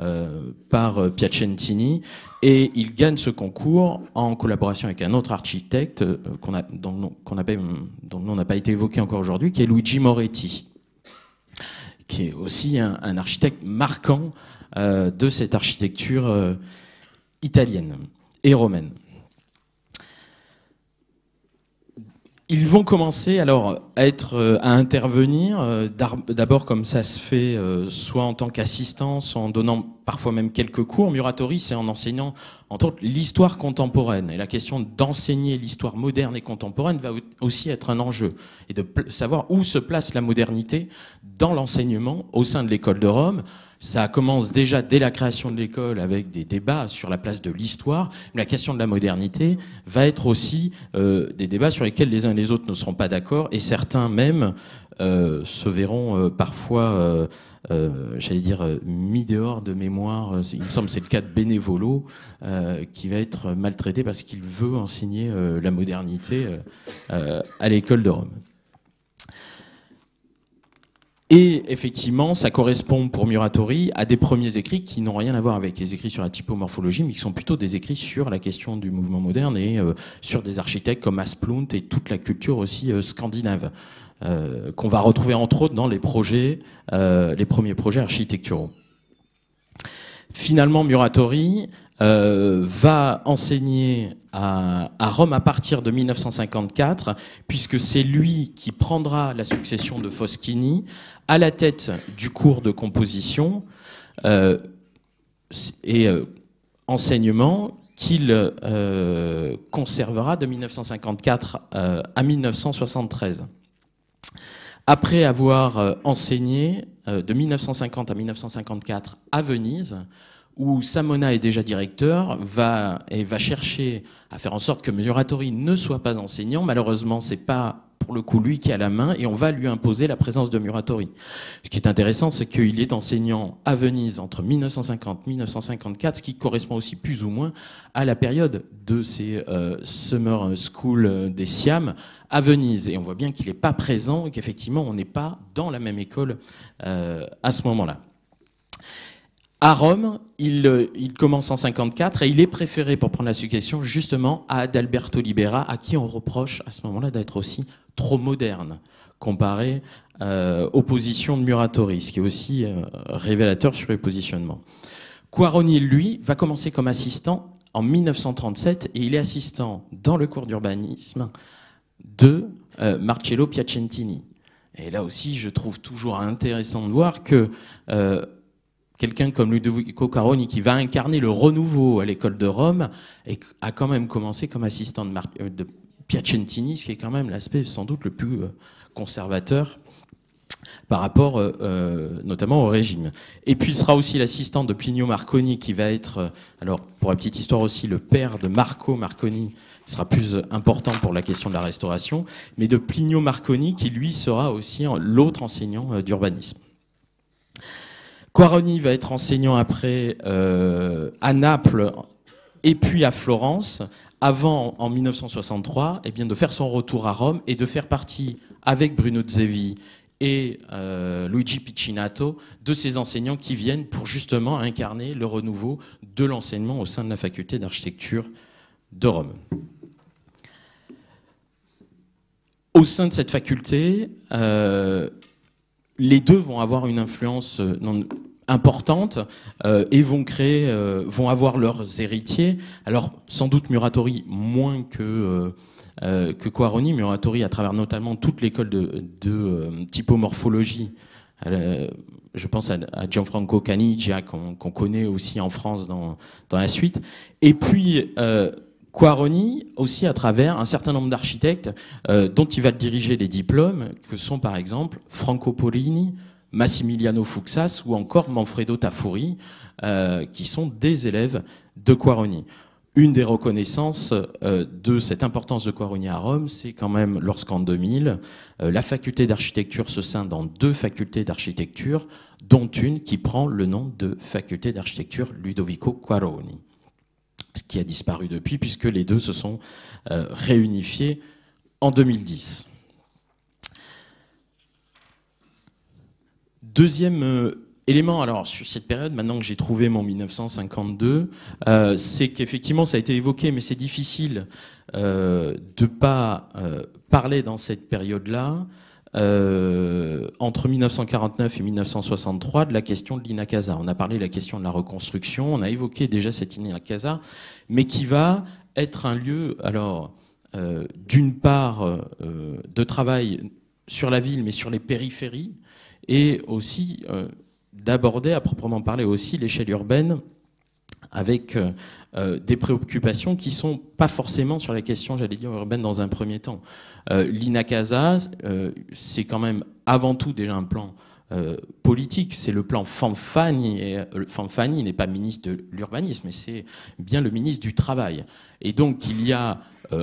euh, par euh, Piacentini. Et il gagne ce concours en collaboration avec un autre architecte euh, qu'on a, dont, le qu'on n'a pas été évoqué encore aujourd'hui, qui est Luigi Moretti, qui est aussi un architecte marquant de cette architecture italienne et romaine. Ils vont commencer alors à être euh, à intervenir euh, d'abord comme ça se fait euh, soit en tant qu'assistants soit en donnant parfois même quelques cours Muratori, c'est en enseignant entre autres l'histoire contemporaine et la question d'enseigner l'histoire moderne et contemporaine va aussi être un enjeu et de savoir où se place la modernité dans l'enseignement au sein de l'école de Rome. Ça commence déjà dès la création de l'école avec des débats sur la place de l'histoire. Mais la question de la modernité va être aussi euh, des débats sur lesquels les uns et les autres ne seront pas d'accord et certains même euh, se verront euh, parfois, j'allais dire, mis dehors de mémoire. Il me semble que c'est le cas de Bénévolo qui va être maltraité parce qu'il veut enseigner la modernité à l'école de Rome. Et effectivement, ça correspond pour Muratori à des premiers écrits qui n'ont rien à voir avec les écrits sur la typomorphologie, mais qui sont plutôt des écrits sur la question du mouvement moderne et euh, sur des architectes comme Asplund et toute la culture aussi euh, scandinave, euh, qu'on va retrouver entre autres dans les projets, les premiers projets architecturaux. Finalement, Muratori euh, va enseigner à, Rome à partir de 1954, puisque c'est lui qui prendra la succession de Foschini à la tête du cours de composition euh, et euh, enseignement qu'il conservera de 1954 à 1973. Après avoir enseigné de 1950 à 1954 à Venise, où Samona est déjà directeur, va, et va chercher à faire en sorte que Muratori ne soit pas enseignant. Malheureusement, ce n'est pas pour le coup lui qui a la main et on va lui imposer la présence de Muratori. Ce qui est intéressant, c'est qu'il est enseignant à Venise entre 1950 et 1954, ce qui correspond aussi plus ou moins à la période de ces euh, summer school euh, des Siam à Venise. Et on voit bien qu'il n'est pas présent et qu'effectivement, on n'est pas dans la même école euh, à ce moment-là à Rome, il, euh, il, commence en 54 et il est préféré pour prendre la succession justement à Adalberto Libera, à qui on reproche à ce moment-là d'être aussi trop moderne comparé euh, aux positions de Muratori, ce qui est aussi euh, révélateur sur les positionnements. Quaroni, lui, va commencer comme assistant en 1937 et il est assistant dans le cours d'urbanisme de euh, Marcello Piacentini. Et là aussi, je trouve toujours intéressant de voir que quelqu'un comme Ludovico Caroni qui va incarner le renouveau à l'école de Rome et a quand même commencé comme assistant euh, de, Piacentini, ce qui est quand même l'aspect sans doute le plus euh, conservateur par rapport euh, notamment au régime. Et puis il sera aussi l'assistant de Plinio Marconi qui va être, alors pour la petite histoire aussi, le père de Marco Marconi, qui sera plus important pour la question de la restauration, mais de Plinio Marconi qui lui sera aussi l'autre enseignant d'urbanisme. Quaroni va être enseignant après euh, à Naples et puis à Florence, avant, en 1963, eh bien, de faire son retour à Rome et de faire partie, avec Bruno Zevi et euh, Luigi Piccinato, de ces enseignants qui viennent pour justement incarner le renouveau de l'enseignement au sein de la faculté d'architecture de Rome. Au sein de cette faculté, euh, les deux vont avoir une influence euh, importante euh, et vont créer, euh, vont avoir leurs héritiers. Alors sans doute Muratori moins que Quaroni, Muratori à travers notamment toute l'école de, typomorphologie. je pense à, Gianfranco Canigia qu'on connaît aussi en France dans, dans la suite. Et puis Quaroni aussi à travers un certain nombre d'architectes euh, dont il va diriger les diplômes, que sont par exemple Franco Polini, Massimiliano Fuxas ou encore Manfredo Tafuri, euh, qui sont des élèves de Quaroni. Une des reconnaissances euh, de cette importance de Quaroni à Rome, c'est quand même lorsqu'en 2000, la faculté d'architecture se scinde en deux facultés d'architecture, dont une qui prend le nom de faculté d'architecture Ludovico Quaroni ce qui a disparu depuis, puisque les deux se sont euh, réunifiés en 2010. Deuxième euh, élément, alors sur cette période, maintenant que j'ai trouvé mon 1952, euh, c'est qu'effectivement ça a été évoqué, mais c'est difficile de ne pas parler dans cette période-là euh, entre 1949 et 1963 de la question de l'Inakaza. On a parlé de la question de la reconstruction, on a évoqué déjà cette Inakaza, mais qui va être un lieu, alors, euh, d'une part, euh, de travail sur la ville, mais sur les périphéries, et aussi d'aborder à proprement parler aussi l'échelle urbaine avec euh, euh, des préoccupations qui sont pas forcément sur la question, j'allais dire, urbaine dans un premier temps. Euh, L'INACASA, euh, c'est quand même avant tout déjà un plan politique, c'est le plan Fanfani, et Fanfani n'est pas ministre de l'urbanisme, mais c'est bien le ministre du Travail. Et donc il y a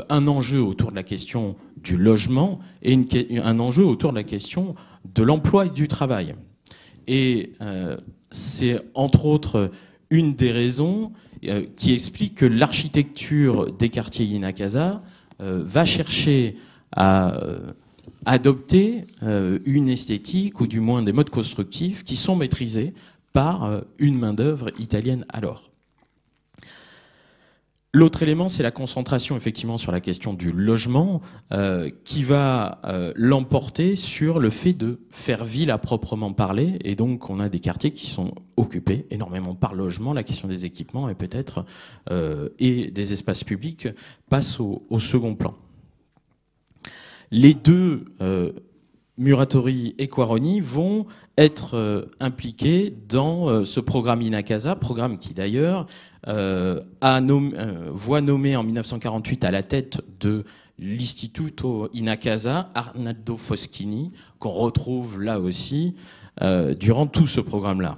un enjeu autour de la question du logement et une, un enjeu autour de la question de l'emploi et du travail. Et c'est entre autres une des raisons euh, qui explique que l'architecture des quartiers Yenakasa euh, va chercher à euh, adopter une esthétique ou du moins des modes constructifs qui sont maîtrisés par une main-d'œuvre italienne alors. L'autre élément, c'est la concentration effectivement sur la question du logement euh, qui va euh, l'emporter sur le fait de faire ville à proprement parler. Et donc on a des quartiers qui sont occupés énormément par logement. La question des équipements et peut-être euh, et des espaces publics passe au, au second plan. Les deux Muratori et Quaroni vont être euh, impliqués dans euh, ce programme Inacasa, programme qui d'ailleurs euh, a voit nommé en 1948 à la tête de l'Istituto Inacasa, Arnaldo Foschini, qu'on retrouve là aussi durant tout ce programme-là.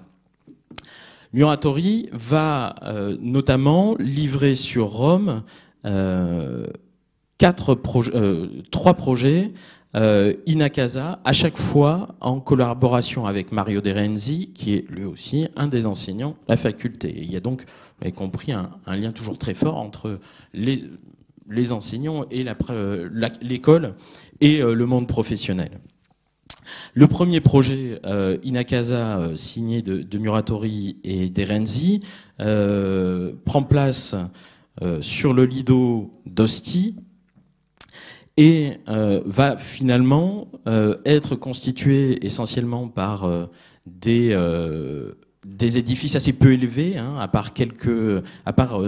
Muratori va notamment livrer sur Rome quatre trois projets euh, à chaque fois en collaboration avec Mario De Renzi, qui est lui aussi un des enseignants de la faculté. il y a donc, vous compris, un, lien toujours très fort entre les, enseignants et l'école et euh, le monde professionnel. Le premier projet euh, euh signé de, Muratori et De d'Erenzi euh, prend place sur le Lido d'Osti et euh, va finalement euh, être constitué essentiellement par euh, des, des édifices assez peu élevés, hein, à part quelques, à part,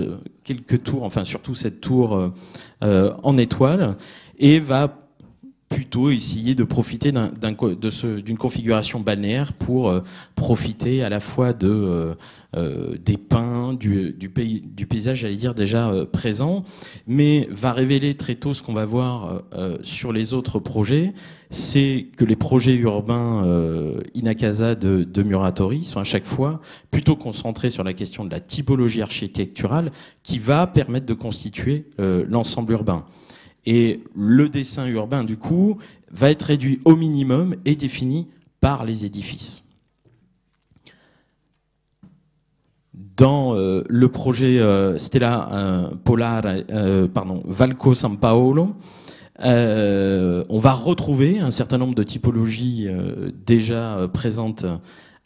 quelques tours, enfin surtout cette tour en étoile, et va plutôt essayer de profiter d'une configuration balnéaire pour euh, profiter à la fois de, euh, euh, des pins, du, du, paysage, j'allais dire, déjà présent, mais va révéler très tôt ce qu'on va voir sur les autres projets, c'est que les projets urbains euh, de Muratori sont à chaque fois plutôt concentrés sur la question de la typologie architecturale qui va permettre de constituer l'ensemble urbain. Et le dessin urbain, du coup, va être réduit au minimum et défini par les édifices. Dans euh, le projet euh, Stella euh, Polar, pardon, Valco San Paolo, on va retrouver un certain nombre de typologies déjà présentes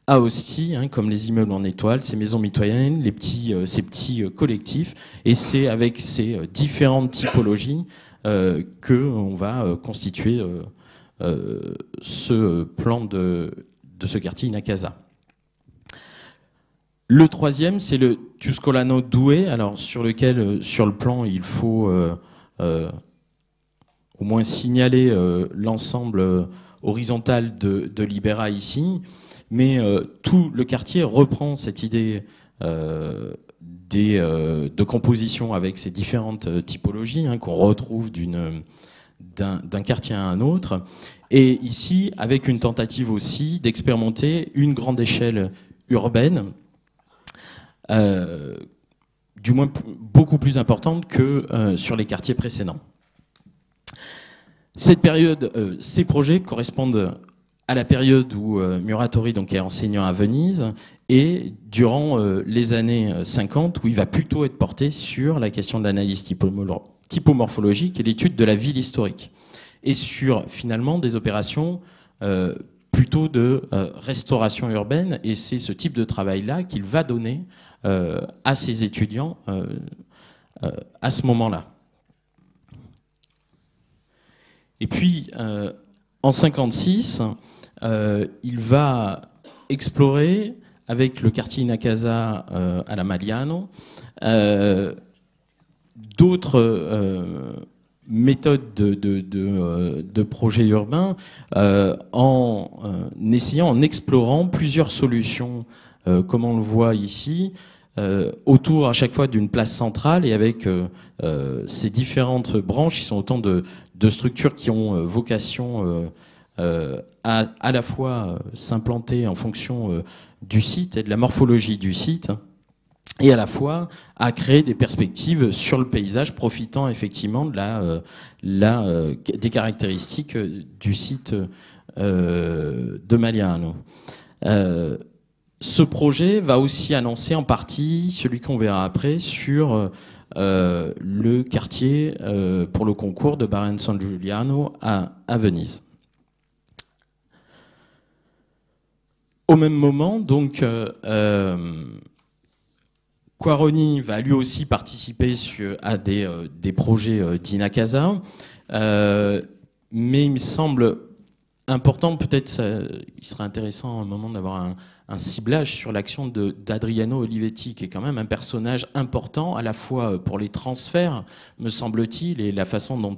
à Osti hein, comme les immeubles en étoile, ces maisons mitoyennes, les petits, ces petits collectifs, et c'est avec ces différentes typologies euh, que on va euh, constituer euh, ce plan de, ce quartier Inakasa. Le troisième, c'est le Tuscolano Doué, alors sur lequel, sur le plan, il faut au moins signaler l'ensemble horizontal de, Libera ici, mais tout le quartier reprend cette idée euh, de composition avec ces différentes euh, typologies hein, qu'on retrouve d'un quartier à un autre. Et ici, avec une tentative aussi d'expérimenter une grande échelle urbaine, euh, du moins beaucoup plus importante que sur les quartiers précédents. Cette période, ces projets correspondent à la période où Muratori donc, est enseignant à Venise et durant euh, les années 50, euh, où il va plutôt être porté sur la question de l'analyse typomorphologique et l'étude de la ville historique, et sur finalement des opérations euh, plutôt de restauration urbaine, et c'est ce type de travail-là qu'il va donner à ses étudiants à ce moment-là. Et puis, en 56, il va explorer avec le quartier Nakaza euh, à la Maliano, euh, D'autres euh, méthodes de, projets urbains en essayant, en explorant plusieurs solutions, comme on le voit ici, autour à chaque fois d'une place centrale et avec ces différentes branches qui sont autant de, structures qui ont vocation à, à la fois s'implanter en fonction du site et de la morphologie du site et à la fois à créer des perspectives sur le paysage, profitant effectivement de euh, euh, des caractéristiques euh, du site de Maliano. ce projet va aussi annoncer en partie celui qu'on verra après sur le quartier pour le concours de Barren San Giuliano à Venise. Au même moment, donc, euh, euh, Quaroni va lui aussi participer à des, euh, projets d'Inakaza, mais il me semble important, peut-être il serait intéressant à un moment d'avoir un, ciblage sur l'action d'Adriano Olivetti, qui est quand même un personnage important à la fois pour les transferts, me semble-t-il, et la façon dont,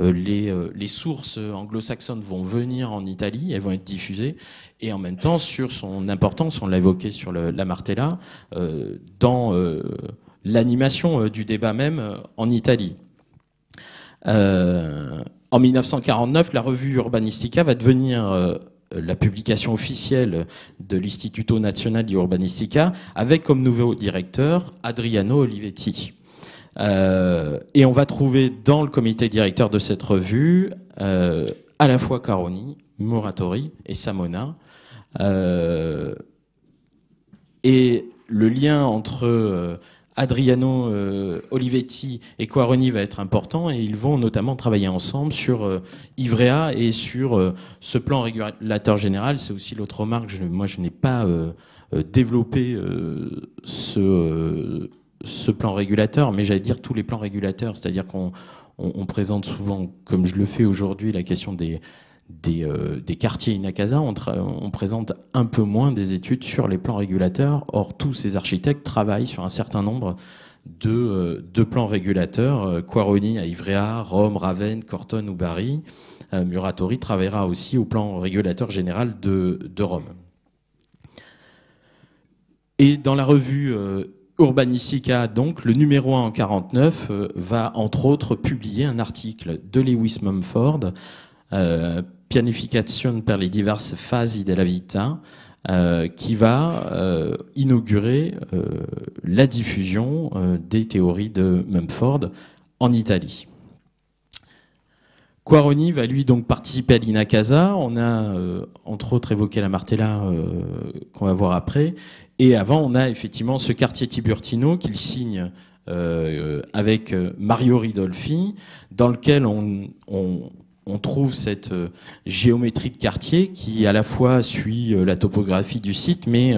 euh, euh, les, sources euh, anglo-saxonnes vont venir en Italie, elles vont être diffusées, et en même temps sur son importance, on l'a évoqué sur la Martella, dans l'animation du débat même en Italie. en 1949, la revue Urbanistica va devenir la publication officielle de l'Istituto Nazionale di Urbanistica, avec comme nouveau directeur Adriano Olivetti. Euh, et on va trouver dans le comité directeur de cette revue euh, à la fois Caroni, Moratori et Samona. Euh, et le lien entre Adriano Olivetti et Quaroni va être important et ils vont notamment travailler ensemble sur Ivrea et sur ce plan régulateur général. C'est aussi l'autre remarque. moi, je n'ai pas développé ce ce plan régulateur, mais j'allais dire tous les plans régulateurs, c'est-à-dire qu'on présente souvent, comme je le fais aujourd'hui, la question des, des, euh, quartiers Inakaza, on, présente un peu moins des études sur les plans régulateurs. Or, tous ces architectes travaillent sur un certain nombre de, euh, plans régulateurs. Quaroni euh, à Ivrea, Rome, Ravenne, Cortone ou Bari. Muratori travaillera aussi au plan régulateur général de, de Rome. Et dans la revue Urbanistica, donc, le numéro 1 en 49, euh, va entre autres publier un article de Lewis Mumford, euh, Pianification per les diverses fasi della vita, euh, qui va euh, inaugurer la diffusion des théories de Mumford en Italie. Quaroni va lui donc participer à Casa, On a euh, entre autres évoqué la Martella euh, qu'on va voir après. Et avant, on a effectivement ce quartier Tiburtino qu'il signe euh, avec Mario Ridolfi, dans lequel on, on trouve cette géométrie de quartier qui à la fois suit la topographie du site, mais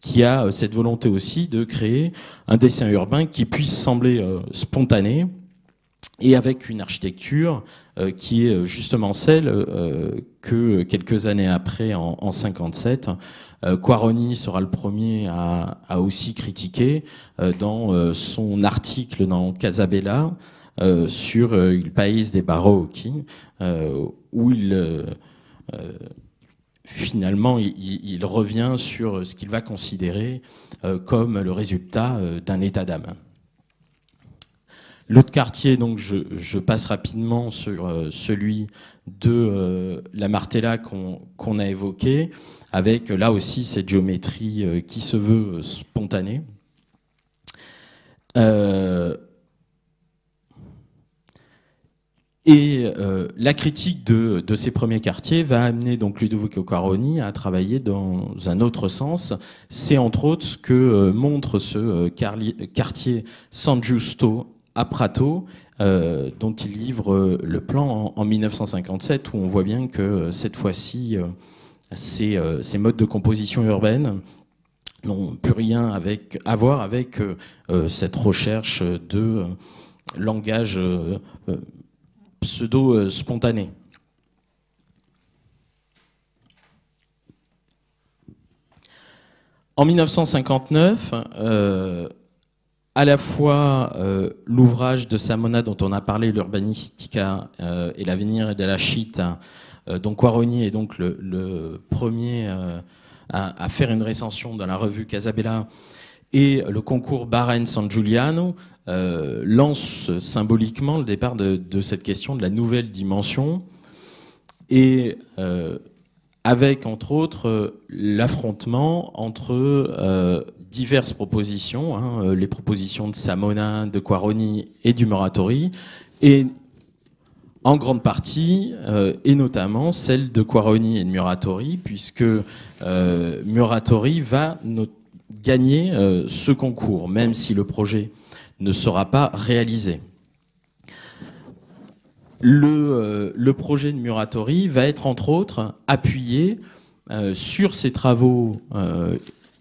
qui a cette volonté aussi de créer un dessin urbain qui puisse sembler spontané et avec une architecture, euh, qui est euh, justement celle euh, que quelques années après, en, en 57, Quaroni sera le premier à, aussi critiquer dans son article dans Casabella sur Il pays des Barocchi, où il finalement, il, revient sur ce qu'il va considérer comme le résultat d'un état d'âme. L'autre quartier, donc je, passe rapidement sur euh, celui de euh, la Martella qu'on a évoqué, avec là aussi cette géométrie euh, qui se veut spontanée. et la critique de, ces premiers quartiers va amener donc Ludovico Caroni à travailler dans un autre sens. C'est entre autres ce que montre ce quartier San Giusto à Prato, euh, dont il livre euh, le plan en, 1957, où on voit bien que euh, cette fois-ci, ces, modes de composition urbaine n'ont plus rien à voir avec cette recherche de langage pseudo-spontané. En 1959, à la fois euh, l'ouvrage de Samona dont on a parlé, l'Urbanistica euh, et l'avenir de la Chite, hein, euh, dont Quaroni est donc le, premier à, faire une recension dans la revue Casabella, et le concours Baren San Giuliano lance symboliquement le départ de, de, cette question de la nouvelle dimension, et avec entre autres l'affrontement entre diverses propositions, hein, euh, les propositions de Samona, de Quaroni et du Muratori, et en grande partie, euh, et notamment celle de Quaroni et de Muratori, puisque euh, Muratori va gagner ce concours, même si le projet ne sera pas réalisé. Le, le projet de Muratori va être, entre autres, appuyé sur ses travaux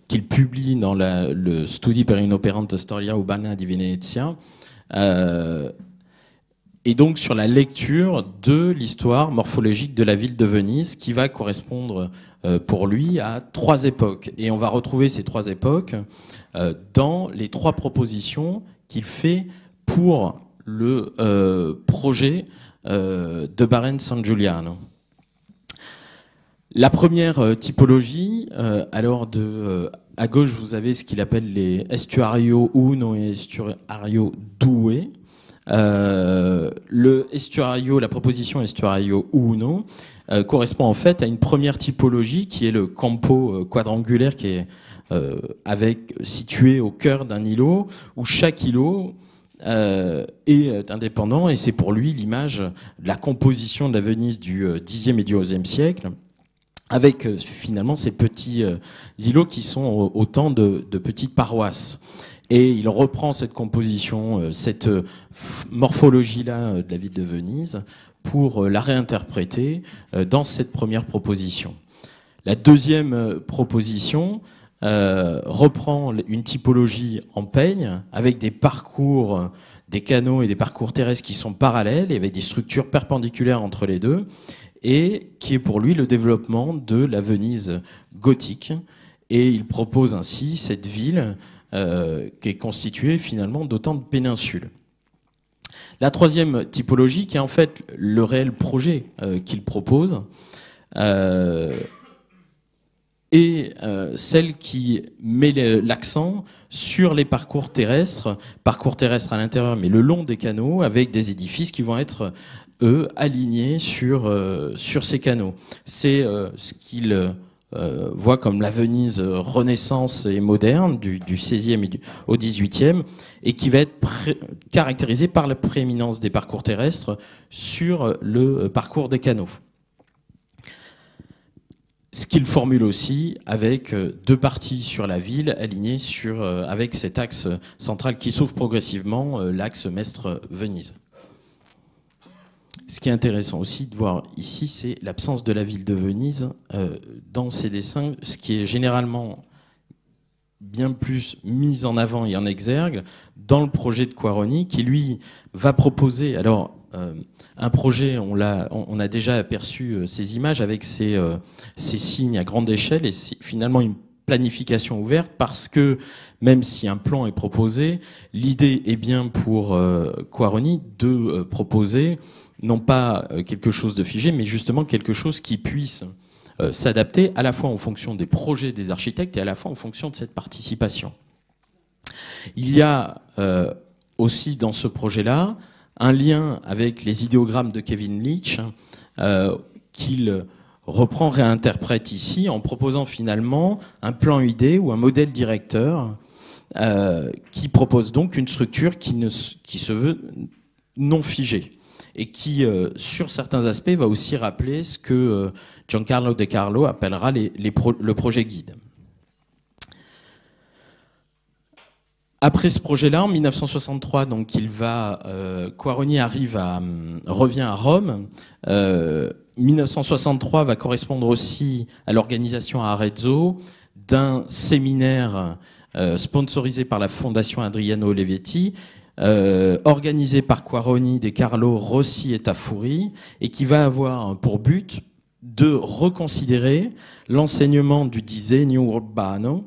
qu'il publie dans le Studi per un'operante storia urbana di Venezia, euh, et donc sur la lecture de l'histoire morphologique de la ville de Venise, qui va correspondre euh, pour lui à trois époques. Et on va retrouver ces trois époques euh, dans les trois propositions qu'il fait pour le projet de Baren San Giuliano. La première euh, typologie, euh, alors de euh, à gauche vous avez ce qu'il appelle les estuarios uno et estuarios doué. le estuario, la proposition estuario uno correspond en fait à une première typologie qui est le campo quadrangulaire qui est avec situé au cœur d'un îlot où chaque îlot est indépendant et c'est pour lui l'image de la composition de la Venise du Xe et du XIe siècle avec euh, finalement ces petits euh, îlots qui sont autant de, de petites paroisses et il reprend cette composition, euh, cette morphologie-là de la ville de Venise pour la réinterpréter dans cette première proposition. La deuxième proposition reprend une typologie en peigne avec des parcours, des canaux et des parcours terrestres qui sont parallèles et avec des structures perpendiculaires entre les deux et qui est pour lui le développement de la Venise gothique. Et il propose ainsi cette ville euh, qui est constituée finalement d'autant de péninsules. La troisième typologie, qui est en fait le réel projet euh, qu'il propose, euh, est et celle qui met l'accent sur les parcours terrestres, parcours terrestres à l'intérieur, mais le long des canaux, avec des édifices qui vont être eux, alignés sur, euh, sur ces canaux. C'est euh, ce qu'il euh, voit comme la Venise renaissance et moderne du, du 16e et au 18e, et qui va être caractérisée par la prééminence des parcours terrestres sur le parcours des canaux. Ce qu'il formule aussi avec deux parties sur la ville alignées sur, avec cet axe central qui s'ouvre progressivement, l'axe Mestre-Venise. Ce qui est intéressant aussi de voir ici, c'est l'absence de la ville de Venise euh, dans ces dessins, ce qui est généralement bien plus mis en avant et en exergue dans le projet de Quaroni, qui lui va proposer, alors euh, un projet, on, a, on a déjà aperçu euh, ces images avec ces, signes à grande échelle et c'est finalement une planification ouverte parce que même si un plan est proposé, l'idée est bien pour Quaroni de proposer non pas euh, quelque chose de figé, mais justement quelque chose qui puisse euh, s'adapter à la fois en fonction des projets des architectes et à la fois en fonction de cette participation. Il y a euh, aussi dans ce projet-là un lien avec les idéogrammes de Kevin Leach qu'il reprend, réinterprète ici en proposant finalement un plan idée ou un modèle directeur qui propose donc une structure qui, ne, qui se veut non figée et qui, euh, sur certains aspects, va aussi rappeler ce que euh, Giancarlo De Carlo appellera le projet guide. Après ce projet-là, en 1963, donc euh, Quaroni revient à Rome. 1963 va correspondre aussi à l'organisation à Arezzo d'un séminaire sponsorisé par la Fondation Adriano Levetti euh, organisé par Quaroni, De Carlo, Rossi et Tafouri, et qui va avoir pour but de reconsidérer l'enseignement du design urbano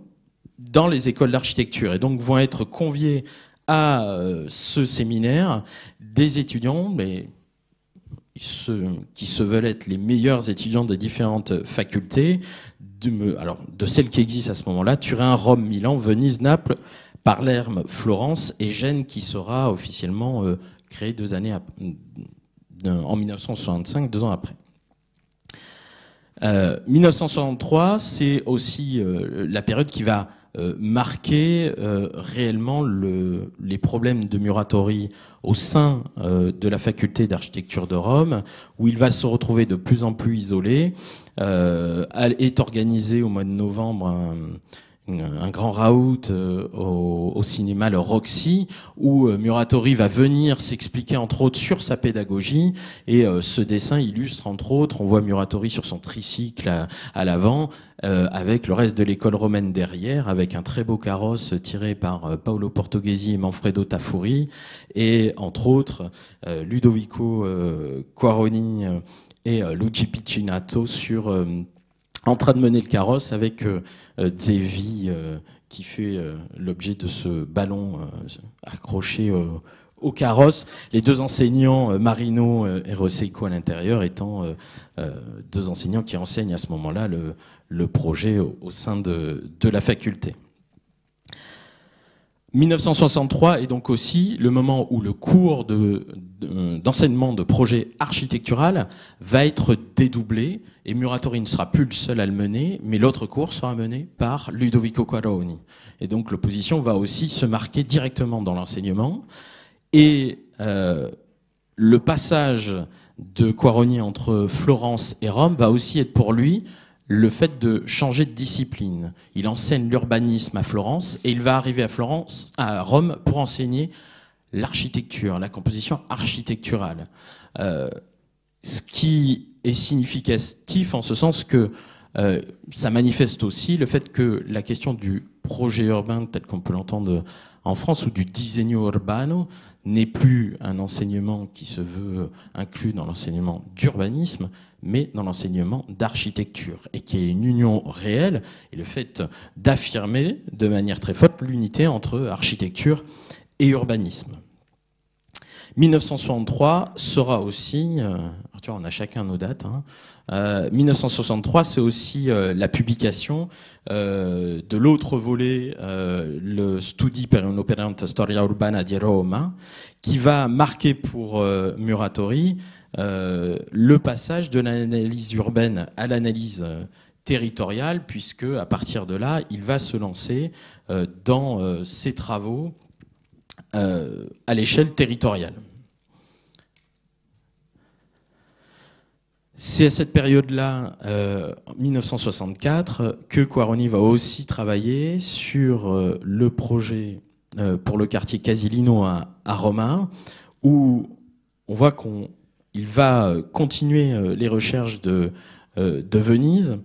dans les écoles d'architecture. Et donc vont être conviés à euh, ce séminaire des étudiants, mais ceux qui se veulent être les meilleurs étudiants des différentes facultés, de, alors, de celles qui existent à ce moment-là, Turin, Rome, Milan, Venise, Naples, Parlerme Florence et Gênes qui sera officiellement créée euh, créé deux années en 1965, deux ans après. 1963, euh, c'est aussi euh, la période qui va marquer réellement les problèmes de Muratori au sein de la faculté d'architecture de Rome, où il va se retrouver de plus en plus isolé. est organisé au mois de novembre un grand raout euh, au, cinéma, le Roxy, où euh, Muratori va venir s'expliquer entre autres sur sa pédagogie. Et euh, ce dessin illustre entre autres, on voit Muratori sur son tricycle à, l'avant, avec le reste de l'école romaine derrière, avec un très beau carrosse tiré par Paolo Portoghesi et Manfredo Tafuri, et entre autres Ludovico Quaroni et Luigi Piccinato sur en train de mener le carrosse avec Zevi euh, euh, euh, qui fait l'objet de ce ballon accroché au carrosse, les deux enseignants, Marino et Roseco à l'intérieur, étant deux enseignants qui enseignent à ce moment-là le, projet au, sein de la faculté. 1963 est donc aussi le moment où le cours d'enseignement de, projet architectural va être dédoublé et Muratori ne sera plus le seul à le mener, mais l'autre cours sera mené par Ludovico Quaroni. Et donc l'opposition va aussi se marquer directement dans l'enseignement. Et euh, le passage de Quaroni entre Florence et Rome va aussi être pour lui le fait de changer de discipline. Il enseigne l'urbanisme à Florence et il va arriver à Florence, à Rome, pour enseigner l'architecture, la composition architecturale. Euh, ce qui est significatif en ce sens que euh, ça manifeste aussi le fait que la question du projet urbain, tel qu'on peut l'entendre en France, ou du disegno urbano, n'est plus un enseignement qui se veut inclus dans l'enseignement d'urbanisme, mais dans l'enseignement d'architecture, et qui est une union réelle, et le fait d'affirmer de manière très forte l'unité entre architecture et urbanisme. 1963 sera aussi, euh, Arthur, on a chacun nos dates, hein, 1963, euh, c'est aussi euh, la publication euh, de l'autre volet, le Studi per un'operante storia urbana di Roma, qui va marquer pour Muratori le passage de l'analyse urbaine à l'analyse territoriale, puisque à partir de là, il va se lancer dans ses travaux à l'échelle territoriale. C'est à cette période-là, euh, 1964, que Quaroni va aussi travailler sur euh, le projet euh, pour le quartier Casilino à, Roma, où on voit qu'il va euh, continuer les recherches de, de Venise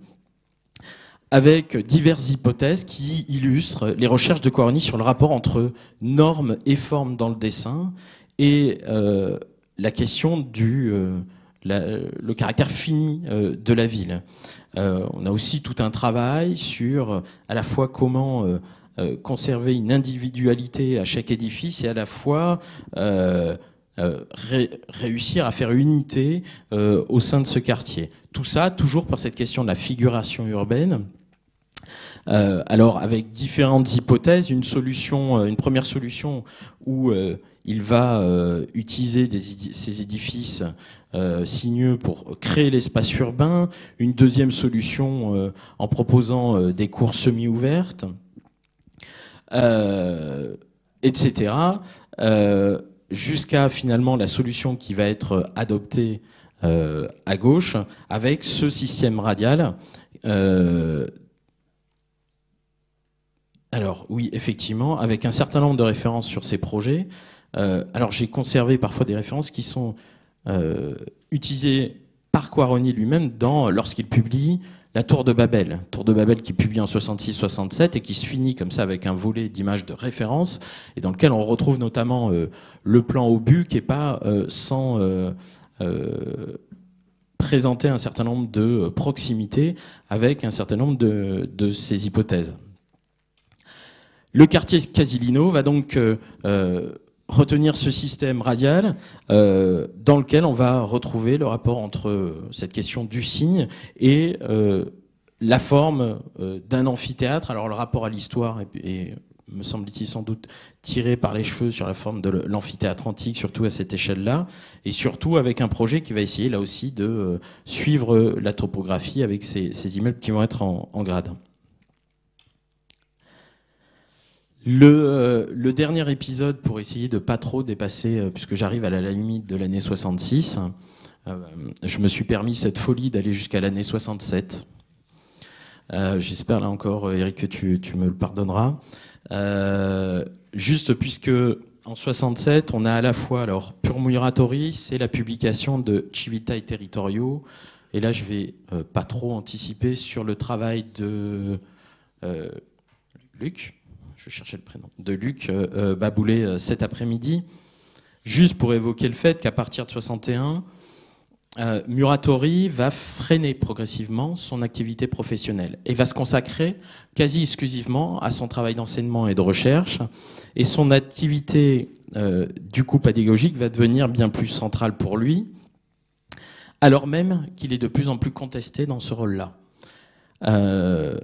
avec diverses hypothèses qui illustrent les recherches de Quaroni sur le rapport entre normes et formes dans le dessin et la question du le caractère fini euh, de la ville. Euh, on a aussi tout un travail sur euh, à la fois comment conserver une individualité à chaque édifice et à la fois réussir à faire unité au sein de ce quartier. Tout ça, toujours par cette question de la figuration urbaine. alors, avec différentes hypothèses, une solution, une première solution où il va euh, utiliser ces édifices euh, sinueux pour créer l'espace urbain, une deuxième solution euh, en proposant des cours semi-ouvertes, etc., jusqu'à finalement la solution qui va être adoptée à gauche avec ce système radial. alors oui, effectivement, avec un certain nombre de références sur ces projets, euh, alors j'ai conservé parfois des références qui sont euh, utilisées par Quaroni lui-même lorsqu'il publie la Tour de Babel, Tour de Babel qui publie en 66-67 et qui se finit comme ça avec un volet d'images de référence et dans lequel on retrouve notamment euh, le plan au but qui n'est pas sans présenter un certain nombre de proximités avec un certain nombre de, de ces hypothèses. Le quartier Casilino va donc retenir ce système radial euh, dans lequel on va retrouver le rapport entre euh, cette question du signe et euh, la forme d'un amphithéâtre. Alors le rapport à l'histoire est, me semble-t-il sans doute tiré par les cheveux sur la forme de l'amphithéâtre antique, surtout à cette échelle-là, et surtout avec un projet qui va essayer là aussi de suivre la topographie avec ces, immeubles qui vont être en, en grade. Le, euh, le, dernier épisode, pour essayer de pas trop dépasser, euh, puisque j'arrive à la, limite de l'année 66, euh, je me suis permis cette folie d'aller jusqu'à l'année 67. J'espère là encore, Eric, que tu, me le pardonneras. juste puisque en 67, on a à la fois, alors, Pur Muratori, c'est la publication de Civita et Territorio. Et là, je vais pas trop anticiper sur le travail de Luc je chercher le prénom, de Luc euh, euh, Baboulé euh, cet après-midi, juste pour évoquer le fait qu'à partir de 61, Muratori va freiner progressivement son activité professionnelle et va se consacrer quasi exclusivement à son travail d'enseignement et de recherche. Et son activité, du coup, pédagogique va devenir bien plus centrale pour lui, alors même qu'il est de plus en plus contesté dans ce rôle-là. Euh,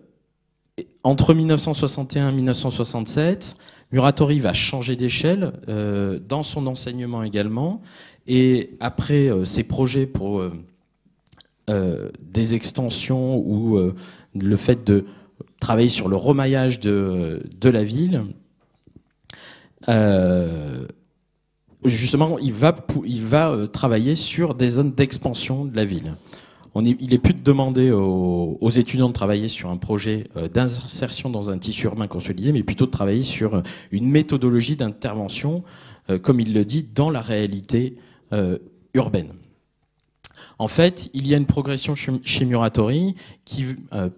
entre 1961 et 1967, Muratori va changer d'échelle euh, dans son enseignement également. Et après euh, ses projets pour euh, des extensions ou le fait de travailler sur le remaillage de, la ville, justement, il va travailler sur des zones d'expansion de la ville il est plus de demander aux, étudiants de travailler sur un projet euh, d'insertion dans un tissu urbain consolidé, mais plutôt de travailler sur euh, une méthodologie d'intervention, euh, comme il le dit, dans la réalité urbaine. En fait, il y a une progression chez Muratori qui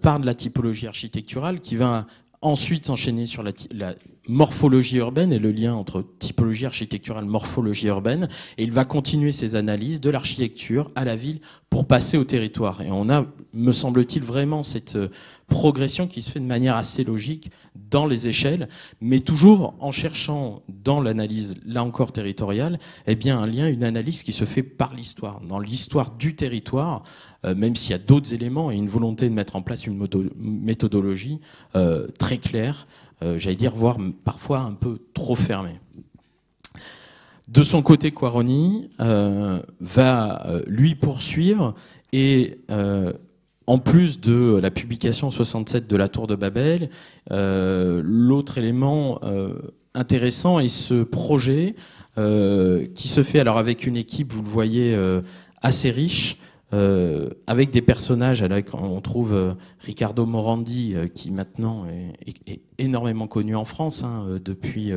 part de la typologie architecturale, qui va ensuite s'enchaîner sur la, la, morphologie urbaine et le lien entre typologie architecturale, morphologie urbaine. Et il va continuer ses analyses de l'architecture à la ville pour passer au territoire. Et on a, me semble-t-il, vraiment cette euh, progression qui se fait de manière assez logique dans les échelles, mais toujours en cherchant dans l'analyse, là encore territoriale, eh bien un lien, une analyse qui se fait par l'histoire, dans l'histoire du territoire, euh, même s'il y a d'autres éléments et une volonté de mettre en place une méthodologie euh, très claire euh, j'allais dire, voire parfois un peu trop fermé. De son côté, Quaroni euh, va euh, lui poursuivre et en plus de la publication 67 de la Tour de Babel, l'autre élément intéressant est ce projet qui se fait alors avec une équipe, vous le voyez, assez riche, euh, avec des personnages. on trouve euh, Ricardo Morandi, euh, qui maintenant est, énormément connu en France hein, depuis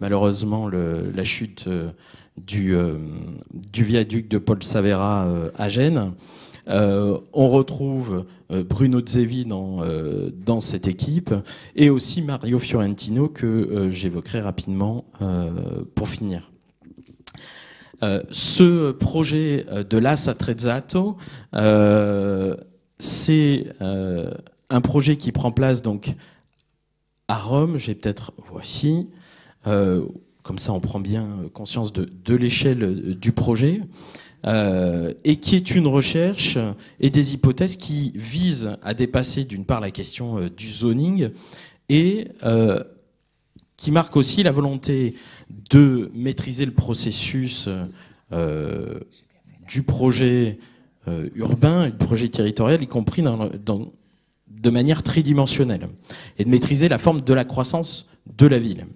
malheureusement la chute du, viaduc de Paul Savera à Gênes. on retrouve Bruno Zevi dans, cette équipe et aussi Mario Fiorentino que j'évoquerai rapidement pour finir. Euh, ce projet euh, de l'Assa Trezzato, euh, c'est un projet qui prend place donc à Rome, j'ai peut-être voici, comme ça on prend bien conscience de, l'échelle du projet, et qui est une recherche et des hypothèses qui visent à dépasser d'une part la question du zoning et qui marque aussi la volonté de maîtriser le processus euh, du projet euh, urbain et du projet territorial, y compris de manière tridimensionnelle, et de maîtriser la forme de la croissance de la ville.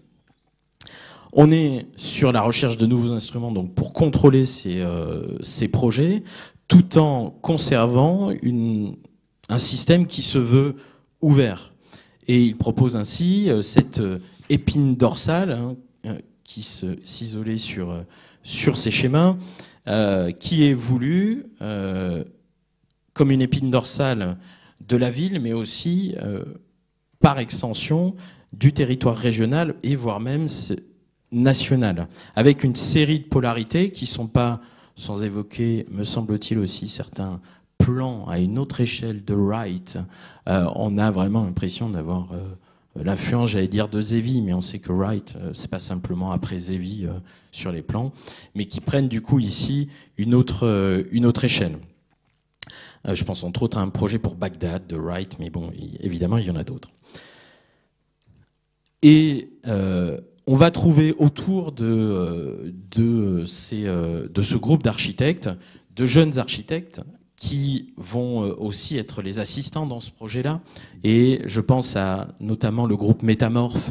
On est sur la recherche de nouveaux instruments donc, pour contrôler ces, euh, projets, tout en conservant un système qui se veut ouvert. Et il propose ainsi cette épine dorsale hein, qui s'isolait sur, euh, sur ces schémas, euh, qui est voulu euh, comme une épine dorsale de la ville, mais aussi, par extension, du territoire régional et voire même national, avec une série de polarités qui ne sont pas, sans évoquer, me semble-t-il aussi, certains plans à une autre échelle de right. on a vraiment l'impression d'avoir euh, l'influence, j'allais dire, de Zévi, mais on sait que Wright, euh, c'est pas simplement après Zévi euh, sur les plans, mais qui prennent du coup ici une autre, une autre échelle. je pense entre autres à un projet pour Bagdad de Wright, mais bon, évidemment, il y en a d'autres. Et on va trouver autour de, ces, de ce groupe d'architectes, de jeunes architectes, qui vont euh, aussi être les assistants dans ce projet-là. Et je pense à notamment le groupe Métamorphe,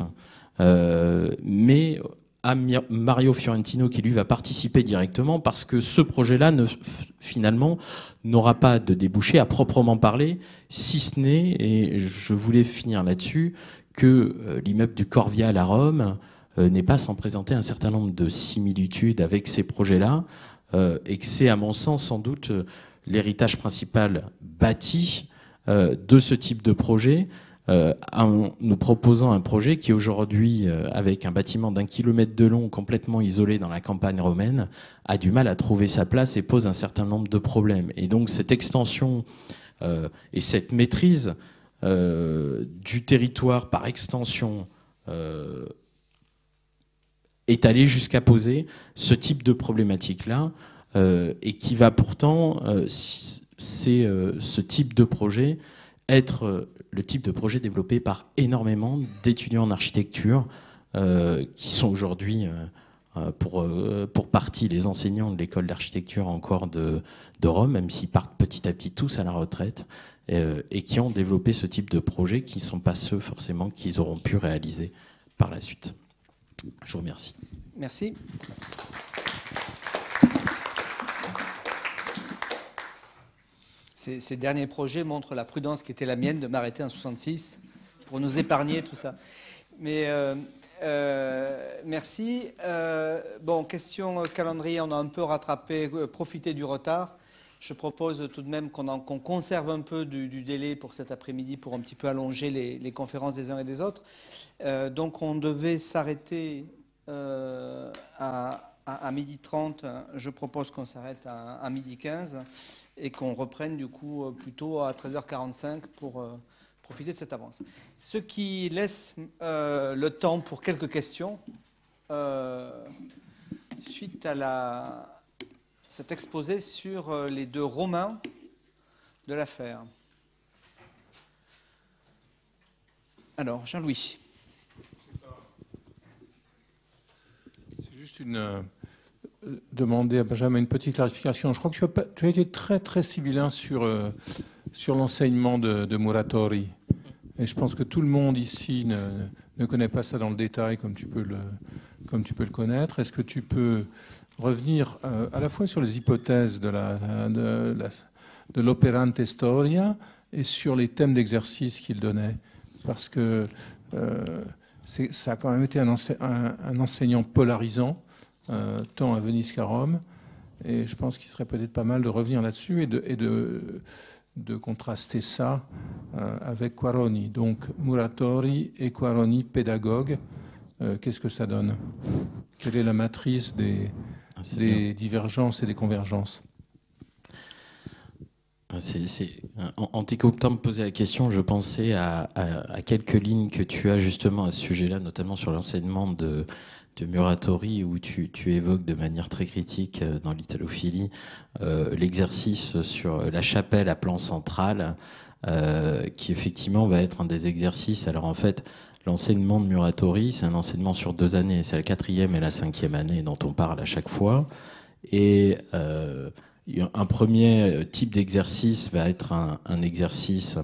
euh, mais à Mario Fiorentino qui lui va participer directement parce que ce projet-là ne, finalement n'aura pas de débouché à proprement parler, si ce n'est, et je voulais finir là-dessus, que euh, l'immeuble du Corvial à Rome euh, n'est pas sans présenter un certain nombre de similitudes avec ces projets-là, et que c'est à mon sens sans doute l'héritage principal bâti euh, de ce type de projet euh, en nous proposant un projet qui aujourd'hui, euh, avec un bâtiment d'un kilomètre de long complètement isolé dans la campagne romaine, a du mal à trouver sa place et pose un certain nombre de problèmes. Et donc cette extension et cette maîtrise du territoire par extension est allée jusqu'à poser ce type de problématique-là euh, et qui va pourtant, euh, c'est euh, ce type de projet, être le type de projet développé par énormément d'étudiants en architecture qui sont aujourd'hui, pour, pour partie, les enseignants de l'école d'architecture encore de, de, Rome, même s'ils partent petit à petit tous à la retraite, et qui ont développé ce type de projet qui ne sont pas ceux forcément qu'ils auront pu réaliser par la suite. Je vous remercie. Merci. ces, derniers projets montrent la prudence qui était la mienne de m'arrêter en 66 pour nous épargner tout ça. Mais euh, euh, merci. Euh, bon, question calendrier, on a un peu rattrapé, profité du retard. Je propose tout de même qu'on conserve un peu du, délai pour cet après-midi pour un petit peu allonger les, conférences des uns et des autres. donc on devait s'arrêter à, à, midi 30. Je propose qu'on s'arrête à, à midi 15 et qu'on reprenne du coup euh, plutôt à 13h45 pour euh, profiter de cette avance. Ce qui laisse euh, le temps pour quelques questions suite à la, cet exposé sur les deux Romains de l'affaire. Alors, Jean-Louis. C'est juste une, demander à Benjamin une petite clarification. Je crois que tu as, été très très sibyllin sur, euh, sur l'enseignement de, de, Muratori. Et je pense que tout le monde ici ne, connaît pas ça dans le détail comme tu peux le, comme tu peux le connaître. Est-ce que tu peux revenir euh, à la fois sur les hypothèses de la, de, storia et sur les thèmes d'exercice qu'il donnait Parce que euh, ça a quand même été un enseignant polarisant euh, tant à Venise qu'à Rome. Et je pense qu'il serait peut-être pas mal de revenir là-dessus et, de, et de, de, contraster ça euh, avec Quaroni. Donc Muratori et Quaroni pédagogue, euh, qu'est-ce que ça donne Quelle est la matrice des, ah, divergences et des convergences ah, c'est, en, t'écoutant me poser la question, je pensais à, quelques lignes que tu as justement à ce sujet-là, notamment sur l'enseignement de, de Muratori où tu, évoques de manière très critique euh, dans l'italophilie euh, l'exercice sur la chapelle à plan central euh, qui effectivement va être un des exercices. Alors en fait, l'enseignement de Muratori, c'est un enseignement sur deux années, c'est la quatrième et la cinquième année dont on parle à chaque fois. Et un premier type d'exercice va être un exercice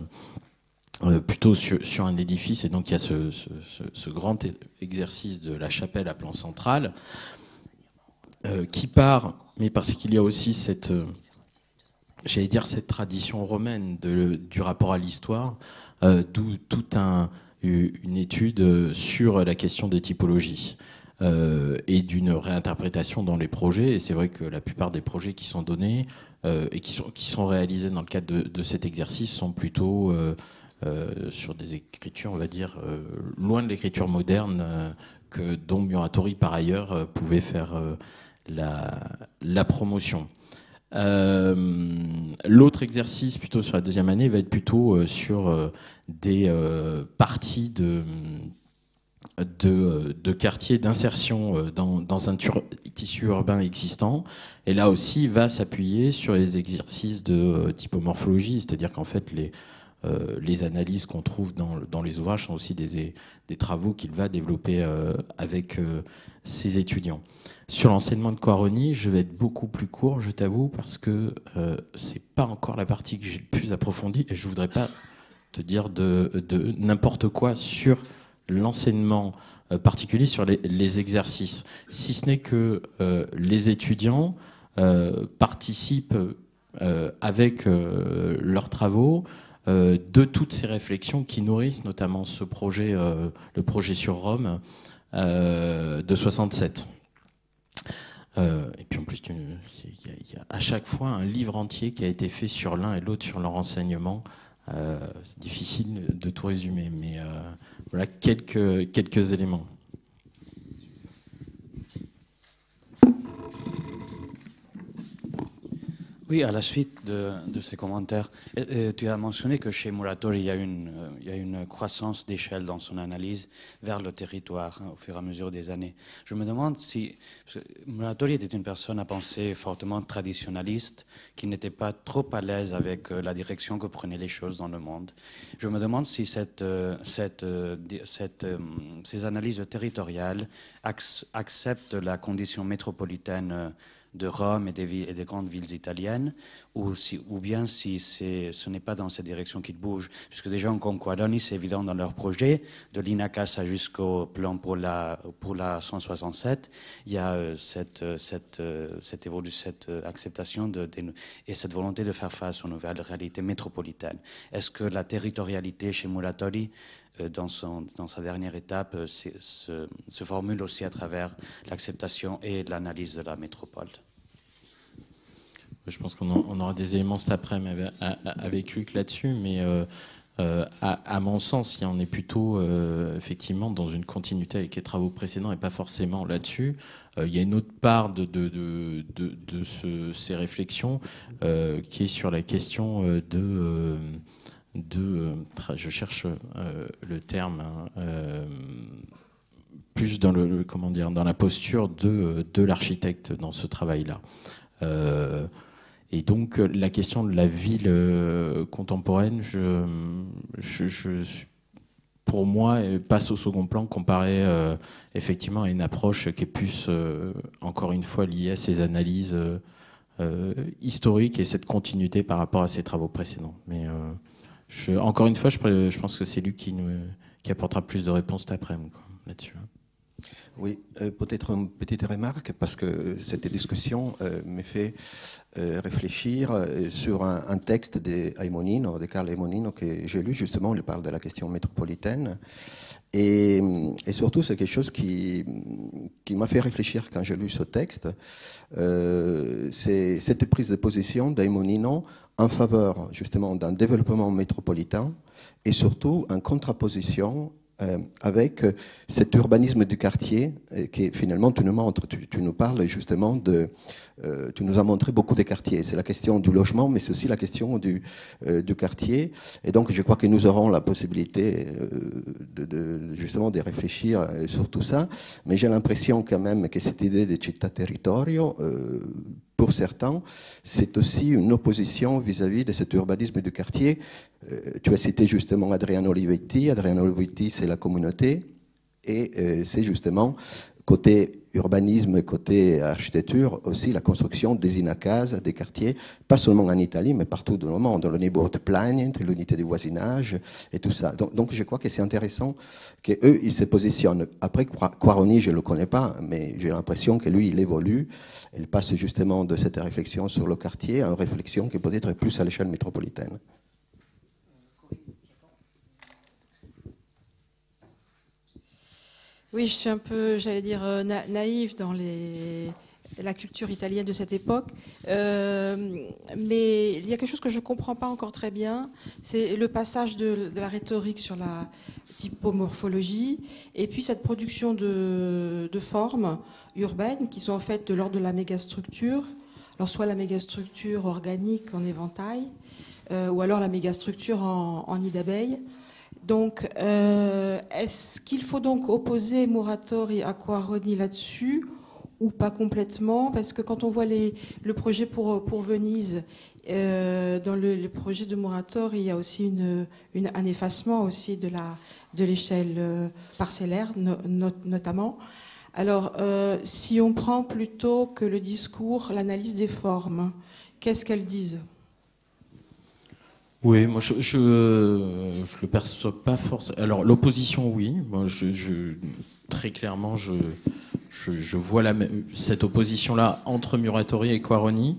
euh, plutôt sur, un édifice, et donc il y a ce, grand exercice de la chapelle à plan central, euh, qui part, mais parce qu'il y a aussi cette, euh, j'allais dire cette tradition romaine du rapport à l'histoire, d'où toute un, une étude sur la question des typologies. et d'une réinterprétation dans les projets. Et c'est vrai que la plupart des projets qui sont donnés et qui sont, qui sont réalisés dans le cadre de, cet exercice sont plutôt euh, sur des écritures, on va dire, euh, loin de l'écriture moderne euh, que dont Muratori, par ailleurs, pouvait faire la, promotion. L'autre exercice, plutôt sur la deuxième année, va être plutôt sur des parties de, de, quartiers d'insertion dans, dans, un tissu urbain existant. Et là aussi, va s'appuyer sur les exercices de typomorphologie, c'est-à-dire qu'en fait, les, euh, les analyses qu'on trouve dans, les ouvrages sont aussi des, travaux qu'il va développer euh, avec euh, ses étudiants. Sur l'enseignement de Quaroni, je vais être beaucoup plus court, je t'avoue, parce que c'est pas encore la partie que j'ai le plus approfondie et je voudrais pas te dire de, n'importe quoi sur l'enseignement particulier sur les, exercices, si ce n'est que les étudiants participent avec leurs travaux euh, de toutes ces réflexions qui nourrissent notamment ce projet, euh, le projet sur Rome euh, de 67. et puis en plus, il y, a à chaque fois un livre entier qui a été fait sur l'un et l'autre, sur leur renseignement. c'est difficile de tout résumer, mais voilà quelques, quelques éléments. Oui, à la suite de, ces commentaires, tu as mentionné que chez Muratori, il y a une, euh, une croissance d'échelle dans son analyse vers le territoire hein, au fur et à mesure des années. Je me demande si Muratori était une personne à penser fortement traditionnaliste, qui n'était pas trop à l'aise avec euh, la direction que prenaient les choses dans le monde. Je me demande si cette, euh, ces analyses territoriales acceptent la condition métropolitaine de Rome et des, grandes villes italiennes, ou, ou bien si ce n'est pas dans cette direction qu'ils bougent. Puisque déjà en Conquadronie, c'est évident dans leur projet, de l'INACASA jusqu'au plan pour la, 167, il y a cette, cette, acceptation et cette volonté de faire face aux nouvelles réalités métropolitaines. Est-ce que la territorialité chez Muratori, euh, dans, son, dans sa dernière étape, euh, se, formule aussi à travers l'acceptation et l'analyse de la métropole. Je pense qu'on aura des éléments cet après-midi avec Luc là-dessus, mais euh, à, mon sens, on est plutôt effectivement dans une continuité avec les travaux précédents et pas forcément là-dessus. il y a une autre part de, de, ces réflexions qui est sur la question de de, euh, je cherche euh, le terme, hein, euh, plus dans le, comment dire, dans la posture de, de l'architecte dans ce travail-là. Et donc la question de la ville contemporaine, je, je, pour moi, passe au second plan comparé effectivement à une approche qui est plus, encore une fois, liée à ces analyses historiques et cette continuité par rapport à ses travaux précédents. Mais je, encore une fois, je, je pense que c'est lui qui, nous, qui apportera plus de réponses après là-dessus. Hein. Oui, euh, peut-être une petite remarque, parce que euh, cette discussion m'a euh, me fait réfléchir sur un, texte de Aimonino, de Carl Aimonino, que j'ai lu justement, il parle de la question métropolitaine. Et, surtout, c'est quelque chose qui, qui m'a fait réfléchir quand j'ai lu ce texte. c'est cette prise de position d'Aimonino en faveur justement d'un développement métropolitain et surtout en contraposition euh, avec euh, cet urbanisme du quartier euh, qui est finalement, tu nous montres, tu nous parles justement de, euh, tu nous as montré beaucoup des quartiers. C'est la question du logement, mais c'est aussi la question du, euh, du, quartier. Et donc, je crois que nous aurons la possibilité euh, de, justement de réfléchir sur tout ça. Mais j'ai l'impression quand même que cette idée de città territorio pour certains, c'est aussi une opposition vis-à-vis de cet urbanisme du quartier. tu as cité justement Adriano Olivetti. Adriano Olivetti, c'est la communauté. Et c'est justement côté urbanisme, côté architecture, aussi la construction des inacases, des quartiers, pas seulement en Italie, mais partout dans le monde, dans le neighborhood planning, l'unité de voisinage et tout ça. Donc, je crois que c'est intéressant qu'eux, ils se positionnent. Après, Quaroni, je ne le connais pas, mais j'ai l'impression que lui, il évolue, il passe justement de cette réflexion sur le quartier à une réflexion qui peut être plus à l'échelle métropolitaine. Oui, je suis un peu, j'allais dire, euh, naïve dans la culture italienne de cette époque. Euh, mais il y a quelque chose que je ne comprends pas encore très bien, c'est le passage de, la rhétorique sur la typomorphologie et puis cette production de, formes urbaines qui sont en fait de l'ordre de la mégastructure. Alors soit la mégastructure organique en éventail, euh, ou alors la mégastructure en, en nid d'abeille. Donc, euh, est-ce qu'il faut donc opposer Moratori à Rodi là-dessus ou pas complètement Parce que quand on voit les, le projet pour, Venise, euh, dans le, projet de Moratori, il y a aussi un effacement aussi de, la, de l'échelle euh, parcellaire, notamment. Alors, si on prend plutôt que le discours, l'analyse des formes, qu'est-ce qu'elles disent oui, moi je, je, le perçois pas forcément. Alors l'opposition, oui. Moi, je, je, très clairement, je, je, vois la, cette opposition-là entre Muratori et Quaroni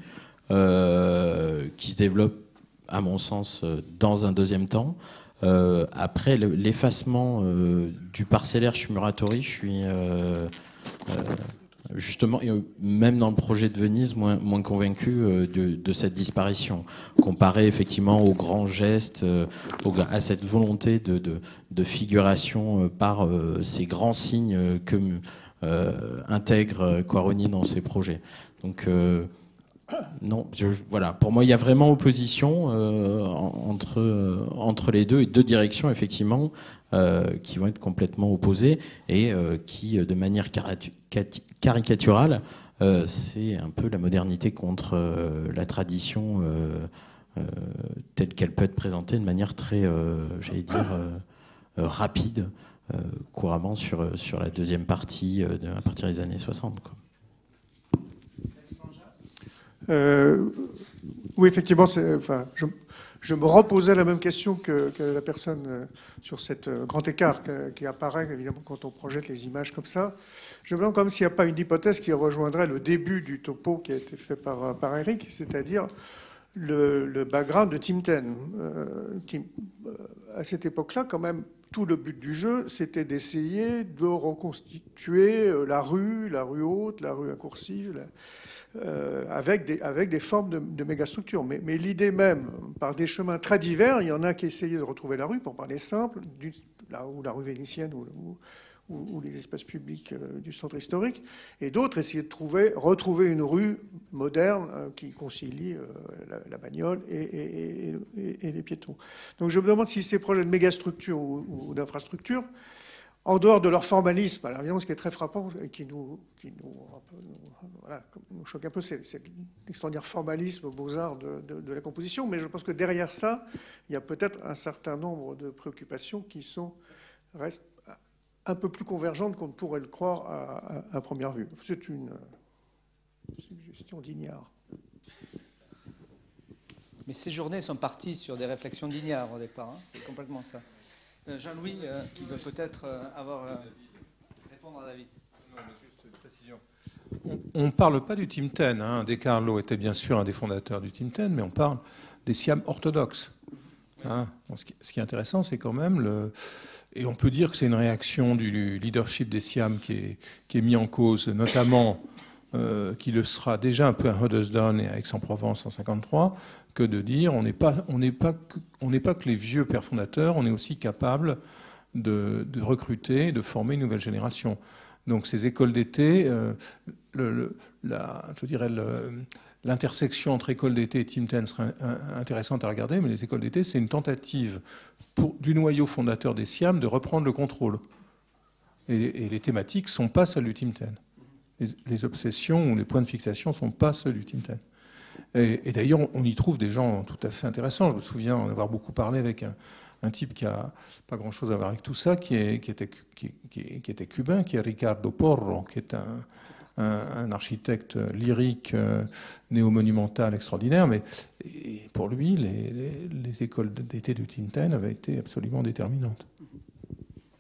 euh, qui se développe, à mon sens, euh, dans un deuxième temps. Euh, après l'effacement du parcellaire chez Muratori, je suis Justement, euh, même dans le projet de Venise, moins, moins convaincu euh, de, de, cette disparition, comparé effectivement aux grands gestes, euh, à cette volonté de, de, de figuration par ces grands signes que intègre Quaroni dans ses projets. Donc, non, je, voilà. Pour moi, il y a vraiment opposition euh, entre, euh, entre les deux et deux directions, effectivement, euh, qui vont être complètement opposées et qui, de manière caricaturale, c'est un peu la modernité contre la tradition telle qu'elle peut être présentée de manière très, j'allais dire, rapide, couramment sur, sur la deuxième partie, à partir des années 60. Euh, oui, effectivement, enfin, je, me reposais la même question que, la personne euh, sur cet euh, grand écart qui apparaît, évidemment, quand on projette les images comme ça. Je me demande quand s'il n'y a pas une hypothèse qui rejoindrait le début du topo qui a été fait par, par Eric, c'est-à-dire le, background de Tim Ten. à cette époque-là, quand même, tout le but du jeu, c'était d'essayer de reconstituer la rue, la rue haute, la rue incursive euh, avec, des, avec des formes de, de mégastructures. Mais, mais l'idée même, par des chemins très divers, il y en a qui essayaient de retrouver la rue, pour parler simple, du, là, ou la rue vénitienne, ou, ou ou, les espaces publics euh, du centre historique, et d'autres essayaient de trouver, retrouver une rue moderne euh, qui concilie euh, la, bagnole et, et, et, les piétons. Donc je me demande si ces projets de mégastructures ou, ou d'infrastructures en dehors de leur formalisme, alors ce qui est très frappant et qui nous, qui nous, choque un peu, c'est l'extraordinaire formalisme aux beaux-arts de, la composition, mais je pense que derrière ça, il y a peut-être un certain nombre de préoccupations qui sont, restent un peu plus convergentes qu'on ne pourrait le croire à, première vue. C'est une euh, suggestion d'ignard. Mais ces journées sont parties sur des réflexions d'ignard au départ, hein. c'est complètement ça. Euh, Jean-Louis, euh, qui veut peut-être euh, avoir répondre à David. Non, juste précision. On ne parle pas du Timten. Ten. Hein. Carlo était bien sûr un des fondateurs du Timten, mais on parle des Siam orthodoxes. Hein. ce, qui, est intéressant, c'est quand même le. Et on peut dire que c'est une réaction du leadership des Siam qui est, qui mis en cause, notamment qui le sera déjà un peu à Hoddesdon et à Aix-en-Provence en 1953, que de dire on n'est pas, pas, pas que les vieux pères fondateurs, on est aussi capable de, recruter, de former une nouvelle génération. Donc ces écoles d'été, euh, je dirais l'intersection entre écoles d'été et Tim Ten serait intéressante à regarder, mais les écoles d'été, c'est une tentative pour, du noyau fondateur des SIAM de reprendre le contrôle. Et, les thématiques ne sont pas celles du Tim Ten. Les, obsessions ou les points de fixation ne sont pas ceux du Tim Ten. Et, d'ailleurs, on y trouve des gens tout à fait intéressants. Je me souviens en avoir beaucoup parlé avec un, type qui n'a pas grand-chose à voir avec tout ça, qui, est, qui, était, qui, était, cubain, qui est Ricardo Porro, qui est un, architecte lyrique euh, néo-monumental extraordinaire. Mais pour lui, les, écoles d'été de Tintin avaient été absolument déterminantes.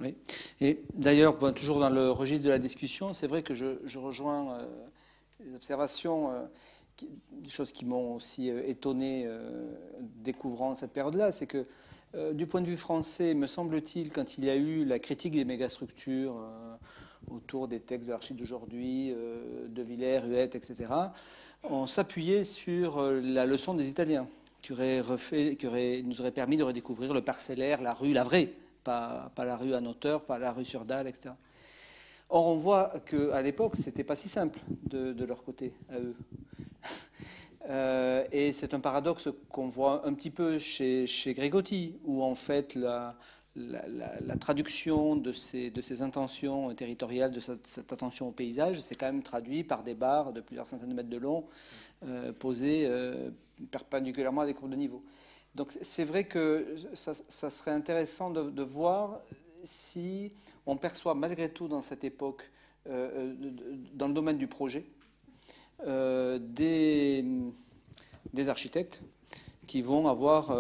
Oui. Et d'ailleurs, toujours dans le registre de la discussion, c'est vrai que je, rejoins euh, les observations. Euh, des choses qui m'ont aussi euh, étonné euh, découvrant cette période-là, c'est que euh, du point de vue français, me semble-t-il, quand il y a eu la critique des mégastructures autour des textes de l'archive d'aujourd'hui, de Villers, Huette, etc., on s'appuyait sur la leçon des Italiens, qui, aurait refait, qui aurait, nous aurait permis de redécouvrir le parcellaire, la rue, la vraie, pas, la rue à auteur pas la rue sur Dalle, etc. Or, on voit qu'à l'époque, ce n'était pas si simple de, leur côté, à eux. (laughs) Euh, et c'est un paradoxe qu'on voit un petit peu chez, chez Grégotti, où en fait la, traduction de ces de intentions territoriales, de cette, attention au paysage, c'est quand même traduit par des barres de plusieurs centaines de mètres de long, euh, posées euh, perpendiculairement à des courbes de niveau. Donc c'est vrai que ça, serait intéressant de voir si on perçoit malgré tout dans cette époque, euh, euh, dans le domaine du projet, euh, des, des, architectes qui vont, avoir,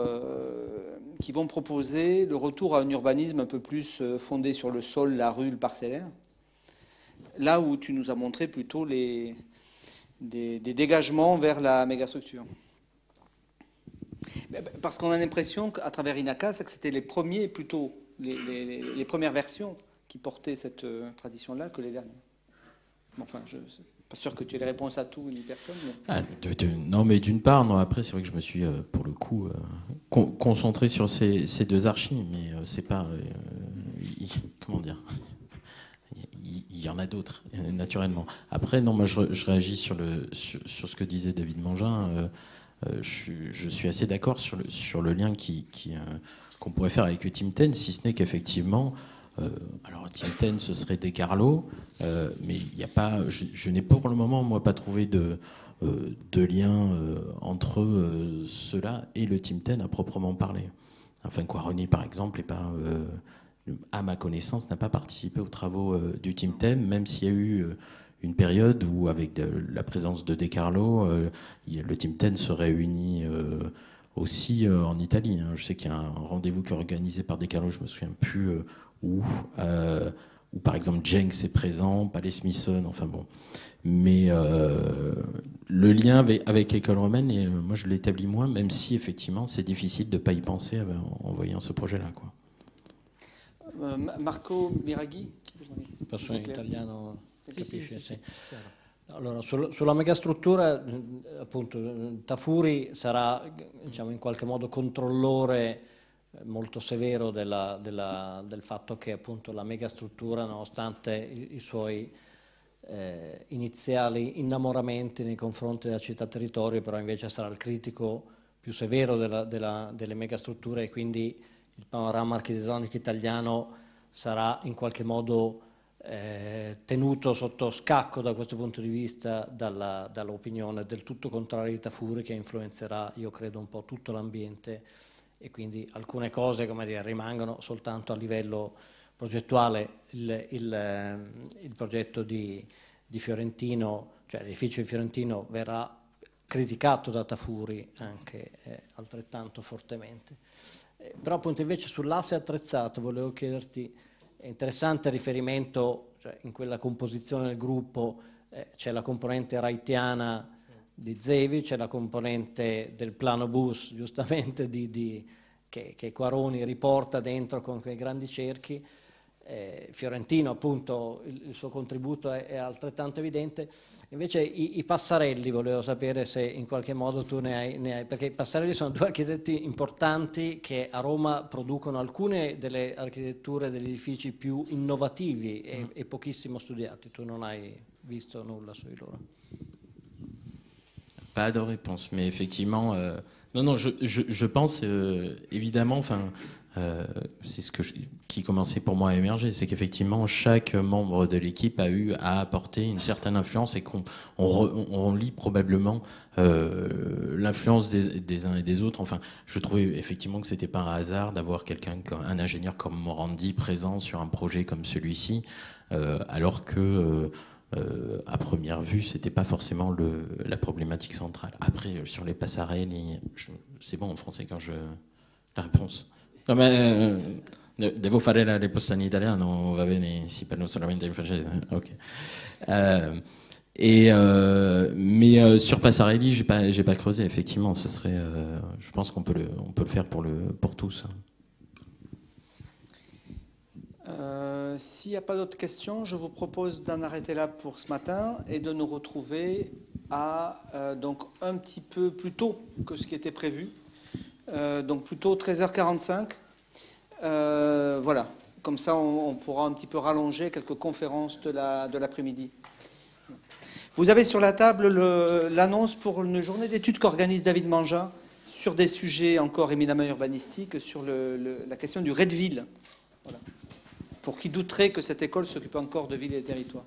qui vont proposer le retour à un urbanisme un peu plus fondé sur le sol, la rue, le parcellaire. Là où tu nous as montré plutôt les, des, dégagements vers la mégastructure. Ben, ben, parce qu'on a l'impression qu'à travers INACA, c'est que c'était les premiers, plutôt, les premières versions qui portaient cette euh, tradition-là que les derniers. enfin, je pas sûr que tu aies les réponses à tout ni personne. Ah, non, mais d'une part, non, après, c'est vrai que je me suis, euh, pour le coup, euh, concentré sur ces, deux archives, mais ce c'est pas. comment dire Il y, en a d'autres, naturellement. Après, non, je, réagis sur, le, sur, ce que disait David Mangin. Je, suis assez d'accord sur le, sur le lien qu'on qui, qu'on pourrait faire avec Utimten, si ce n'est qu'effectivement, euh, alors Timten, ce serait des Carlo, euh, mais il a pas, je, n'ai pour le moment moi pas trouvé de, euh, de lien entre cela et le Timten à proprement parler. Enfin, Quaroni par exemple, pas, à ma connaissance, n'a pas participé aux travaux du Timten, même s'il y a eu une période où, avec la présence de De Carlo, le Team se réunit aussi en Italie. Hein. Je sais qu'il y a un rendez-vous qui est organisé par De Carlo, je me souviens plus euh, où, par exemple Jenks est présent, Palais Smithson, enfin bon. Mais euh, le lien avec, avec l'école romaine, et, euh, moi je l'établis moins, même si effectivement c'est difficile de ne pas y penser en, voyant ce projet-là. Quoi. Marco Miraghi sur la italiano, Allora, sulla megastruttura, eh, appunto, eh, Tafuri sarà diciamo, in qualche modo controllore molto severo della, della, del fatto che appunto la megastruttura, nonostante i, i suoi eh, iniziali innamoramenti nei confronti della città-territorio, però invece sarà il critico più severo della, delle megastrutture e quindi il panorama architettonico italiano sarà in qualche modo eh, tenuto sotto scacco da questo punto di vista dall'opinione dall del tutto contraria di Tafuri che influenzerà, io credo, un po' tutto l'ambiente e quindi alcune cose dire, rimangono soltanto a livello progettuale. Il, il, ehm, il progetto di, di Fiorentino, cioè l'edificio di Fiorentino verrà criticato da Tafuri anche eh, altrettanto fortemente. Eh, però appunto invece sull'asse attrezzato volevo chiederti, è interessante il riferimento, cioè in quella composizione del gruppo eh, c'è la componente raitiana di Zevi, c'è la componente del plano bus, giustamente, di, di, che, che, Quaroni riporta dentro con quei grandi cerchi. Eh, Fiorentino, appunto, il, il suo contributo è, è, altrettanto evidente. Invece i, i, Passarelli, volevo sapere se in qualche modo tu ne hai, ne hai, perché i Passarelli sono due architetti importanti che a Roma producono alcune delle architetture degli edifici più innovativi e, mm. e pochissimo studiati. Tu non hai visto nulla sui loro. de réponse, mais effectivement, euh, non, non, je, je, pense euh, évidemment, enfin, euh, c'est ce que qui commençait pour moi à émerger, c'est qu'effectivement chaque membre de l'équipe a eu à apporter une certaine influence et qu'on on, lit probablement l'influence des, uns et des autres. Enfin, je trouvais effectivement que c'était pas un hasard d'avoir quelqu'un, un ingénieur comme Morandi présent sur un projet comme celui-ci, alors que euh, à première vue, c'était pas forcément la problématique centrale. Après, euh, sur les passarelli c'est bon en français quand je. La réponse. mais, euh, devo fare la italiano, va bene, si solamente in hein. Ok. et mais sur Passarelli, j'ai pas pas creusé. Effectivement, ce serait, je pense qu'on peut le peut le faire pour le pour tous. Hein. Euh, s'il n'y a pas d'autres questions, je vous propose d'en arrêter là pour ce matin et de nous retrouver à euh, donc un petit peu plus tôt que ce qui était prévu, euh, donc plutôt 13h45. voilà, comme ça on, pourra un petit peu rallonger quelques conférences de l'après-midi. vous avez sur la table l'annonce pour une journée d'études qu'organise David Mangin sur des sujets encore éminemment urbanistiques, sur la question du Redville. Voilà pour qui douterait que cette école s'occupe encore de villes et de territoires.